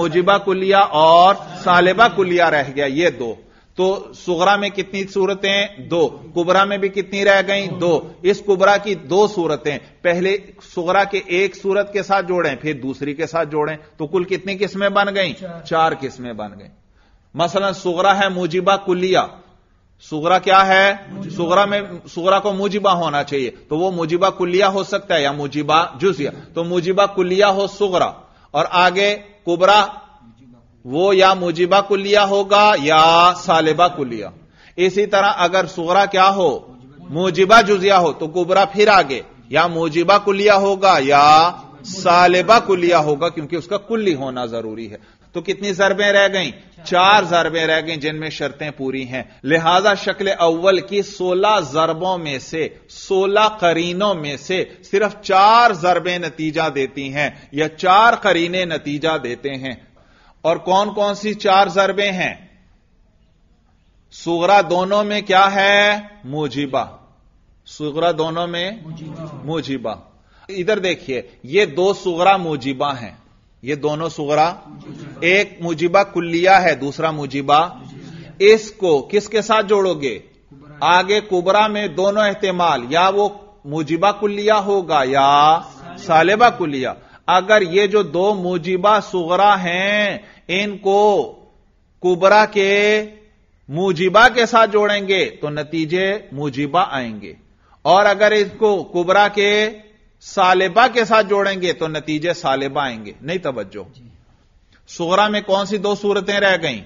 मुजिबा कुलिया और सालिबा कुलिया रह गया ये दो तो सुगरा में कितनी सूरतें दो कुबरा में भी कितनी रह गई दो इस कुबरा की दो सूरतें पहले सुगरा के एक सूरत के साथ जोड़ें फिर दूसरी के साथ जोड़ें तो कुल कितनी किस्में बन गई चार, चार किस्में बन गई मसलन सुगरा है मुजिबा कुलिया सुगरा क्या है सुगरा में सुगरा को मुजिबा होना चाहिए तो वो मुजिबा कुलिया हो सकता है या मुजिबा जुजिया तो मुजिबा कुलिया हो सुगरा और आगे कुबरा वो या मुजिबा कुलिया होगा या सालिबा कुलिया इसी तरह अगर सोरा क्या हो मुजिबा जुजिया हो तो कुबरा फिर आगे या मुजिबा कुलिया होगा या सालिबा कुलिया होगा क्योंकि उसका कुल्ली होना जरूरी है तो कितनी जरबें रह गई चार जरबें रह गई जिनमें शर्तें पूरी हैं लिहाजा शक्ल अव्वल की सोलह जरबों में से सोलह करीनों में से सिर्फ चार जरबें नतीजा देती हैं या चार करीने नतीजा देते हैं और कौन कौन सी चार जरबे हैं सुगरा दोनों में क्या है मुजीबा सुगरा दोनों में मुजीबा इधर देखिए ये दो सुगरा मुजीबा हैं ये दोनों सुगरा एक मुजीबा कुल्लिया है दूसरा मुजीबा इसको किसके साथ जोड़ोगे आगे कुबरा में दोनों एहतेमाल या वो मुजीबा कुल्लिया होगा या सालेबा कुल्लिया अगर ये जो दो मुजिबा सुगरा हैं इनको कुबरा के मुजिबा के साथ जोड़ेंगे तो नतीजे मुजिबा आएंगे और अगर इसको कुबरा के सालेबा के साथ जोड़ेंगे तो नतीजे सालेबा आएंगे नहीं तवज्जो सुगरा में कौन सी दो सूरतें रह गई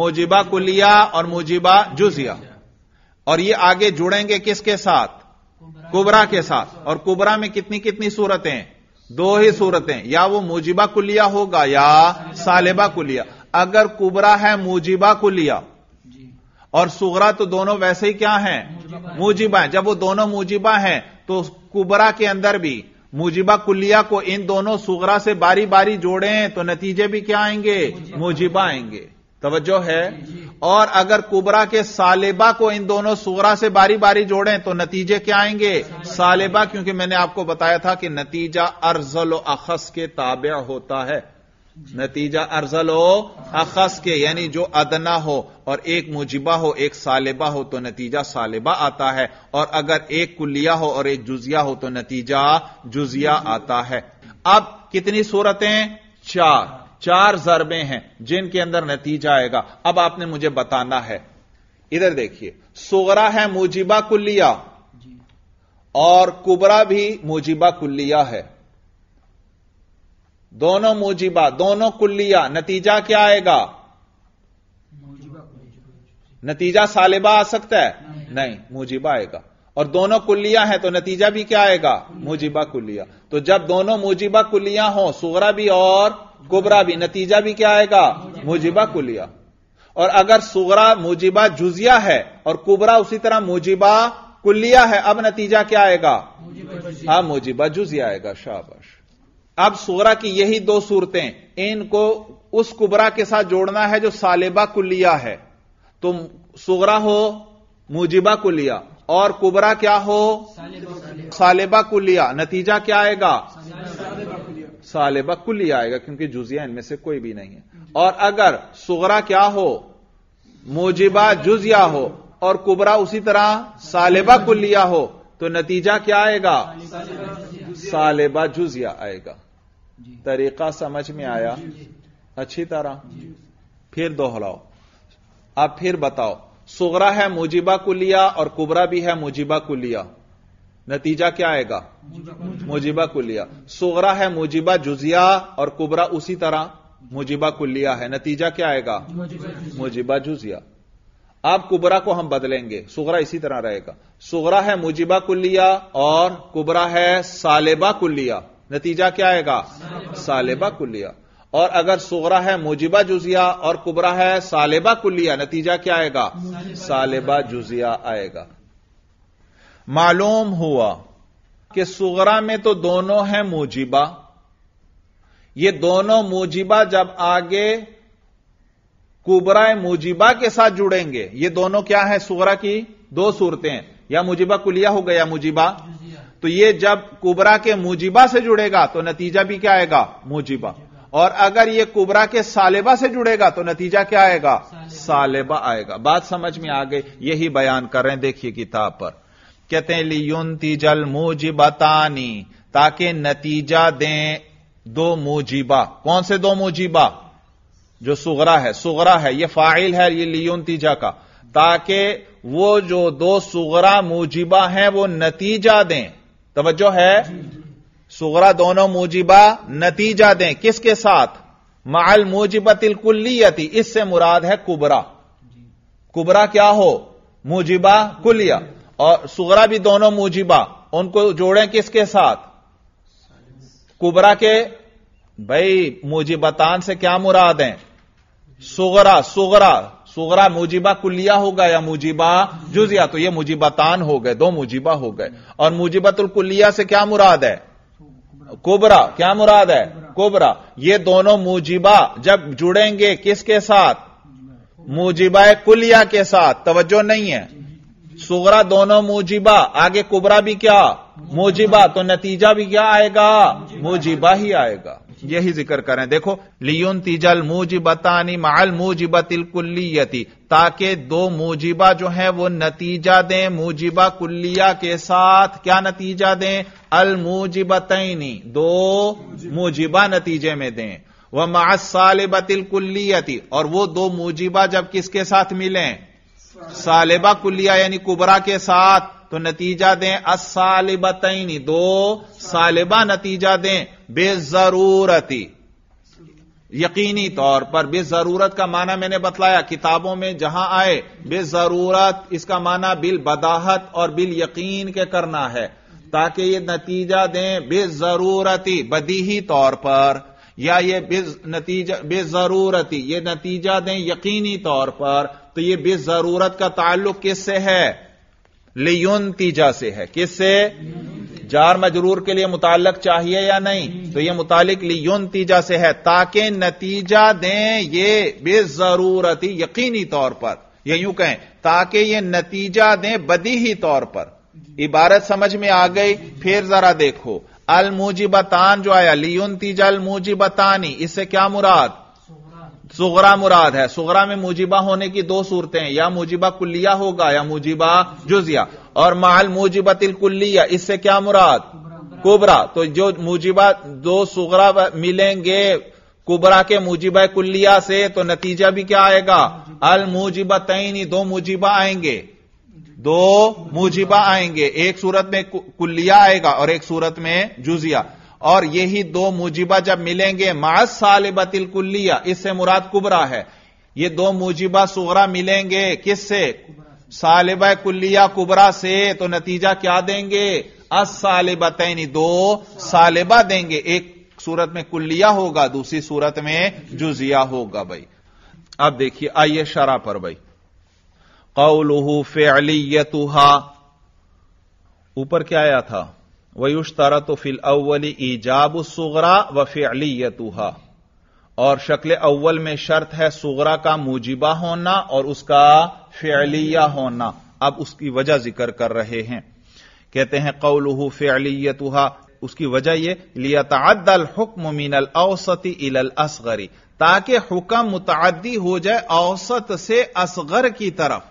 मुजिबा कुलिया और मुजिबा जुजिया और ये आगे जुड़ेंगे किसके साथ कुबरा के साथ और कुबरा में कितनी कितनी सूरतें हैं दो ही सूरतें या वो मुजिबा कुलिया होगा या सालिबा कुलिया अगर कुबरा है मुजिबा कुलिया और सुगरा तो दोनों वैसे ही क्या हैं मुजिबा है जब वो दोनों मुजिबा हैं तो कुबरा के अंदर भी मुजिबा कुलिया को इन दोनों सुगरा से बारी बारी जोड़े हैं तो नतीजे भी क्या आएंगे मुजिबा आएंगे तवज्जो है और अगर कुबरा के सालेबा को इन दोनों सूरा से बारी बारी जोड़ें तो नतीजे क्या आएंगे सालेबा क्योंकि मैंने आपको बताया था कि नतीजा अर्जल अखस के ताबे होता है नतीजा अर्जल अखस के यानी जो अदना हो और एक मुजिबा हो एक सालेबा हो तो नतीजा सालेबा आता है और अगर एक कुलिया हो और एक जुजिया हो तो नतीजा जुजिया आता है अब कितनी सूरतें चार चार जरबे हैं जिनके अंदर नतीजा आएगा अब आपने मुझे बताना है इधर देखिए सोगरा है मुजिबा कुल्लिया और कुबरा भी मुजिबा कुल्लिया है दोनों मुजिबा दोनों कुल्लिया नतीजा क्या आएगा नतीजा सालिबा आ सकता है नहीं, नहीं मुजिबा आएगा और दोनों कुल्लिया हैं तो नतीजा भी क्या आएगा मुजिबा कुल्लिया तो जब दोनों मुजिबा कुल्लिया हो सुगरा भी और कुबरा भी नतीजा भी क्या आएगा मुजिबा कुलिया और अगर सुगरा मुजिबा जुजिया है और कुबरा उसी तरह मुजिबा कुलिया है अब नतीजा क्या आएगा हा मुजिबा जुजिया आएगा शाबाश अब सुगरा की यही दो सूरतें इनको उस कुबरा के साथ जोड़ना है जो सालेबा कुलिया है तो सुगरा हो मुजिबा कुलिया और कुबरा क्या हो सालेबा कुलिया नतीजा क्या आएगा कुल कुल्ली आएगा क्योंकि जुजिया इनमें से कोई भी नहीं है और अगर सुगरा क्या हो मोजिबा जुजिया हो और कुबरा उसी तरह सालेबा लिया हो तो नतीजा क्या आएगा सालिबा जुजिया आएगा तरीका समझ में आया अच्छी तरह फिर दोहराओ अब फिर बताओ सुगरा है मुजिबा कुलिया और कुबरा भी है मुजिबा कुलिया नतीजा क्या आएगा मुजिबा कुलिया सोगरा है मुजिबा जुजिया और कुबरा उसी तरह मुजिबा कुलिया है नतीजा क्या आएगा मुजिबा जुजिया अब कुबरा को हम बदलेंगे सुगरा इसी तरह रहेगा सुगरा है मुजिबा कुलिया और कुबरा है सालेबा कुलिया नतीजा क्या आएगा सालेबा कुलिया और अगर सुगरा है मुजिबा जुजिया और कुबरा है सालेबा कुलिया नतीजा क्या आएगा सालेबा जुजिया आएगा मालूम हुआ कि सुगरा में तो दोनों हैं मुजिबा ये दोनों मुजिबा जब आगे कुबरा मुजिबा के साथ जुड़ेंगे ये दोनों क्या है सुगरा की दो सूरतें या मुजिबा कुलिया हो गया मुजिबा तो ये जब कुबरा के मुजिबा से जुड़ेगा तो नतीजा भी क्या आएगा मुजिबा और अगर ये कुबरा के सालेबा से जुड़ेगा तो नतीजा क्या आएगा सालेबा आएगा बात समझ में आ गई यही बयान कर रहे हैं देखिए किताब पर कहते हैं लियुनती जल मुजिबतानी ताकि नतीजा दें दो मुजिबा कौन से दो मुजिबा जो सुगरा है सुगरा है यह फाइल है ये तीजा का ताकि वो जो दो सुगरा मुजिबा हैं वो नतीजा दें तवज्जो है सुगरा दोनों मुजिबा नतीजा दें किसके साथ माल मोजिबा कुल्लियती इससे मुराद है कुबरा कुबरा क्या हो मुजिबा कुलिया और सुगरा भी दोनों मुजिबा उनको जोड़ें किसके साथ कुबरा के भाई मुजिबतान से क्या मुराद है सुगरा सुगरा सुगरा मुजिबा कुलिया होगा या मुजिबा जुजिया तो ये मुजिबतान हो गए दो मुजिबा हो गए और मुजिबतुल कुलिया से क्या मुराद है कुबरा क्या मुराद है कोबरा ये दोनों मुजिबा जब जुड़ेंगे किसके साथ मुजिबा कुलिया के साथ तवज्जो नहीं है सुगरा दोनों मोजिबा आगे कुबरा भी क्या मोजिबा तो नतीजा भी क्या आएगा मोजिबा ही आएगा यही जिक्र करें देखो लियुन तिजल मोजिबतानी माल मोजिबा कुल्लियती ताकि दो मोजिबा जो है वो नतीजा दें मोजिबा कुल्लिया के साथ क्या नतीजा दें अल मोजिबतनी दो मोजिबा नतीजे में दें वह मासाल बतिल कुल्लियती और वो दो मोजिबा जब किसके साथ मिलें सालिबा कुलिया यानी कुबरा के साथ तो नतीजा दें असालिबतनी दो सालिबा नतीजा दें बेजरूरती यकीनी तौर पर बेजरूरत का माना मैंने बतलाया किताबों में जहां आए बेजरूरत इसका माना बिल बदाहत और बिल यकीन के करना है ताकि ये नतीजा दें बेजरूरती बदीही तौर पर या ये बेज नतीजा बेजरूरती ये नतीजा दें यकीनी तौर पर तो ये जरूरत का ताल्लुक किससे है लियुन तीजा से है किससे जार मजरूर के लिए मुतालक चाहिए या नहीं तो यह मुतालिक लियुन तीजा से है ताकि नतीजा दें ये बेजरूरती यकीनी तौर पर यह यूं कहें ताकि यह नतीजा दें बदी ही तौर पर इबारत समझ में आ गई फिर जरा देखो बतान जो आया लियुन तीजा बतानी इससे क्या मुराद सुगरा मुराद है सुगरा में मुजिबा होने की दो सूरतें हैं या मुजिबा कुल्लिया होगा या मुजिबा जुजिया और माल मुजिबा तिल कुल्लिया इससे क्या मुराद कुबरा तो जो मुजिबा दो सुगरा मिलेंगे कुबरा के मुजिबा कुल्लिया से तो नतीजा भी क्या आएगा अल मुजिबा तैनी दो मुजिबा आएंगे दो मुजिबा आएंगे एक सूरत में कुल्लिया आएगा और एक सूरत में जुजिया और यही दो मुजिबा जब मिलेंगे मास सालिबतिल कुल्लिया इससे मुराद कुबरा है ये दो मुजिबा सुगरा मिलेंगे किससे सालिब कुल्लिया कुबरा से तो नतीजा क्या देंगे अस सालिबतनी दो सालिबा देंगे एक सूरत में कुल्लिया होगा दूसरी सूरत में जुजिया होगा भाई अब देखिए आइए शरा पर भाई कौलहू फेलियतुहा ऊपर क्या आया था वयुश तो फिल अवली ईजाब सुगरा व फ़ियतुहा और शक्ल अव्वल में शर्त है सुगरा का मूजिबा होना और उसका फेलिया होना अब उसकी वजह जिक्र कर रहे हैं कहते हैं कौलूह फ़ियलियतुहा उसकी वजह यह लिया तदल हुक्म मिनल औसती इलल असगरी ताकि हुक्म मुतादी हो जाए औसत से असगर की तरफ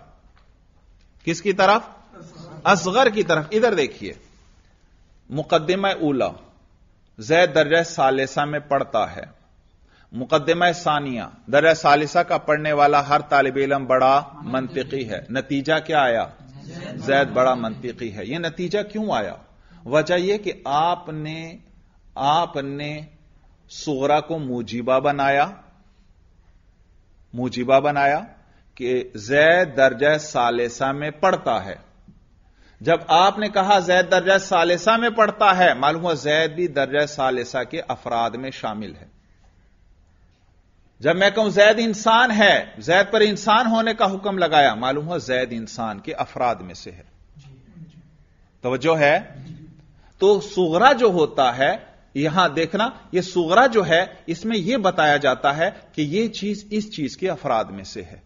किसकी तरफ असगर की तरफ इधर देखिए मुकदमा उला जैद दर्जा सालिसा में पढ़ता है मुकदमा सानिया दर्ज सालिसा का पढ़ने वाला हर तालब इलम बड़ा मनतिकी है नतीजा क्या आया जैद बड़ा मनतिकी है यह नतीजा क्यों आया वजह यह कि आपने आपने सुगरा को मुजीबा बनाया मुजीबा बनाया कि जैद दर्ज सालिसा में पढ़ता है जब आपने कहा जैद दर्जा सालिसा में पढ़ता है मालूम हुआ जैद भी दर्जा सालिसा के अफराद में शामिल है जब मैं कहूं जैद इंसान है जैद पर इंसान होने का हुक्म लगाया मालूम हुआ जैद इंसान के अफराद में से है तोज्जो है तो सुगरा जो होता है यहां देखना यह सुगरा जो है इसमें यह बताया जाता है कि यह चीज इस चीज के अफराद में से है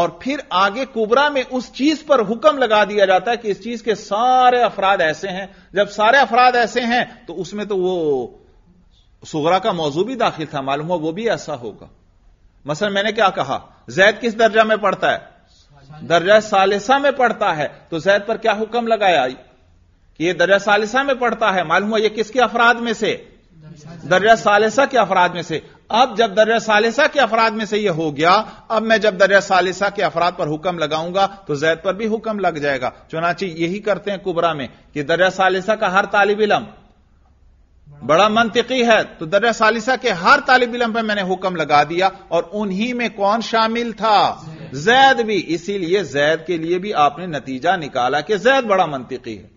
और फिर आगे कुबरा में उस चीज पर हुक्म लगा दिया जाता है कि इस चीज के सारे अफराद ऐसे हैं जब सारे अफराद ऐसे हैं तो उसमें तो वो सुगरा का मौजू भी दाखिल था मालूम हो वो भी ऐसा होगा मसलन मैंने क्या कहा जैद किस दर्जा में पढ़ता है दर्जा सालिसा में पढ़ता है तो जैद पर क्या हुक्म लगाया कि यह दर्जा सालिसा में पड़ता है मालूम हुआ यह किसके अफराद में से दरिया सालिसा के अफराद में से अब जब दरिया सालिसा के अफराद में से यह हो गया अब मैं जब दरिया सालिसा के अफराद पर हुक्म लगाऊंगा तो जैद पर भी हुक्म लग जाएगा चुनाची यही करते हैं कुबरा में कि दरिया सालिसा का हर तालिब इलम बड़ा मनतिकी है तो दरिया सालिसा के हर तालिब इलम पर मैंने हुक्म लगा दिया और उन्हीं में कौन शामिल था जैद भी इसीलिए जैद के लिए भी आपने नतीजा निकाला कि जैद बड़ा मनतिकी है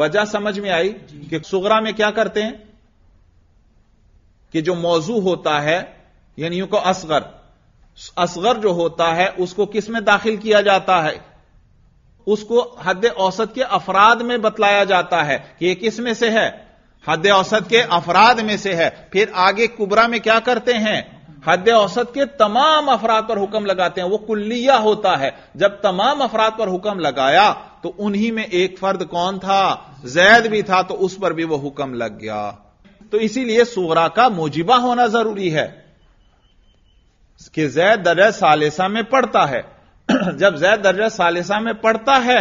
वजह समझ में आई कि सुगरा में क्या करते हैं कि जो मौजू होता है यानी यूं को असगर असगर जो होता है उसको किस में दाखिल किया जाता है उसको हद औसत के अफराद में बतलाया जाता है कि यह किस में से है हद औसत के अफराद में से है फिर आगे कुबरा में क्या करते हैं हद औसत के तमाम अफराद पर हुक्म लगाते हैं वो कुल्लिया होता है जब तमाम अफराद पर हुक्म लगाया तो उन्हीं में एक फर्द कौन था जैद भी था तो उस पर भी वो हुक्म लग गया तो इसीलिए सूरा का मोजिबा होना जरूरी है कि जैद दर्ज सालिसा में पढ़ता है जब जैद दर्ज सालिसा में पढ़ता है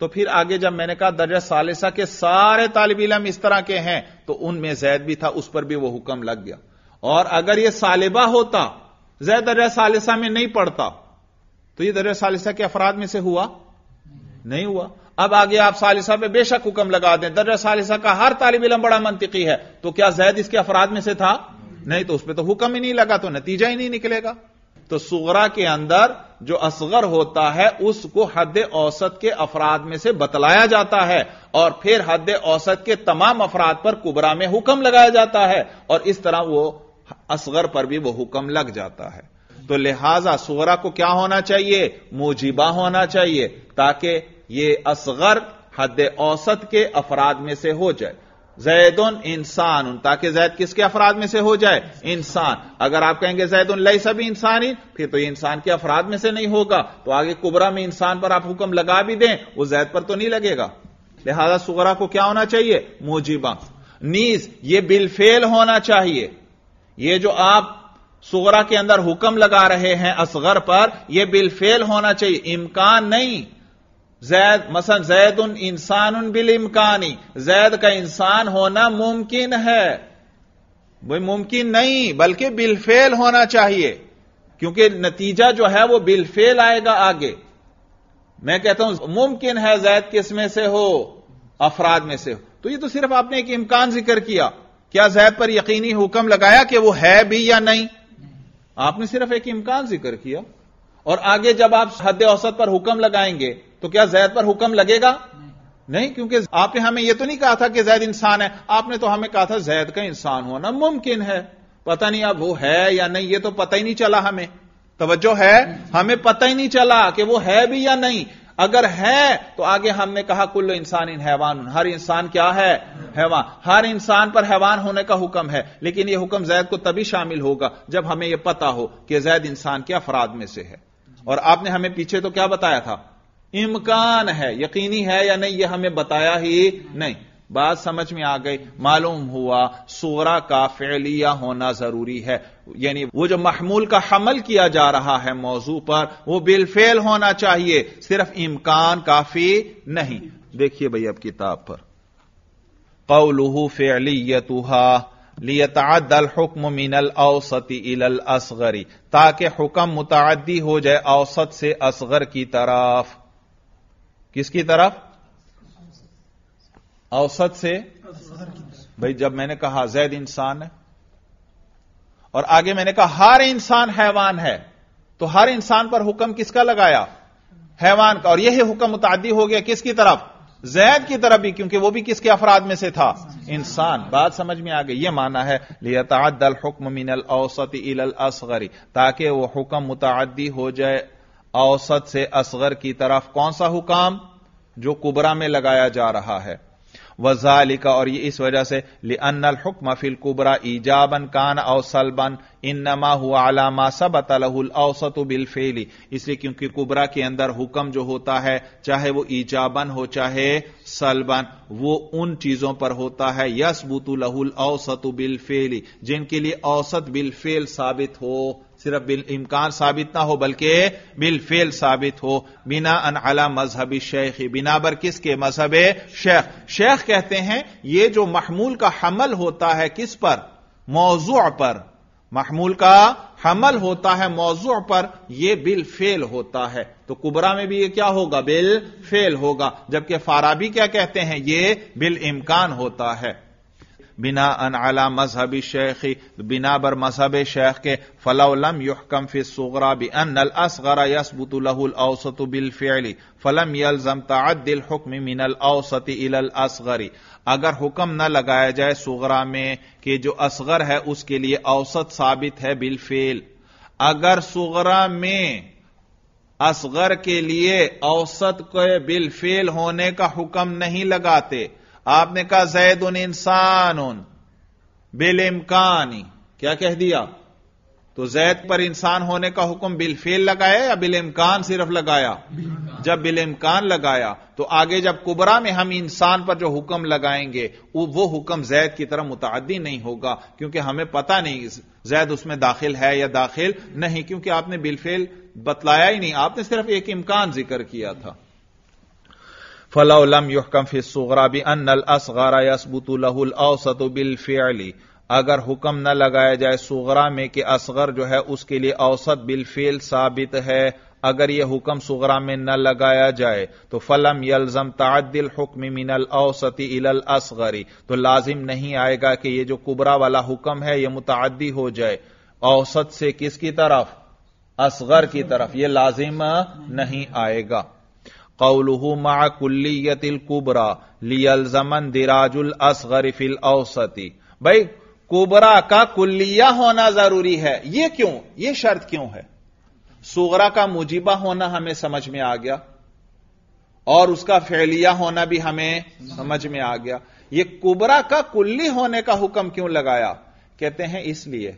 तो फिर आगे जब मैंने कहा दर्जा सालिसा के सारे तालब इलम इस तरह के हैं तो उनमें जैद भी था उस पर भी वह हुक्म लग गया और अगर यह सालिबा होता जैद दर्जा सालिसा में नहीं पढ़ता तो यह दर्जा सालिसा के अफराद में से हुआ नहीं हुआ अब आगे आप सालिसा में बेशक हुक्म लगा दें दर्जा सालिसा का हर तालिब इलम बड़ा मनतिकी है तो क्या जैद इसके अफराद में से था नहीं तो उस पर तो हुक्म ही नहीं लगा तो नतीजा ही नहीं निकलेगा तो सुगरा के अंदर जो असगर होता है उसको हद औसत के अफराद में से बतलाया जाता है और फिर हद औसत के तमाम अफराद पर कुबरा में हुक्म लगाया जाता है और इस तरह वो असगर पर भी वो हुक्म लग जाता है तो लिहाजा सुगरा को क्या होना चाहिए मोजिबा होना चाहिए ताकि ये असगर हद औसत के अफराद में से हो जाए जैदन इंसान ताकि जैद किसके अफराद में से हो जाए इंसान अगर आप कहेंगे उन लई सभी इंसानी फिर तो ये इंसान के अफराद में से नहीं होगा तो आगे कुबरा में इंसान पर आप हुक्म लगा भी दें वो जैद पर तो नहीं लगेगा लिहाजा सुगरा को क्या होना चाहिए मोजिबा नीज ये बिलफेल होना चाहिए ये जो आप सुगरा के अंदर हुक्म लगा रहे हैं असगर पर यह बिलफेल होना चाहिए इम्कान नहीं जैद मसन जैद उन इंसान उन बिल इमकानी जैद का इंसान होना मुमकिन है वही मुमकिन नहीं बल्कि बिलफेल होना चाहिए क्योंकि नतीजा जो है वह बिलफेल आएगा आगे मैं कहता हूं मुमकिन है जैद किस में से हो अफराद में से हो तो ये तो सिर्फ आपने एक इम्कान जिक्र किया क्या जैद पर यकीनी हुक्म लगाया कि वह है भी या नहीं आपने सिर्फ एक इम्कान जिक्र किया और आगे जब आप हद औसत पर हुक्म लगाएंगे तो क्या जैद पर हुक्म लगेगा नहीं, नहीं क्योंकि आपने हमें यह तो नहीं कहा था कि जैद इंसान है आपने तो हमें कहा था जैद का इंसान होना मुमकिन है पता नहीं अब वो है या नहीं ये तो पता ही नहीं चला हमें तवज्जो है हमें पता ही नहीं चला कि वो है भी या नहीं अगर है तो आगे हमने कहा कुल्लो इंसान इन हैवान हर इंसान क्या है हैवान हर इंसान पर हैवान होने का हुक्म है लेकिन यह हुक्म जैद को तभी शामिल होगा जब हमें यह पता हो कि जैद इंसान के अफराद में से है और आपने हमें पीछे तो क्या बताया था इम्कान है यकीनी है या नहीं यह हमें बताया ही नहीं बात समझ में आ गई मालूम हुआ सोरा का फैलिया होना जरूरी है यानी वो जो महमूल का हमल किया जा रहा है मौजू पर वो बिलफेल होना चाहिए सिर्फ इम्कान काफी नहीं देखिए भाई अब किताब पर कौलूहू फैलियतुहा लियतादल हुक्म मिनल औसती इलल असगरी ताकि हुक्म मुतादी हो जाए औसत से असगर की तरफ किसकी तरफ औसत से भाई जब मैंने कहा जैद इंसान है और आगे मैंने कहा हर इंसान हैवान है तो हर इंसान पर हुक्म किसका लगाया हैवान का और यही हुक्म मुतादी हो गया किसकी तरफ जैद की तरफ भी क्योंकि वो भी किसके अफराद में से था इंसान बात समझ में आ गई ये माना है लियतादल हुक्म मिनल औसत इल असगरी ताकि वह हुक्म मुतादी हो जाए औसत से असगर की तरफ कौन सा हुकाम जो कुबरा में लगाया जा रहा है वजालिका और ये इस वजह से लिअनल हुक्म फिल कुबरा ईजाबन कान और सलबन इन नमा हुआ अलामा सब अतलहुल औसत बिल फेली इसलिए क्योंकि कुबरा के अंदर हुक्म जो होता है चाहे वो ईजाबन हो चाहे सलबन वो उन चीजों पर होता है लहुल औसत बिल फेली जिनके लिए औसत बिल फेल साबित हो सिर्फ बिल इम्कान साबित ना हो बल्कि बिल फेल साबित हो बिना अन अला मजहबी शेख बिना बर किस के मजहब शेख शेख कहते हैं ये जो महमूल का हमल होता है किस पर मौजू पर महमूल का हमल होता है मौजू पर यह बिल फेल होता है तो कुबरा में भी यह क्या होगा बिल फेल होगा जबकि फाराबी क्या कहते हैं यह बिल इम्कान होता है بناء على مذهب الشيخ بنا بر مذهب الشيخ کے فلو لم يحكم في الصغرى بأن الأصغر يثبت له الأوسط بالفعل فلم يلزم تعد الحكم من الأوسط إلى الأصغر اگر حکم نہ لگایا جائے صغرا میں کہ جو اصغر ہے اس کے لیے اوسط ثابت ہے بالفعل اگر صغرا میں اصغر کے لیے اوسط کے بالفعل ہونے کا حکم نہیں لگاتے आपने कहा जैद उन इंसान उन बिल इमकानी क्या कह दिया तो जैद पर इंसान होने का हुक्म बिलफेल लगाया या बिल इमकान सिर्फ लगाया जब बिल इमकान लगाया तो आगे जब कुबरा में हम इंसान पर जो हुक्म लगाएंगे वो हुक्म जैद की तरह मुतादी नहीं होगा क्योंकि हमें पता नहीं जैद उसमें दाखिल है या दाखिल नहीं क्योंकि आपने बिलफेल बतलाया ही नहीं आपने सिर्फ एक इम्कान जिक्र किया था फलाउलम युहकम फिस सुगरा भी अनल असगारा यसबुतुल औसत बिलफेली अगर हुक्म न लगाया जाए सुगरा में कि असगर जो है उसके लिए औसत बिलफेल साबित है अगर यह हुक्म सुगरा में न लगाया जाए तो फलम यलजम तादिल हुक्म मिनल औसती इलल असगरी तो लाजिम नहीं आएगा कि यह जो कुबरा वाला हुक्म है यह मुतदी हो जाए औसत से किसकी तरफ असगर की तरफ यह लाजिम नहीं आएगा कौलहू मा कुल्लियतिल कुबरा लियल जमन दिराजुल असगर फिल औसती भाई कुबरा का कुल्लिया होना जरूरी है यह क्यों यह शर्त क्यों है सुगरा का मुजिबा होना हमें समझ में आ गया और उसका फैलिया होना भी हमें समझ में आ गया यह कुबरा का कुल्ली होने का हुक्म क्यों लगाया कहते हैं इसलिए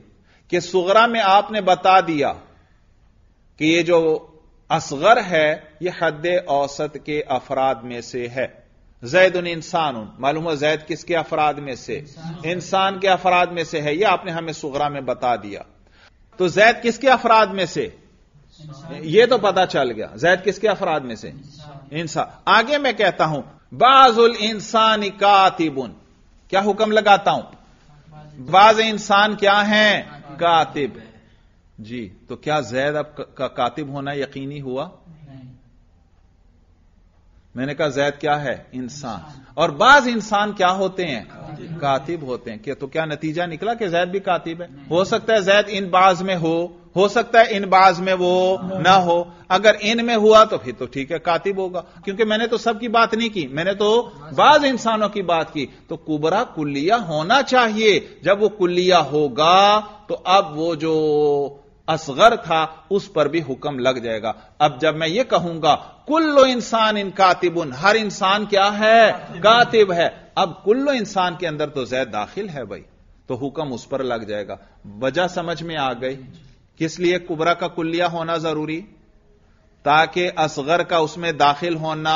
कि सुगरा में आपने बता दिया कि ये जो असगर है यह हद औसत के अफराद में से है जैद उन इंसान उन मालूम हो जैद किसके अफराद में से इंसान के अफराद में से है यह आपने हमें सुगरा में बता दिया तो जैद किसके अफराद में से यह तो पता चल गया जैद किसके अफराद में से इंसान आगे मैं कहता हूं बाजुल इंसान कातिबुन क्या हुक्म लगाता हूं बाज इंसान क्या है कातिब जी तो क्या जैद अब का कातिब होना यकीनी हुआ मैंने कहा जैद क्या है इंसान और बाज इंसान क्या होते हैं कातिब होते हैं क्या तो क्या नतीजा निकला कि जैद भी कातिब है हो सकता है जैद इन बाज में हो हो सकता है इन बाज में वो ना हो अगर इन में हुआ तो फिर तो ठीक है कातिब होगा क्योंकि मैंने तो सबकी बात नहीं की मैंने तो बाज इंसानों की बात की तो कुबरा कुल्लिया होना चाहिए जब वो कुल्लिया होगा तो अब वो जो असगर था उस पर भी हुक्म लग जाएगा अब जब मैं ये कहूंगा कुल्लो इंसान इन कातिबुन हर इंसान क्या है कातिब है अब कुल्लो इंसान के अंदर तो जैद दाखिल है भाई तो हुक्म उस पर लग जाएगा वजह समझ में आ गई किस लिए कुबरा का कुल्लिया होना जरूरी ताकि असगर का उसमें दाखिल होना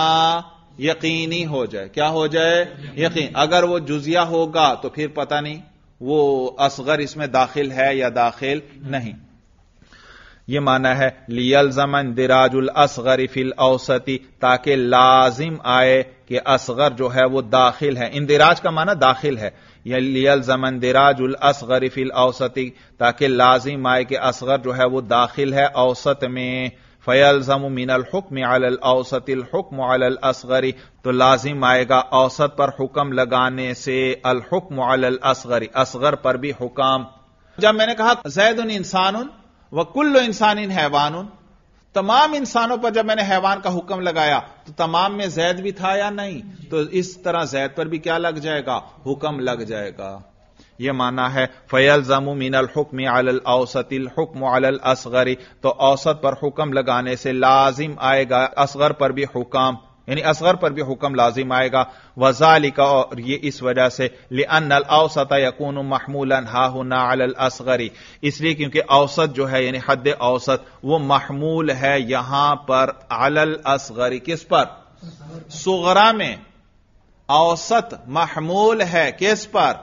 यकीनी हो जाए क्या हो जाए यकीन अगर वो जुजिया होगा तो फिर पता नहीं वो असगर इसमें दाखिल है या दाखिल नहीं यह माना है लियल जमन दिराजुल असगर फिल औसती ताकि लाजिम आए कि असगर जो है वो दाखिल है इंदिराज का माना दाखिल है यह लियल जमन उल असगर फिल औसती ताकि लाजिम आए कि असगर जो है वो दाखिल है औसत में फयलजम मिनल हुक्म अल औसत हुक्म अल असगरी तो लाजिम आएगा औसत पर हुक्म लगाने से अल हुक्म अल असगरी असगर पर भी हुक्म जब मैंने कहा जैद उन इंसान उन वकुल्लो इंसान इन हैवान तमाम इंसानों पर जब मैंने हैवान का हुक्म लगाया तो तमाम में जैद भी था या नहीं तो इस तरह जैद पर भी क्या लग जाएगा हुक्म लग जाएगा यह माना है फयल जमू मिनल हुक्म अल औसतिल हुक्म अल असगरी तो औसत पर हुक्म लगाने से लाजिम आएगा असगर पर भी हुक्म यानी असगर पर भी हुक्म लाजिम आएगा वजालिका और ये इस वजह से लेन औसत यकून महमूलन हाहुना असगरी इसलिए क्योंकि औसत जो है यानी हद औसत वो महमूल है यहां पर अलल असगरी किस पर सुगरा में औसत महमूल है किस पर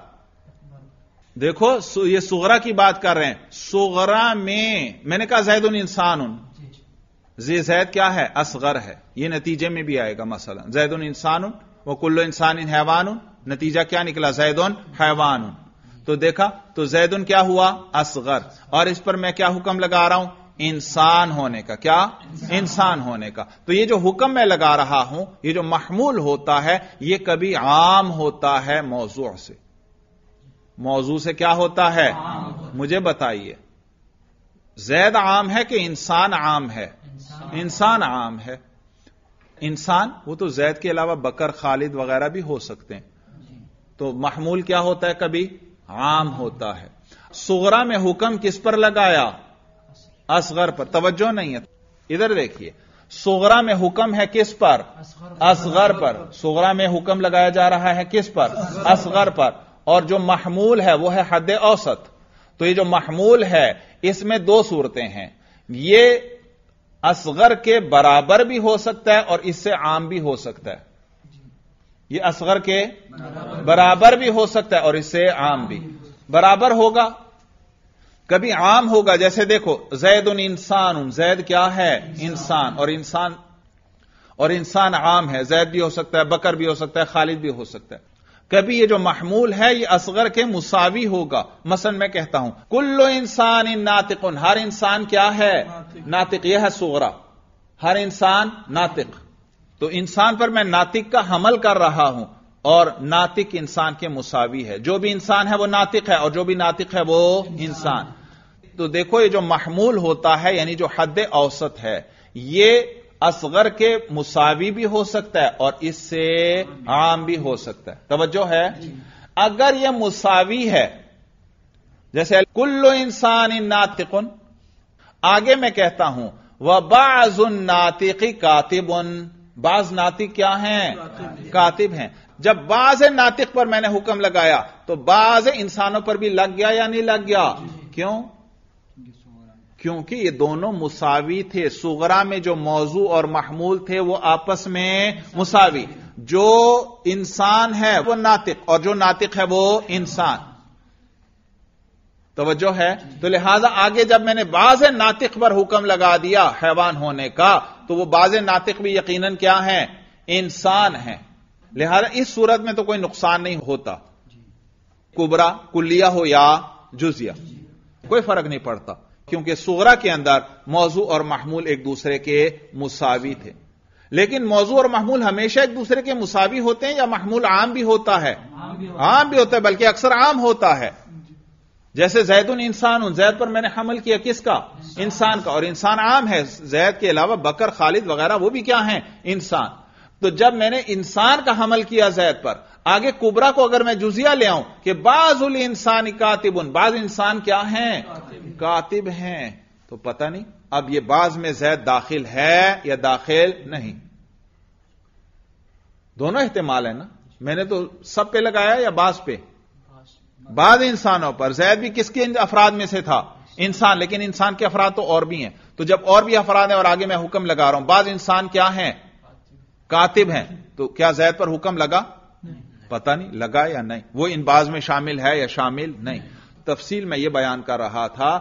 देखो ये सुगरा की बात कर रहे हैं सुगरा में मैंने कहा जैद इंसान उन जे जैद क्या है असगर है यह नतीजे में भी आएगा मसला जैद उन इंसान उन वह कुल्लो इंसान इन हैवान नतीजा क्या निकला जैद उन हैवान तो देखा तो जैदन क्या हुआ असगर और इस पर मैं क्या हुक्म लगा रहा हूं इंसान होने का क्या इंसान, इंसान होने का तो ये जो हुक्म मैं लगा रहा हूं ये जो महमूल होता है ये कभी आम होता है मौजू से मौजू से क्या होता है मुझे बताइए जैद आम है कि इंसान आम है इंसान आम है इंसान वो तो जैद के अलावा बकर खालिद वगैरह भी हो सकते हैं तो महमूल क्या होता है कभी आम होता है सुगरा में हुक्म किस पर लगाया असगर पर तवज्जो नहीं है इधर देखिए सोगरा में हुक्म है किस पर असगर पर सोगरा में हुक्म लगाया जा रहा है किस पर असगर पर और जो महमूल है वो है हद औसत तो ये जो महमूल है इसमें दो सूरतें हैं ये असगर के बराबर भी हो सकता है और इससे आम भी हो सकता है ये असगर के बराबर, बराबर भी हो सकता है और इससे आम भी बराबर होगा कभी आम होगा जैसे देखो जैद उन इंसान उन जैद क्या है इंसान और इंसान और इंसान आम है जैद भी हो सकता है बकर भी हो सकता है खालिद भी हो सकता है कभी ये जो महमूल है ये असगर के मुसावी होगा मसन मैं कहता हूं कुल्लो इंसान इन नातिकुन हर इंसान क्या है नातिक यह है सोरा हर इंसान नातिक तो इंसान पर मैं नातिक का हमल कर रहा हूं और नातिक इंसान के मुसावी है जो भी इंसान है वो नातिक है और जो भी नातिक है वो इंसान तो देखो ये जो महमूल होता है यानी जो हद औसत है ये असगर के मुसावी भी हो सकता है और इससे आम भी हो सकता है तवज्जो है अगर यह मुसावी है जैसे कुल्लो इंसान इन नातिकुन आगे मैं कहता हूं वह बाजुन नातिकी कातिब उन बाज नातिक क्या हैं कातिब हैं जब बाज नातिक पर मैंने हुक्म लगाया तो बाज इंसानों पर भी लग गया या नहीं लग गया क्यों क्योंकि ये दोनों मुसावी थे सुगरा में जो मौजू और महमूल थे वो आपस में मुसावी जो इंसान है वो नातिक और जो नातिक है वो इंसान तोज्जो है तो लिहाजा आगे जब मैंने बाज नातिक पर हुक्म लगा दिया हैवान होने का तो वह बाज नातिक भी यकीनन क्या है इंसान है लिहाजा इस सूरत में तो कोई नुकसान नहीं होता कुबरा कुलिया हो या जुजिया कोई फर्क नहीं पड़ता क्योंकि सूगरा के अंदर मौजू और महमूल एक दूसरे के मुसावी थे लेकिन मौजू और महमूल हमेशा एक दूसरे के मुसावी होते हैं या महमूल आम भी होता है आम भी होता, है बल्कि अक्सर आम होता है जैसे जैदुन इंसान उन जैद पर मैंने हमल किया किसका इंसान का और इंसान आम है जैद के अलावा बकर खालिद वगैरह वो भी क्या है इंसान तो जब मैंने इंसान का हमल किया जैद पर आगे कुबरा को अगर मैं जुजिया ले आऊं कि बाजुल कातिब कातिबुन बाज इंसान क्या हैं कातिब हैं तो पता नहीं अब यह बाज में जैद दाखिल है या दाखिल नहीं दोनों इस्तेमाल है ना मैंने तो सब पे लगाया या बाज पे बाद इंसानों पर जैद भी किसके अफराद में से था इंसान लेकिन इंसान के अफराद तो और भी हैं तो जब और भी अफराद हैं और आगे मैं हुक्म लगा रहा हूं बाद इंसान क्या है कातिब हैं तो क्या जैद पर हुक्म लगा पता नहीं लगा या नहीं वो इन बाज में शामिल है या शामिल नहीं तफसील में यह बयान कर रहा था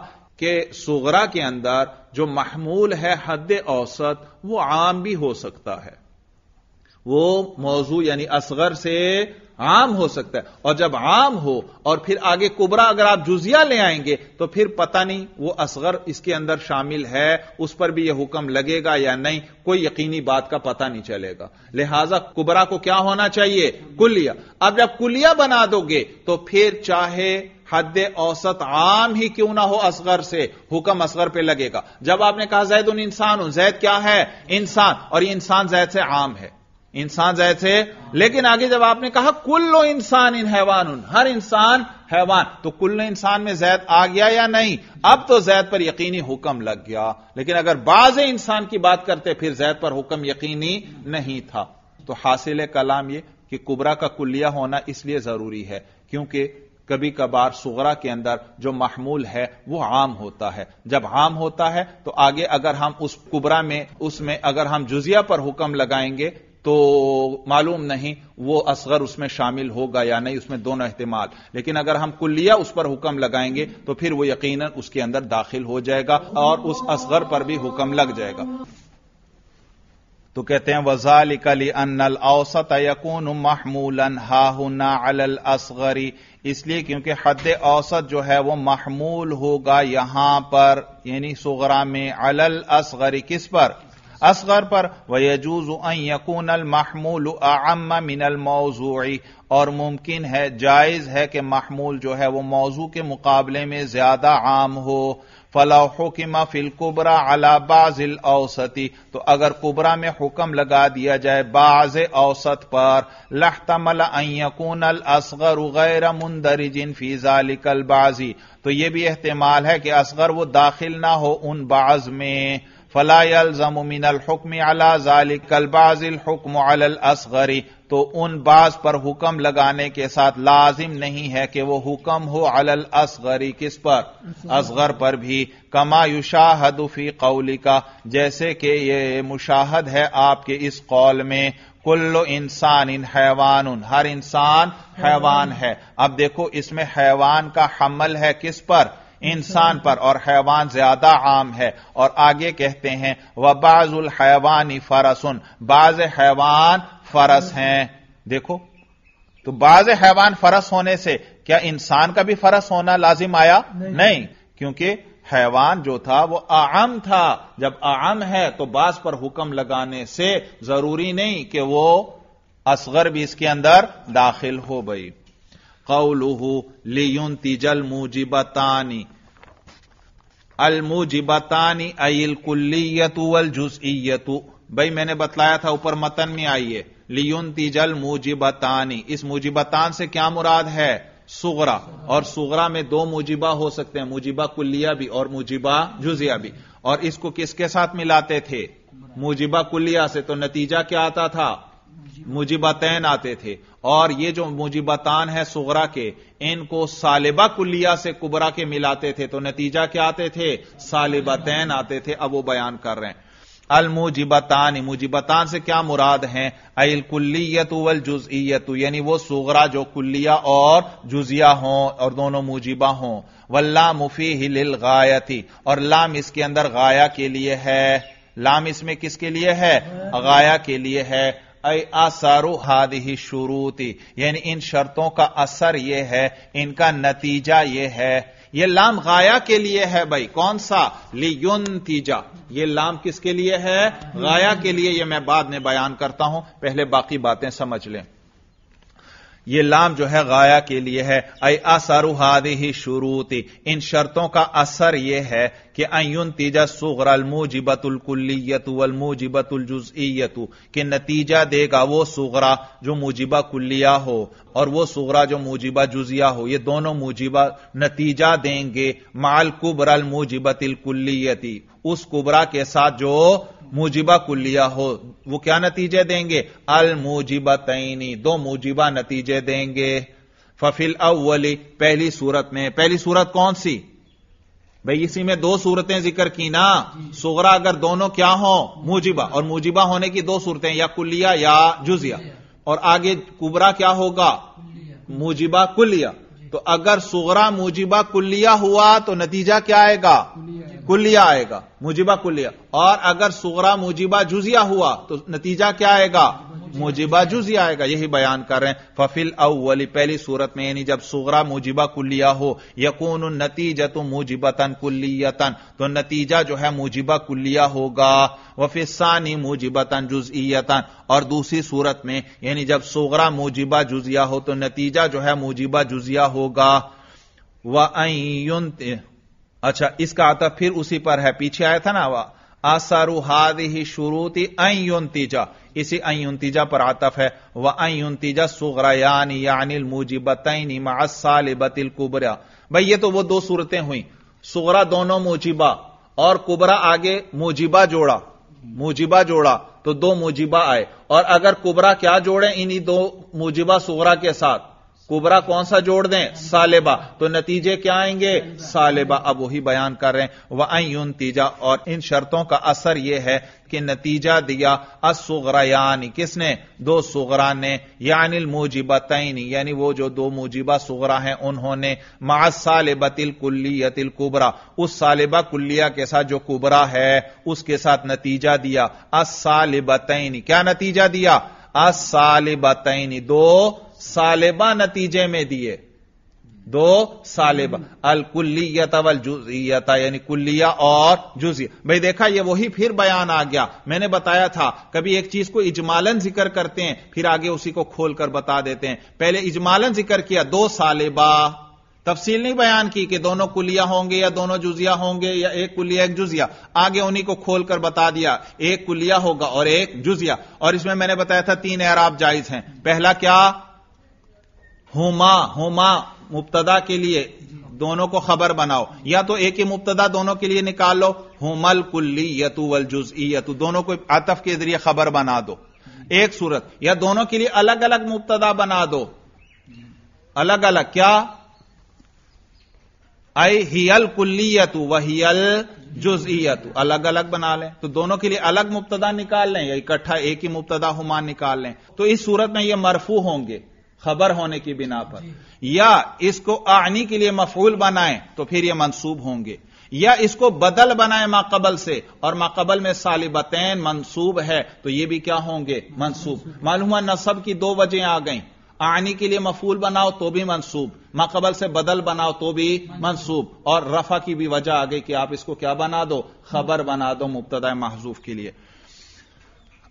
कि सुगरा के अंदर जो महमूल है हद औसत वो आम भी हो सकता है वो मौजू यानी असगर से आम हो सकता है और जब आम हो और फिर आगे कुबरा अगर आप जुजिया ले आएंगे तो फिर पता नहीं वो असगर इसके अंदर शामिल है उस पर भी यह हुक्म लगेगा या नहीं कोई यकीनी बात का पता नहीं चलेगा लिहाजा कुबरा को क्या होना चाहिए कुलिया अब जब कुलिया बना दोगे तो फिर चाहे हद औसत आम ही क्यों ना हो असगर से हुक्म असगर पे लगेगा जब आपने कहा जैद उन इंसान हो जैद क्या है इंसान और ये इंसान जैद से आम है इंसान जैसे लेकिन आगे जब आपने कहा कुल्लो इंसान इन हैवान उन हर इंसान हैवान तो कुल्लो इंसान में जैद आ गया या नहीं अब तो जैद पर यकीनी हुक्म लग गया लेकिन अगर बाज इंसान की बात करते फिर जैद पर हुक्म यकीनी नहीं था तो हासिल कलाम यह कि कुबरा का कुल्लिया होना इसलिए जरूरी है क्योंकि कभी कभार सुगरा के अंदर जो महमूल है वो आम होता है जब आम होता है तो आगे अगर हम उस कुबरा में उसमें अगर हम जुजिया पर हुक्म लगाएंगे तो मालूम नहीं वो असगर उसमें शामिल होगा या नहीं उसमें दोनों अहतमाल लेकिन अगर हम कुल्लिया उस पर हुक्म लगाएंगे तो फिर वो यकीन उसके अंदर दाखिल हो जाएगा और उस असगर पर भी हुक्म लग जाएगा तो कहते हैं वजाल कली अनल औसत यकून महमूलन हाहुना अल असगरी इसलिए क्योंकि हद औसत जो है वो महमूल होगा यहां पर यानी सुगरा में अलल असगरी किस पर असगर पर वयजूज यकून महमूल आम मिनल मौजूई और मुमकिन है जायज है कि महमूल जो है वो मौजू के मुकाबले में ज्यादा आम हो फलाह की महफिल कुबरा अला बाजिल औसती तो अगर कुबरा में हुक्म लगा दिया जाए बाज औसत पर लहतमल अयकून अल असगर गैर मुंदरिजिन फीजालिकल बाजी तो यह भी एहतमाल है कि असगर वो दाखिल ना हो उन बाज में जमुमिन हुक्म अला जालिकल बाजिल हुक्म असगरी तो उन बाज पर हुक्म लगाने के साथ लाजिम नहीं है कि वो हुक्म हो अल असगरी किस पर असगर पर भी कमा युशाहदुफी कौली का जैसे कि ये मुशाहद है आपके इस कौल में कुल्लो इंसान इन हैवान हर इंसान हैवान है अब देखो इसमें हैवान का हमल है किस पर इंसान पर और हैवान ज्यादा आम है और आगे कहते हैं बाजुल हैवानी फरसुन बाज हैवान फरस हैं देखो तो बाज हैवान फरस होने से क्या इंसान का भी फरस होना लाजिम आया नहीं, नहीं। क्योंकि हैवान जो था वो आम था जब आम है तो बाज पर हुक्म लगाने से जरूरी नहीं कि वो असगर भी इसके अंदर दाखिल हो गई कौलूह लियुन तिजल मुजिबतानी अलमुजिबतानी अल कुल्लियतु वल जुजइयतु भाई मैंने बतलाया था ऊपर मतन में आइए लियुन तिजल मुजिबतानी इस मुजिबतान से क्या मुराद है सुगरा और सुगरा में दो मुजिबा हो सकते हैं मुजिबा कुल्लिया भी और मुजिबा जुजिया भी और इसको किसके साथ मिलाते थे मुजिबा कुल्लिया से तो नतीजा क्या आता था मुजिबतैन आते थे और ये जो मुजिबतान है सुगरा के इनको सालिबा कुल्लिया से कुबरा के मिलाते थे तो नतीजा क्या आते थे सालिबतैन आते थे अब वो बयान कर रहे हैं अलमुजिबतान मुजिबतान से क्या मुराद हैं अल कुल्लियत वल जुजियत यानी वो सुगरा जो कुल्लिया और जुजिया हों और दोनों मुजिबा हों वल्ला मुफी लिल गायती और लाम इसके अंदर गाया के लिए है लाम इसमें किसके लिए है गाया के लिए है ही शुरू शुरूती यानी इन शर्तों का असर यह है इनका नतीजा यह है यह लाम गाया के लिए है भाई कौन सा लियुन तीजा यह लाम किसके लिए है गाया के लिए यह मैं बाद में बयान करता हूं पहले बाकी बातें समझ लें ये लाम जो है गाया के लिए है असरु असरुहाद ही शुरूती इन शर्तों का असर यह है कि अयुन तीजा सुगरमूजिबतुल्कुल्लियतुलमूजिबतुलजुजईयतु कि नतीजा देगा वो सुगरा जो मुजिबा कुल्लिया हो और वो सुगरा जो मुजिबा जुजिया हो ये दोनों मुजिबा नतीजा देंगे माल कुबरल मुजिबतिल कुल्लियती उस कुबरा के साथ जो मुजिबा कुल्लिया हो वो क्या नतीजे देंगे अल मूजिबा तैनी दो मुजिबा नतीजे देंगे फफिल अव्वली पहली सूरत में पहली सूरत कौन सी भाई इसी में दो सूरतें जिक्र की ना सुगरा अगर दोनों क्या हो मुजिबा और मुजिबा होने की दो सूरतें या कुल्लिया या जुजिया और आगे कुबरा क्या होगा मुजिबा कुल्लिया तो अगर सुगरा मुजिबा कुल्लिया हुआ तो नतीजा क्या आएगा कुलिया आएगा मुजिबा कुलिया और अगर सोरा मुजिबा जुजिया हुआ तो नतीजा क्या आएगा मुजिबा जुजिया आएगा यही बयान कर रहे हैं फफिल अवली पहली सूरत में यानी जब सोरा मुजिबा कुलिया हो यकून नतीजा तो मुजिबतन कुलियतन तो नतीजा जो है मुजिबा कुल्लिया होगा वफिसानी मुजिबतन जुजियतन और दूसरी सूरत में यानी जब सोगरा मुजिबा जुजिया हो तो नतीजा जो है मुजिबा जुजिया होगा वह अच्छा इसका आता फिर उसी पर है पीछे आया था ना वह असरुहाद ही शुरूती अयुंतीजा इसी अयुंतीजा पर आतफ है वह अयुंतीजा सुगरायान यानिल मुजिबतनी बतिल कुबरा भाई ये तो वो दो सूरतें हुई सुगरा दोनों मुजिबा और कुबरा आगे मुजिबा जोड़ा मुजिबा जोड़ा तो दो मुजिबा आए और अगर कुबरा क्या जोड़े इन्हीं दो मुजिबा सुगरा के साथ कुबरा कौन सा जोड़ दें सालेबा तो नतीजे क्या आएंगे सालेबा अब वही बयान कर रहे हैं वह यून तीजा और इन शर्तों का असर यह है कि नतीजा दिया असुगरा यानी किसने दो सुगरा ने यानी तैन यानी वो जो दो मोजिबा सुगरा हैं उन्होंने मा तिल या तिल कुबरा उस सालेबा कुल्लिया के साथ जो कुबरा है उसके साथ नतीजा दिया असालिबतन क्या नतीजा दिया असालिबतन दो सालेबा नतीजे में दिए दो सालेबा अलकुल्लियत अवल जुजियता यानी कुल्लिया और जुजिया भाई देखा ये वही फिर बयान आ गया मैंने बताया था कभी एक चीज को इजमालन जिक्र करते हैं फिर आगे उसी को खोलकर बता देते हैं पहले इजमालन जिक्र किया दो सालेबा तफसील नहीं बयान की कि दोनों कुलिया होंगे या दोनों जुजिया होंगे या एक कुलिया एक जुजिया आगे उन्हीं को खोलकर बता दिया एक कुलिया होगा और एक जुजिया और इसमें मैंने बताया था तीन एराब जायज हैं पहला क्या हुमा हुमा मुबतदा के लिए दोनों को खबर बनाओ या तो एक ही मुबतदा दोनों के लिए निकाल लो हुमल कुल्ली यतु वल यतु दोनों को आतफ के जरिए खबर बना दो एक सूरत या दोनों के लिए अलग अलग मुबतदा बना दो अलग अलग क्या आई हियल कुल्लीयतु वहियल जुजईयतु अलग अलग बना लें तो दोनों के लिए अलग मुबतदा निकाल लें या इकट्ठा एक ही मुबतदा हुमान निकाल लें तो इस सूरत में यह मरफू होंगे खबर होने की बिना पर या इसको आनी के लिए मफूल बनाएं तो फिर यह मनसूब होंगे या इसको बदल बनाए माकबल से और माकबल में सालिबतैन मनसूब है तो यह भी क्या होंगे मनसूब मालूम नसब की दो वजह आ गई आनी के लिए मफूल बनाओ तो भी मनसूब माकबल से बदल बनाओ तो भी मनसूब और रफा की भी वजह आ गई कि आप इसको क्या बना दो खबर बना दो मुबतदा महजूफ के लिए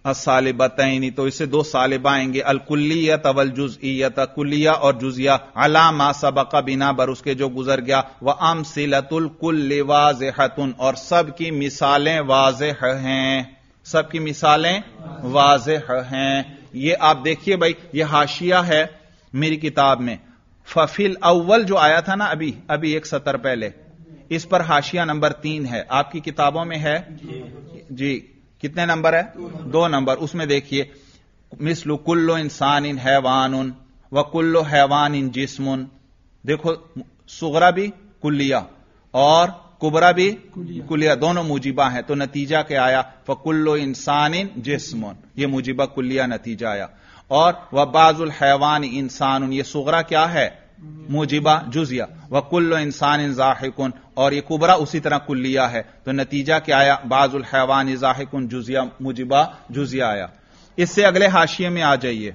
सालिबतनी तो इससे दो सालिब आएंगे अलकुल्लियत अवल जुजियत कुल्लिया और जुजिया अलामा सबका बिना बर उसके जो गुजर गया वह अम सिलतुल वाजहतुन और सबकी मिसालें वाजह हैं सबकी मिसालें वाजह हैं ये आप देखिए भाई ये हाशिया है मेरी किताब में फफिल अव्वल जो आया था ना अभी अभी एक सतर पहले इस पर हाशिया नंबर तीन है आपकी किताबों में है जी कितने नंबर है दो नंबर उसमें देखिए मिसलु कुल्लो इंसान इन हैवान उन व कुल्लो हैवान इन उन देखो सुगरा भी कुल्लिया और कुबरा भी कुलिया, कुलिया दोनों मुजिबा हैं तो नतीजा क्या आया फकुल्लो इंसान इन उन यह मुजिबा कुलिया नतीजा आया और वह बाजुल हैवान इंसान उन ये सुगरा क्या है मुजिबा जुजिया वकुल्लो इंसान इन जाहिकुन और ये कुबरा उसी तरह कुल्लिया है तो नतीजा क्या आया बाजुल हैवान जाहिकुन जुजिया मुजिबा जुजिया आया इससे अगले हाशिए में आ जाइए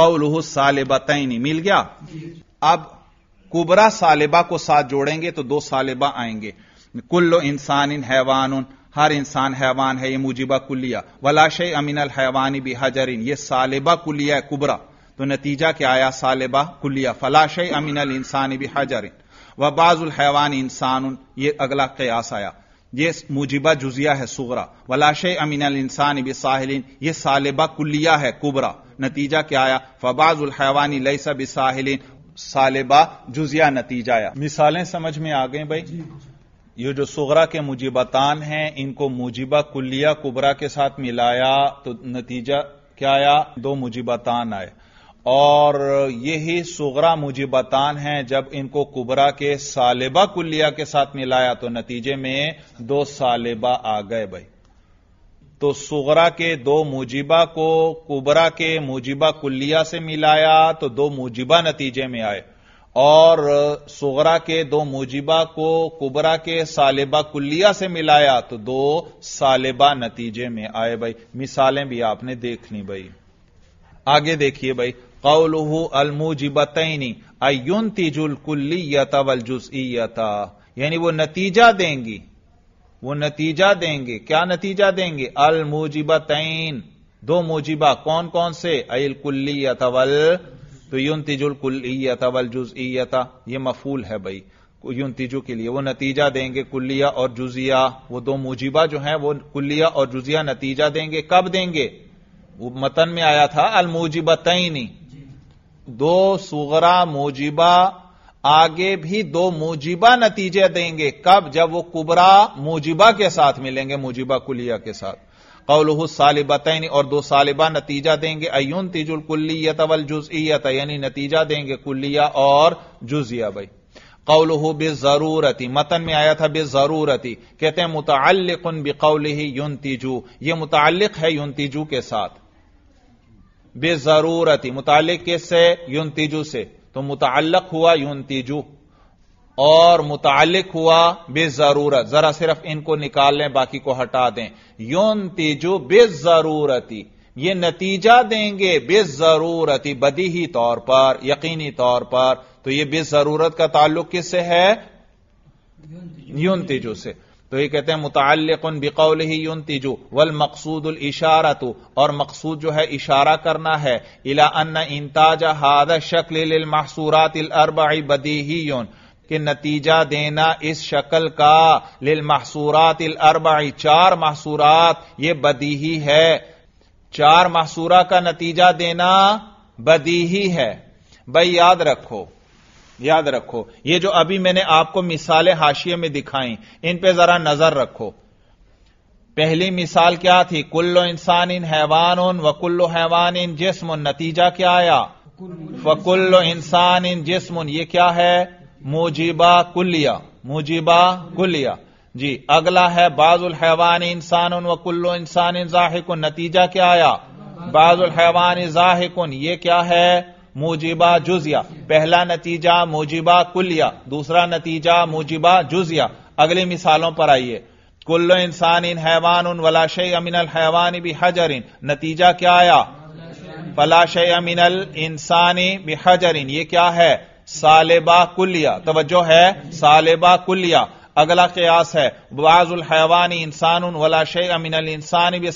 कौलह तैनी मिल गया अब कुबरा सालिबा को साथ जोड़ेंगे तो दो सालिबा आएंगे कुल्लो इंसान इन हैवान हर इंसान हैवान है ये मुजिबा कुलिया वलाशय अल हैवानी भी हजरिन ये सालिबा कुलिया कुबरा तो नतीजा क्या आया सालिबा कुलिया फलाशय अल इंसानी भी हजरिन व बाजुल हैवान इंसान ये अगला कयास आया ये मुजिबा जुजिया है सुगरा वलाशे अल इंसान इब साहिलिन ये सालिबा कुलिया है कुबरा नतीजा क्या आया फबाजुल हैवानी लैसा बि साहिलिन सालिबा जुजिया नतीजा आया मिसालें समझ में आ गई भाई ये जो सुगरा के मुजिबतान हैं इनको मुजिबा कुल्लिया कुबरा के साथ मिलाया तो नतीजा क्या आया दो मुजिबतान आए और यही सुगरा मुजिबतान हैं जब इनको कुबरा के सालिबा कुलिया के साथ मिलाया तो नतीजे में दो सालिबा आ गए भाई तो सुगरा के दो मुजिबा को कुबरा के मुजिबा कुलिया से मिलाया तो दो मुजिबा नतीजे में आए और सुगरा के दो मुजिबा को कुबरा के सालिबा कुल्लिया से मिलाया तो दो सालिबा नतीजे में आए भाई मिसालें भी आपने देख ली भाई आगे देखिए भाई कौलू अलमूजिबतनी अयुन तिजुल कुल्लीयता वल जुजईयता यानी वो नतीजा देंगी वो नतीजा देंगे क्या नतीजा देंगे अल तैन दो मुजिबा कौन कौन से अल कुल्लीयतवल तो युन तिजुल कुल्लीयतवल जुजईयता ये मफूल है भाई युन तिजु के लिए वो नतीजा देंगे कुल्लिया और जुजिया वो दो मुजिबा जो है वो कुल्लिया और जुजिया नतीजा देंगे कब देंगे वो मतन में आया था अलमुजिबतनी दो सुगरा मोजिबा आगे भी दो मोजिबा नतीजे देंगे कब जब वो कुबरा मोजिबा के साथ मिलेंगे मोजिबा कुलिया के साथ कौलह सालिबतैन और दो सालिबा नतीजा देंगे अयुन तिजुल कुल्लियत वल जुजियत यानी नतीजा देंगे कुल्लिया और जुजिया भाई कौलह जरूरती मतन में आया था बेजरूरती कहते हैं मुतल बिकौल ही युन तिजू यह मुतल है युन तिजू के साथ बेजरूरती मुताल किस से यूनतीजू से तो मुतल हुआ यूनतीजू और मुतालिक हुआ बेजरूरत जरा सिर्फ इनको निकाल लें बाकी को हटा दें यूनतीजू बेजरूरती ये नतीजा देंगे बेजरूरती बदी ही तौर पर यकीनी तौर पर तो ये बेजरूरत का ताल्लुक किससे है यूनतीजू से तो ये कहते हैं मुतन बिकौल ही यून तिजु वल इशारा तो और मकसूद जो है इशारा करना है इला अन्न इंताज हाद शक्ल महसूरात अरबाई बदी ही यून कि नतीजा देना इस शक्ल का लिल महसूरात अरबाई चार महसूरात ये बदी ही है चार महसूरा का नतीजा देना बदी ही है भाई याद रखो याद रखो ये जो अभी मैंने आपको मिसालें हाशिए में दिखाई इन पे जरा नजर रखो पहली मिसाल क्या थी कुल्लो इंसान इन हैवान उन वकुल्लो हैवान इन जिसम नतीजा क्या आया वकुल्लो इंसान इन जिसम ये क्या है मुजीबा कुलिया मुजीबा कुलिया जी अगला है बाजुल हैवान इंसान उन वकुल्लो इंसान इन जाहिकुन नतीजा क्या आया बाजुल हैवान जाहिकुन ये क्या है मोजिबा जुजिया पहला नतीजा मोजिबा कुलिया दूसरा नतीजा मोजिबा जुजिया अगले मिसालों पर आइए कुल्लो इंसान इन हैवान उन वलाशय अमिनल हैवान भी हजरिन नतीजा क्या आया फलाश अमिनल इंसानी भी हजरिन ये क्या है सालेबा कुलिया तवज्जो है सालेबा कुलिया अगला कयास है बाजुल हैवानी इंसान उन वलाशय अमिनल इंसान भी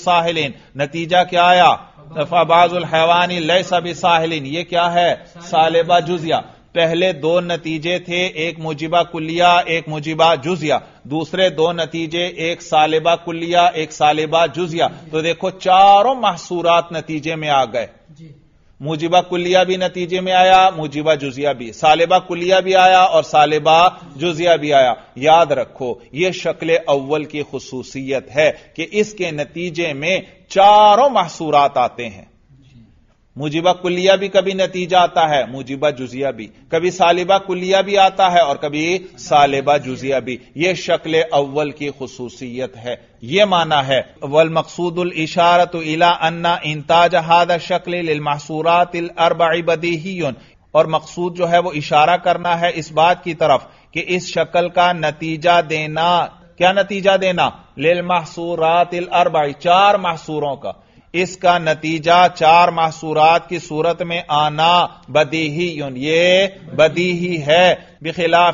इन नतीजा क्या आया हैवानी लय सबी साहलिन ये क्या है सालेबा जुजिया पहले दो नतीजे थे एक मुजिबा कुलिया एक मुजिबा जुजिया दूसरे दो नतीजे एक सालेबा कुलिया एक सालेबा जुजिया तो देखो चारों महसूरात नतीजे में आ गए मुजिबा कुलिया भी नतीजे में आया मुजिबा जुजिया भी सालिबा कुलिया भी आया और सालिबा जुजिया भी आया याद रखो यह शक्ल अव्वल की खसूसियत है कि इसके नतीजे में चारों महसूरात आते हैं मुजिबा कुलिया भी कभी नतीजा आता है मुजिबा जुजिया भी कभी सालिबा कुलिया भी आता है और कभी सालिबा जुजिया भी यह शक्ल अव्वल की खसूसियत है यह माना है वल उल इशारत इला अन्ना इंताज हाद शक्ल महसूरात अरबाई बदी और मकसूद जो है वो इशारा करना है इस बात की तरफ कि इस शक्ल का नतीजा देना क्या नतीजा देना लिल महसूरात अरबाई चार महसूरों का इसका नतीजा चार मासूरात की सूरत में आना बदीही ये बदीही है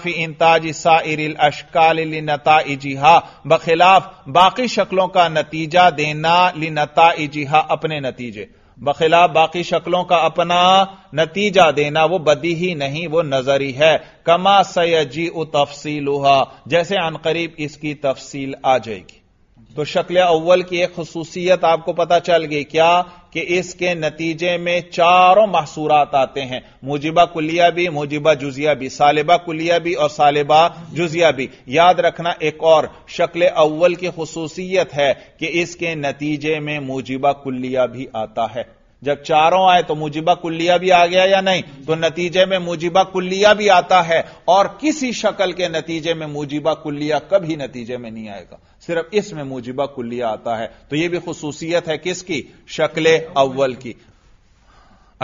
ही इंताज साइरिल अशकाल नताइजिहा बखिलाफ बाकी शक्लों का नतीजा देना लिनताइजिहा अपने नतीजे बखिला बाकी शक्लों का अपना नतीजा देना वो बदी ही नहीं वो नजरी है कमा सयजी तफसीलुहा जैसे अनकरीब इसकी तफसील आ जाएगी तो शक्ल अव्वल की एक खसूसियत आपको पता चल गई क्या कि इसके नतीजे में चारों महसूरात आते हैं मुजिबा कुलिया भी मुजिबा जुजिया भी सालिबा कुलिया भी और सालिबा जुजिया भी याद रखना एक और शक्ल अव्वल की खसूसियत है कि इसके नतीजे में मुजिबा कुलिया भी आता है जब चारों आए तो मुजिबा कुल्लिया भी आ गया या नहीं तो नतीजे में मुजिबा कुल्लिया भी आता है और किसी शक्ल के नतीजे में मुजिबा कुल्लिया कभी नतीजे में नहीं आएगा सिर्फ इसमें मुजिबा कुल्लिया आता है तो यह भी खसूसियत है किसकी शक्ल अव्वल की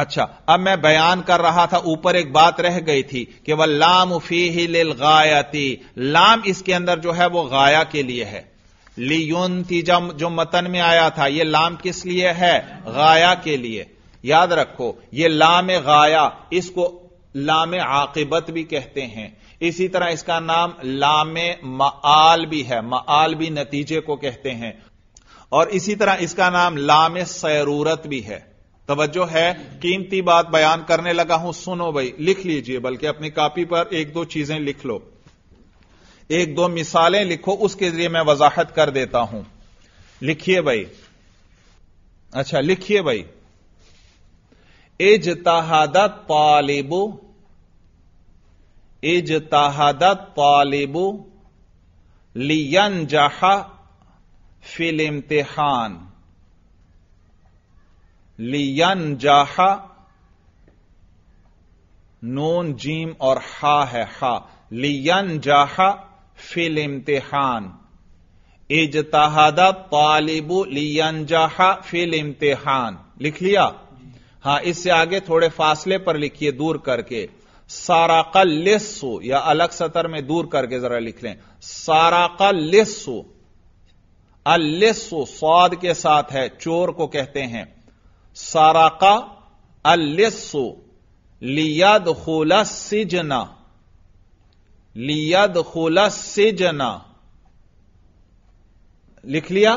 अच्छा अब मैं बयान कर रहा था ऊपर एक बात रह गई थी कि वह लाम फी ही लिल गायती लाम इसके अंदर जो है वो गाया के लिए है लियुन तिजम जो मतन में आया था यह लाम किस लिए है गाया के लिए याद रखो यह लाम गाया इसको लाम आकिबत भी कहते हैं इसी तरह इसका नाम लाम माल भी है माल भी नतीजे को कहते हैं और इसी तरह इसका नाम लाम सैरूरत भी है तवज्जो है कीमती बात बयान करने लगा हूं सुनो भाई लिख लीजिए बल्कि अपनी कापी पर एक दो चीजें लिख लो एक दो मिसालें लिखो उसके जरिए मैं वजाहत कर देता हूं लिखिए भाई अच्छा लिखिए भाई एजतहादा तालिबु एजतहादा तालिबु लियन जहा फिल इम्तिहान लियन जहा नून जीम और हा है हा लियन जहा फिल इम्तिहान इजतहादा तालिबू लियंजहा फिल इम्तिहान लिख लिया हां इससे आगे थोड़े फासले पर लिखिए दूर करके सारा का लिस्सु या अलग सतर में दूर करके जरा लिख लें सारा का लिस्सु अलिस्सु स्वाद के साथ है चोर को कहते हैं सारा का अलिस्सु लियाद सिजना लियाद खोला से जना लिख लिया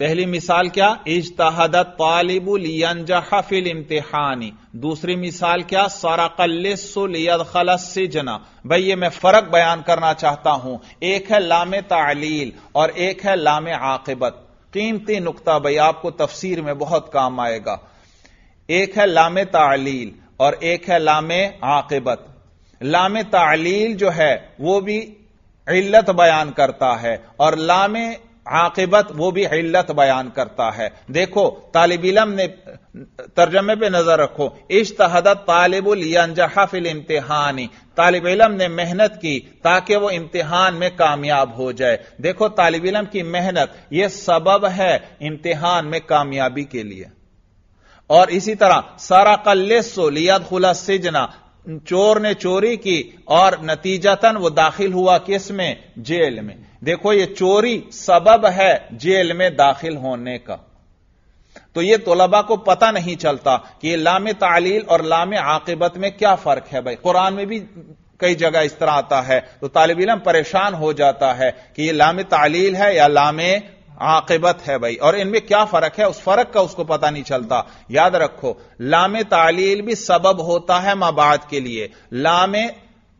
पहली मिसाल क्या इजतहादा तालिबुल लियंजा हफिल इम्तिहानी दूसरी मिसाल क्या सारा सराकल्लिसद खलस से जना भाई ये मैं फर्क बयान करना चाहता हूं एक है लाम तालील और एक है लाम आकिबत कीमती नुकता भाई आपको तफसीर में बहुत काम आएगा एक है लाम तालील और एक है लाम आकिबत लाम तालील जो है वो भी इल्लत बयान करता है और लाम आकिबत वो भी इल्लत बयान करता है देखो तालिब इलम ने तर्जमे पर नजर रखो इश्तहद तालिबुलजहा फिल इम्तिहानी तालिब इलम ने मेहनत की ताकि वो इम्तिहान में कामयाब हो जाए देखो तालिब इलम की मेहनत यह सबब है इम्तिहान में कामयाबी के लिए और इसी तरह सारा कल्लेसो लियाद खुला सिजना चोर ने चोरी की और नतीजतन वो दाखिल हुआ किस में जेल में देखो ये चोरी सबब है जेल में दाखिल होने का तो ये तोलबा को पता नहीं चलता कि लाम तालील और लाम आकिबत में क्या फर्क है भाई कुरान में भी कई जगह इस तरह आता है तो तालब इलम परेशान हो जाता है कि यह लाम तालील है या लाम आकबत है भाई और इनमें क्या फर्क है उस फर्क का उसको पता नहीं चलता याद रखो लाम तालील भी सबब होता है माबाद के लिए लाम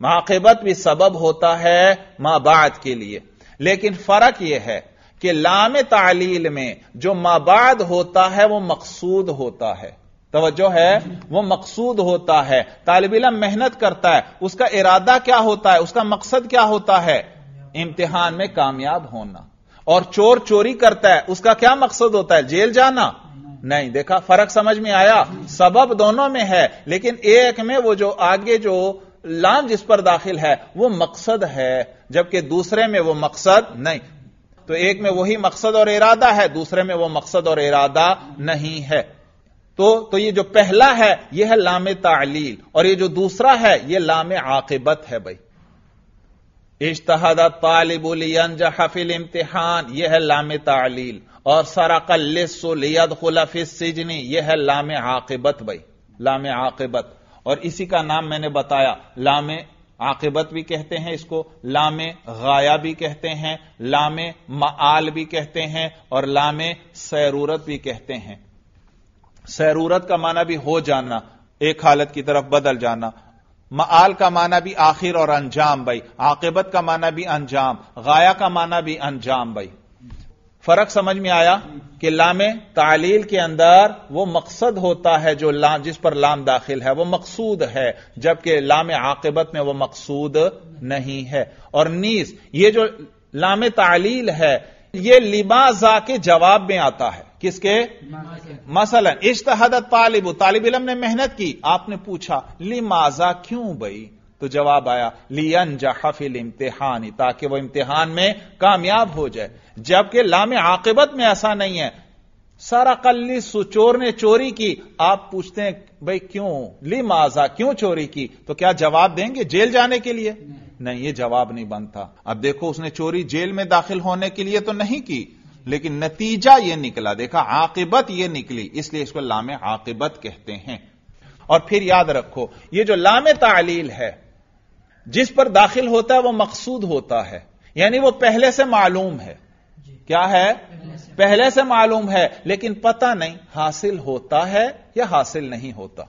माकबत भी सबब होता है माबाद के लिए लेकिन फर्क यह है कि लाम तालील में जो माबाद होता है वो मकसूद होता है तोज्जो है वो मकसूद होता है तालब इलम मेहनत करता है उसका इरादा क्या होता है उसका मकसद क्या होता है इम्तिहान में कामयाब होना और चोर चोरी करता है उसका क्या मकसद होता है जेल जाना नहीं देखा फर्क समझ में आया सबब दोनों में है लेकिन एक में वो जो आगे जो लाम जिस पर दाखिल है वो मकसद है जबकि दूसरे में वो मकसद नहीं तो एक में वही मकसद और इरादा है दूसरे में वो मकसद और इरादा नहीं है तो तो ये जो पहला है यह है लाम तालील और ये जो दूसरा है यह लाम आकिबत है भाई इश्तहद तालिबुलियंज हफिल इम्तिहान यह है लाम तालील और सरकल्लिसद खुलफिस सिजनी यह है लाम आकिबत भाई लाम आकिबत और इसी का नाम मैंने बताया लाम आकिबत भी कहते हैं इसको लाम गाया भी कहते हैं लाम माल भी कहते हैं और लाम सैरूरत भी कहते हैं सैरूरत का माना भी हो जाना एक हालत की तरफ बदल जाना माल का माना भी आखिर और अंजाम भाई आकेबत का माना भी अंजाम गाया का माना भी अंजाम भाई फर्क समझ में आया कि लाम तालील के अंदर वो मकसद होता है जो ला जिस पर लाम दाखिल है वो मकसूद है जबकि लाम आकेबत में वो मकसूद नहीं है और नीस ये जो लाम तालील है ये लिबाजा के जवाब में आता है किसके मसलन इश्तहदत तालिब तालिब इलम ने मेहनत की आपने पूछा लिमाजा क्यों बई तो जवाब आया लियन जहाफिल इम्तिहानी ताकि वह इम्तिहान में कामयाब हो जाए जबकि लाम आकिबत में ऐसा नहीं है सारा कल्ली सुचोर ने चोरी की आप पूछते हैं भाई क्यों लिमाजा क्यों चोरी की तो क्या जवाब देंगे जेल जाने के लिए नहीं, नहीं ये जवाब नहीं बनता अब देखो उसने चोरी जेल में दाखिल होने के लिए तो नहीं की लेकिन नतीजा यह निकला देखा आकिबत यह निकली इसलिए इसको लाम आकिबत कहते हैं और फिर याद रखो यह जो लाम तालील है जिस पर दाखिल होता है वह मकसूद होता है यानी वह पहले से मालूम है क्या है पहले से मालूम है लेकिन पता नहीं हासिल होता है या हासिल नहीं होता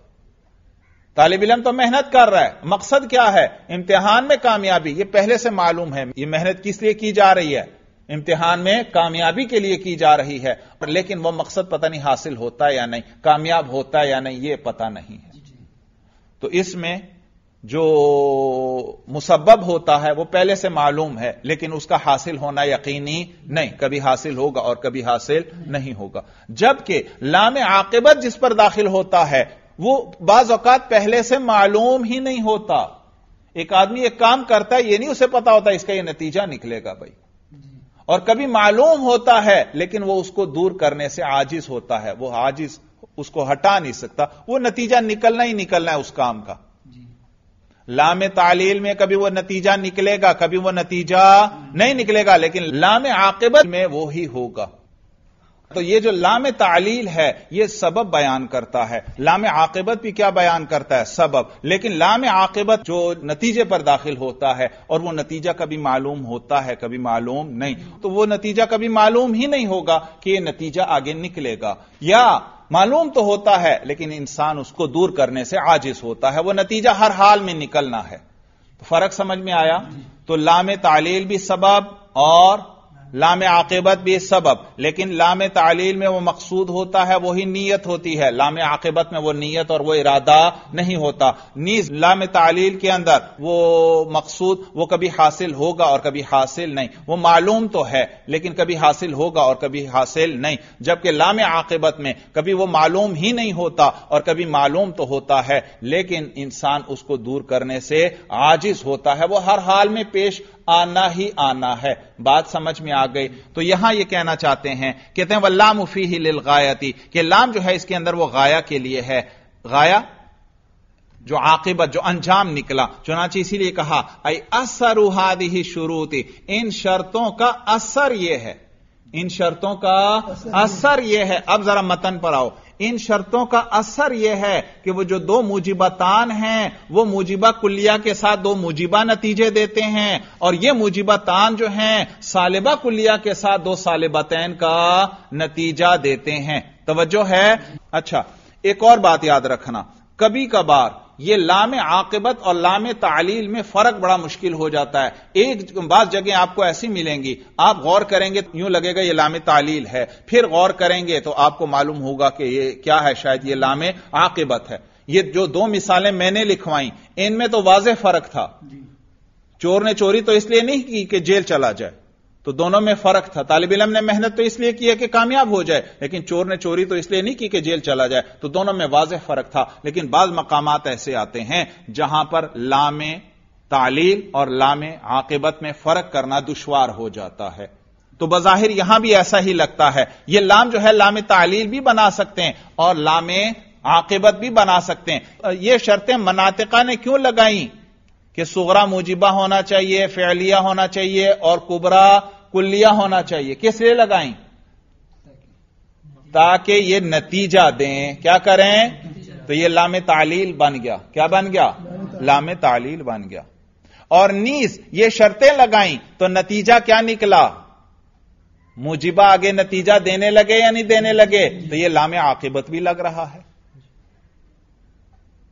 तालिब इलम तो मेहनत कर रहा है मकसद क्या है इम्तिहान में कामयाबी यह पहले से मालूम है यह मेहनत किस लिए की जा रही है इम्तिहान में कामयाबी के लिए की जा रही है पर लेकिन वह मकसद पता नहीं हासिल होता या नहीं कामयाब होता या नहीं यह पता नहीं है तो इसमें जो मुसब्बब होता है वो पहले से मालूम है लेकिन उसका हासिल होना यकीनी नहीं कभी हासिल होगा और कभी हासिल नहीं होगा जबकि लाम आकिबत जिस पर दाखिल होता है वो बाजात पहले से मालूम ही नहीं होता एक आदमी एक काम करता है ये नहीं उसे पता होता इसका ये नतीजा निकलेगा भाई और कभी मालूम होता है लेकिन वो उसको दूर करने से आजिज होता है वो आजिज उसको हटा नहीं सकता वो नतीजा निकलना ही निकलना है उस काम का लाम तालील में कभी वो नतीजा निकलेगा कभी वो नतीजा नहीं निकलेगा लेकिन लाम आकेबत में वो ही होगा तो ये जो लाम तालील है ये सबब बयान करता है लाम आकिबत भी क्या बयान करता है सबब लेकिन लाम आकिबत जो नतीजे पर दाखिल होता है और वो नतीजा कभी मालूम होता है कभी मालूम नहीं तो वो नतीजा कभी मालूम ही नहीं होगा कि ये नतीजा आगे निकलेगा या मालूम तो होता है लेकिन इंसान उसको दूर करने से आजिज होता है वह नतीजा हर हाल में निकलना है तो फर्क समझ में आया तो लाम तालील भी सबब और लाम आकेबत भी सबब लेकिन लाम तालील में वो मकसूद होता है वही नीयत होती है लाम आकेबत में वो नीयत और वो इरादा नहीं होता नीज लाम तालील के अंदर वो मकसूद वो कभी हासिल होगा और कभी हासिल नहीं वो मालूम तो है लेकिन कभी हासिल होगा और कभी हासिल नहीं जबकि लाम आकेबत में कभी वो मालूम ही नहीं होता और कभी मालूम तो होता है लेकिन इंसान उसको दूर करने से आजिज होता है वो हर हाल में पेश आना ही आना है बात समझ में आ गई तो यहां यह कहना चाहते हैं कहते हैं वल्ला उफी ही लिल गायती कि लाम जो है इसके अंदर वो गाया के लिए है गाया जो आकिबत जो अंजाम निकला चुनाची इसीलिए कहा आई असर उहादि ही शुरू थी इन शर्तों का असर यह है इन शर्तों का असर यह है अब जरा मतन पर आओ इन शर्तों का असर यह है कि वो जो दो मुजिबातान हैं वो मुजिबा कुलिया के साथ दो मुजिबा नतीजे देते हैं और ये मुजिबातान जो हैं सालिबा कुलिया के साथ दो सालिबातैन का नतीजा देते हैं तवज्जो है अच्छा एक और बात याद रखना कभी कभार यह लाम आकबत और लाम तालील में फर्क बड़ा मुश्किल हो जाता है एक बात जगह आपको ऐसी मिलेंगी आप गौर करेंगे तो यूं लगेगा यह लाम तालील है फिर गौर करेंगे तो आपको मालूम होगा कि यह क्या है शायद यह लाम आकबत है ये जो दो मिसालें मैंने लिखवाई इनमें तो वाज फर्क था चोर ने चोरी तो इसलिए नहीं की कि जेल चला जाए तो दोनों में फर्क था तालिब इलम ने मेहनत तो इसलिए की है कि कामयाब हो जाए लेकिन चोर ने चोरी तो इसलिए नहीं की कि जेल चला जाए तो दोनों में वाजह फर्क था लेकिन बाद मकाम ऐसे आते हैं जहां पर लामे तालील और लाम आकेबत में फर्क करना दुश्वार हो जाता है तो बजाहिर यहां भी ऐसा ही लगता है यह लाम जो है लाम तालील भी बना सकते हैं और लामे आकेबत भी बना सकते हैं यह शर्तें मनातिका ने क्यों लगाई कि सुगरा मुजिबा होना चाहिए फैलिया होना चाहिए और कुबरा कुल्लिया होना चाहिए किस लिए लगाई ताकि ये नतीजा दें क्या करें तो ये लाम तालील बन गया क्या बन गया लाम तालील बन गया और नीस ये शर्तें लगाई तो नतीजा क्या निकला मुजिबा आगे नतीजा देने लगे या नहीं देने लगे तो ये लाम आकिबत भी लग रहा है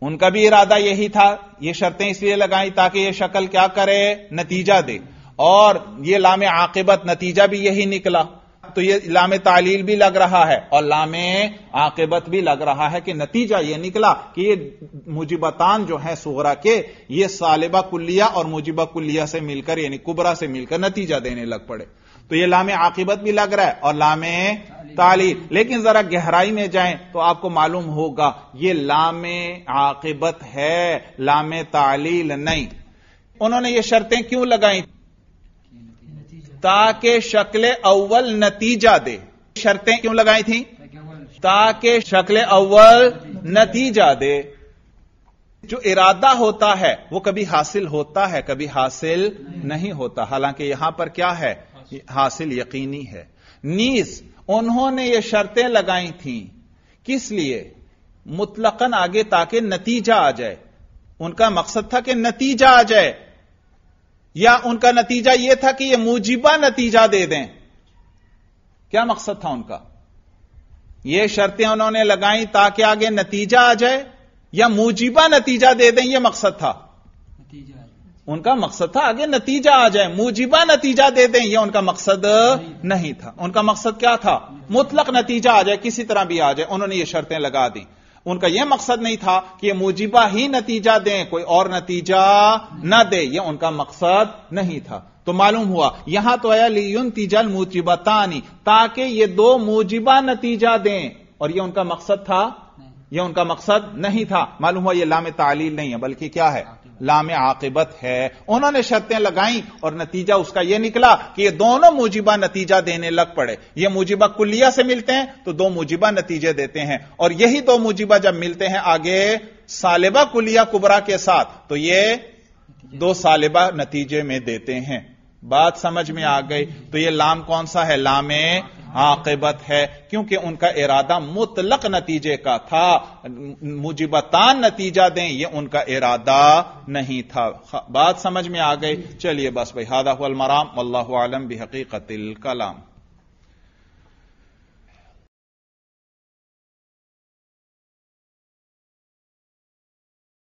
उनका भी इरादा यही था ये शर्तें इसलिए लगाई ताकि ये शक्ल क्या करे नतीजा दे और ये लामे आकिबत नतीजा भी यही निकला तो ये लामे तालील भी लग रहा है और लामे आकिबत भी लग रहा है कि नतीजा ये निकला कि ये मुजिबतान जो है सोहरा के ये सालिबा कुल्लिया और मुजिबा कुल्लिया से मिलकर यानी कुबरा से मिलकर नतीजा देने लग पड़े तो ये लामे आकिबत भी लग रहा है और लामे ताली लेकिन जरा गहराई में जाएं तो आपको मालूम होगा ये लामे आकिबत है लामे तालील नहीं उन्होंने ये शर्तें क्यों लगाई ताकि शक्ल अव्वल नतीजा दे शर्तें क्यों लगाई थी ताकि शक्ल अव्वल नतीजा दे जो इरादा होता है वो कभी हासिल होता है कभी हासिल नहीं होता हालांकि यहां पर क्या है हासिल यकीनी है नीज उन्होंने ये शर्तें लगाई थी किस लिए मुतलकन आगे ताकि नतीजा आ जाए उनका मकसद था कि नतीजा आ जाए या उनका नतीजा यह था कि यह मुजिबा नतीजा दे दें क्या मकसद था उनका यह शर्तें उन्होंने लगाई ताकि आगे नतीजा आ जाए या मुजिबा नतीजा दे दें यह मकसद था उनका मकसद था आगे नतीजा आ जाए मुजिबा नतीजा दे दें यह उनका मकसद नहीं था उनका मकसद क्या था मुतलक नतीजा आ जाए किसी तरह भी आ जाए उन्होंने ये शर्तें लगा दी उनका यह मकसद नहीं था कि यह मुजिबा ही नतीजा दें कोई और नतीजा ना दे यह उनका मकसद नहीं था तो मालूम हुआ यहां तो आया लियन तीजल मुजिबा तानी ताकि ये दो मुजिबा नतीजा दें और यह उनका मकसद था यह उनका मकसद नहीं था मालूम हुआ यह लाम तालील नहीं है बल्कि क्या है लाम आकिबत है उन्होंने शर्तें लगाई और नतीजा उसका यह निकला कि यह दोनों मुजिबा नतीजा देने लग पड़े ये मुजिबा कुलिया से मिलते हैं तो दो मुजिबा नतीजे देते हैं और यही दो मुजिबा जब मिलते हैं आगे सालिबा कुलिया कुबरा के साथ तो ये दो सालिबा नतीजे में देते हैं बात समझ में आ गई तो ये लाम कौन सा है लामे आकिबत है क्योंकि उनका इरादा मुतलक नतीजे का था मुजिबतान नतीजा दें ये उनका इरादा नहीं था बात समझ में आ गई चलिए बस भाई हादा मराम अल्लाह आलम भी कतिल कलाम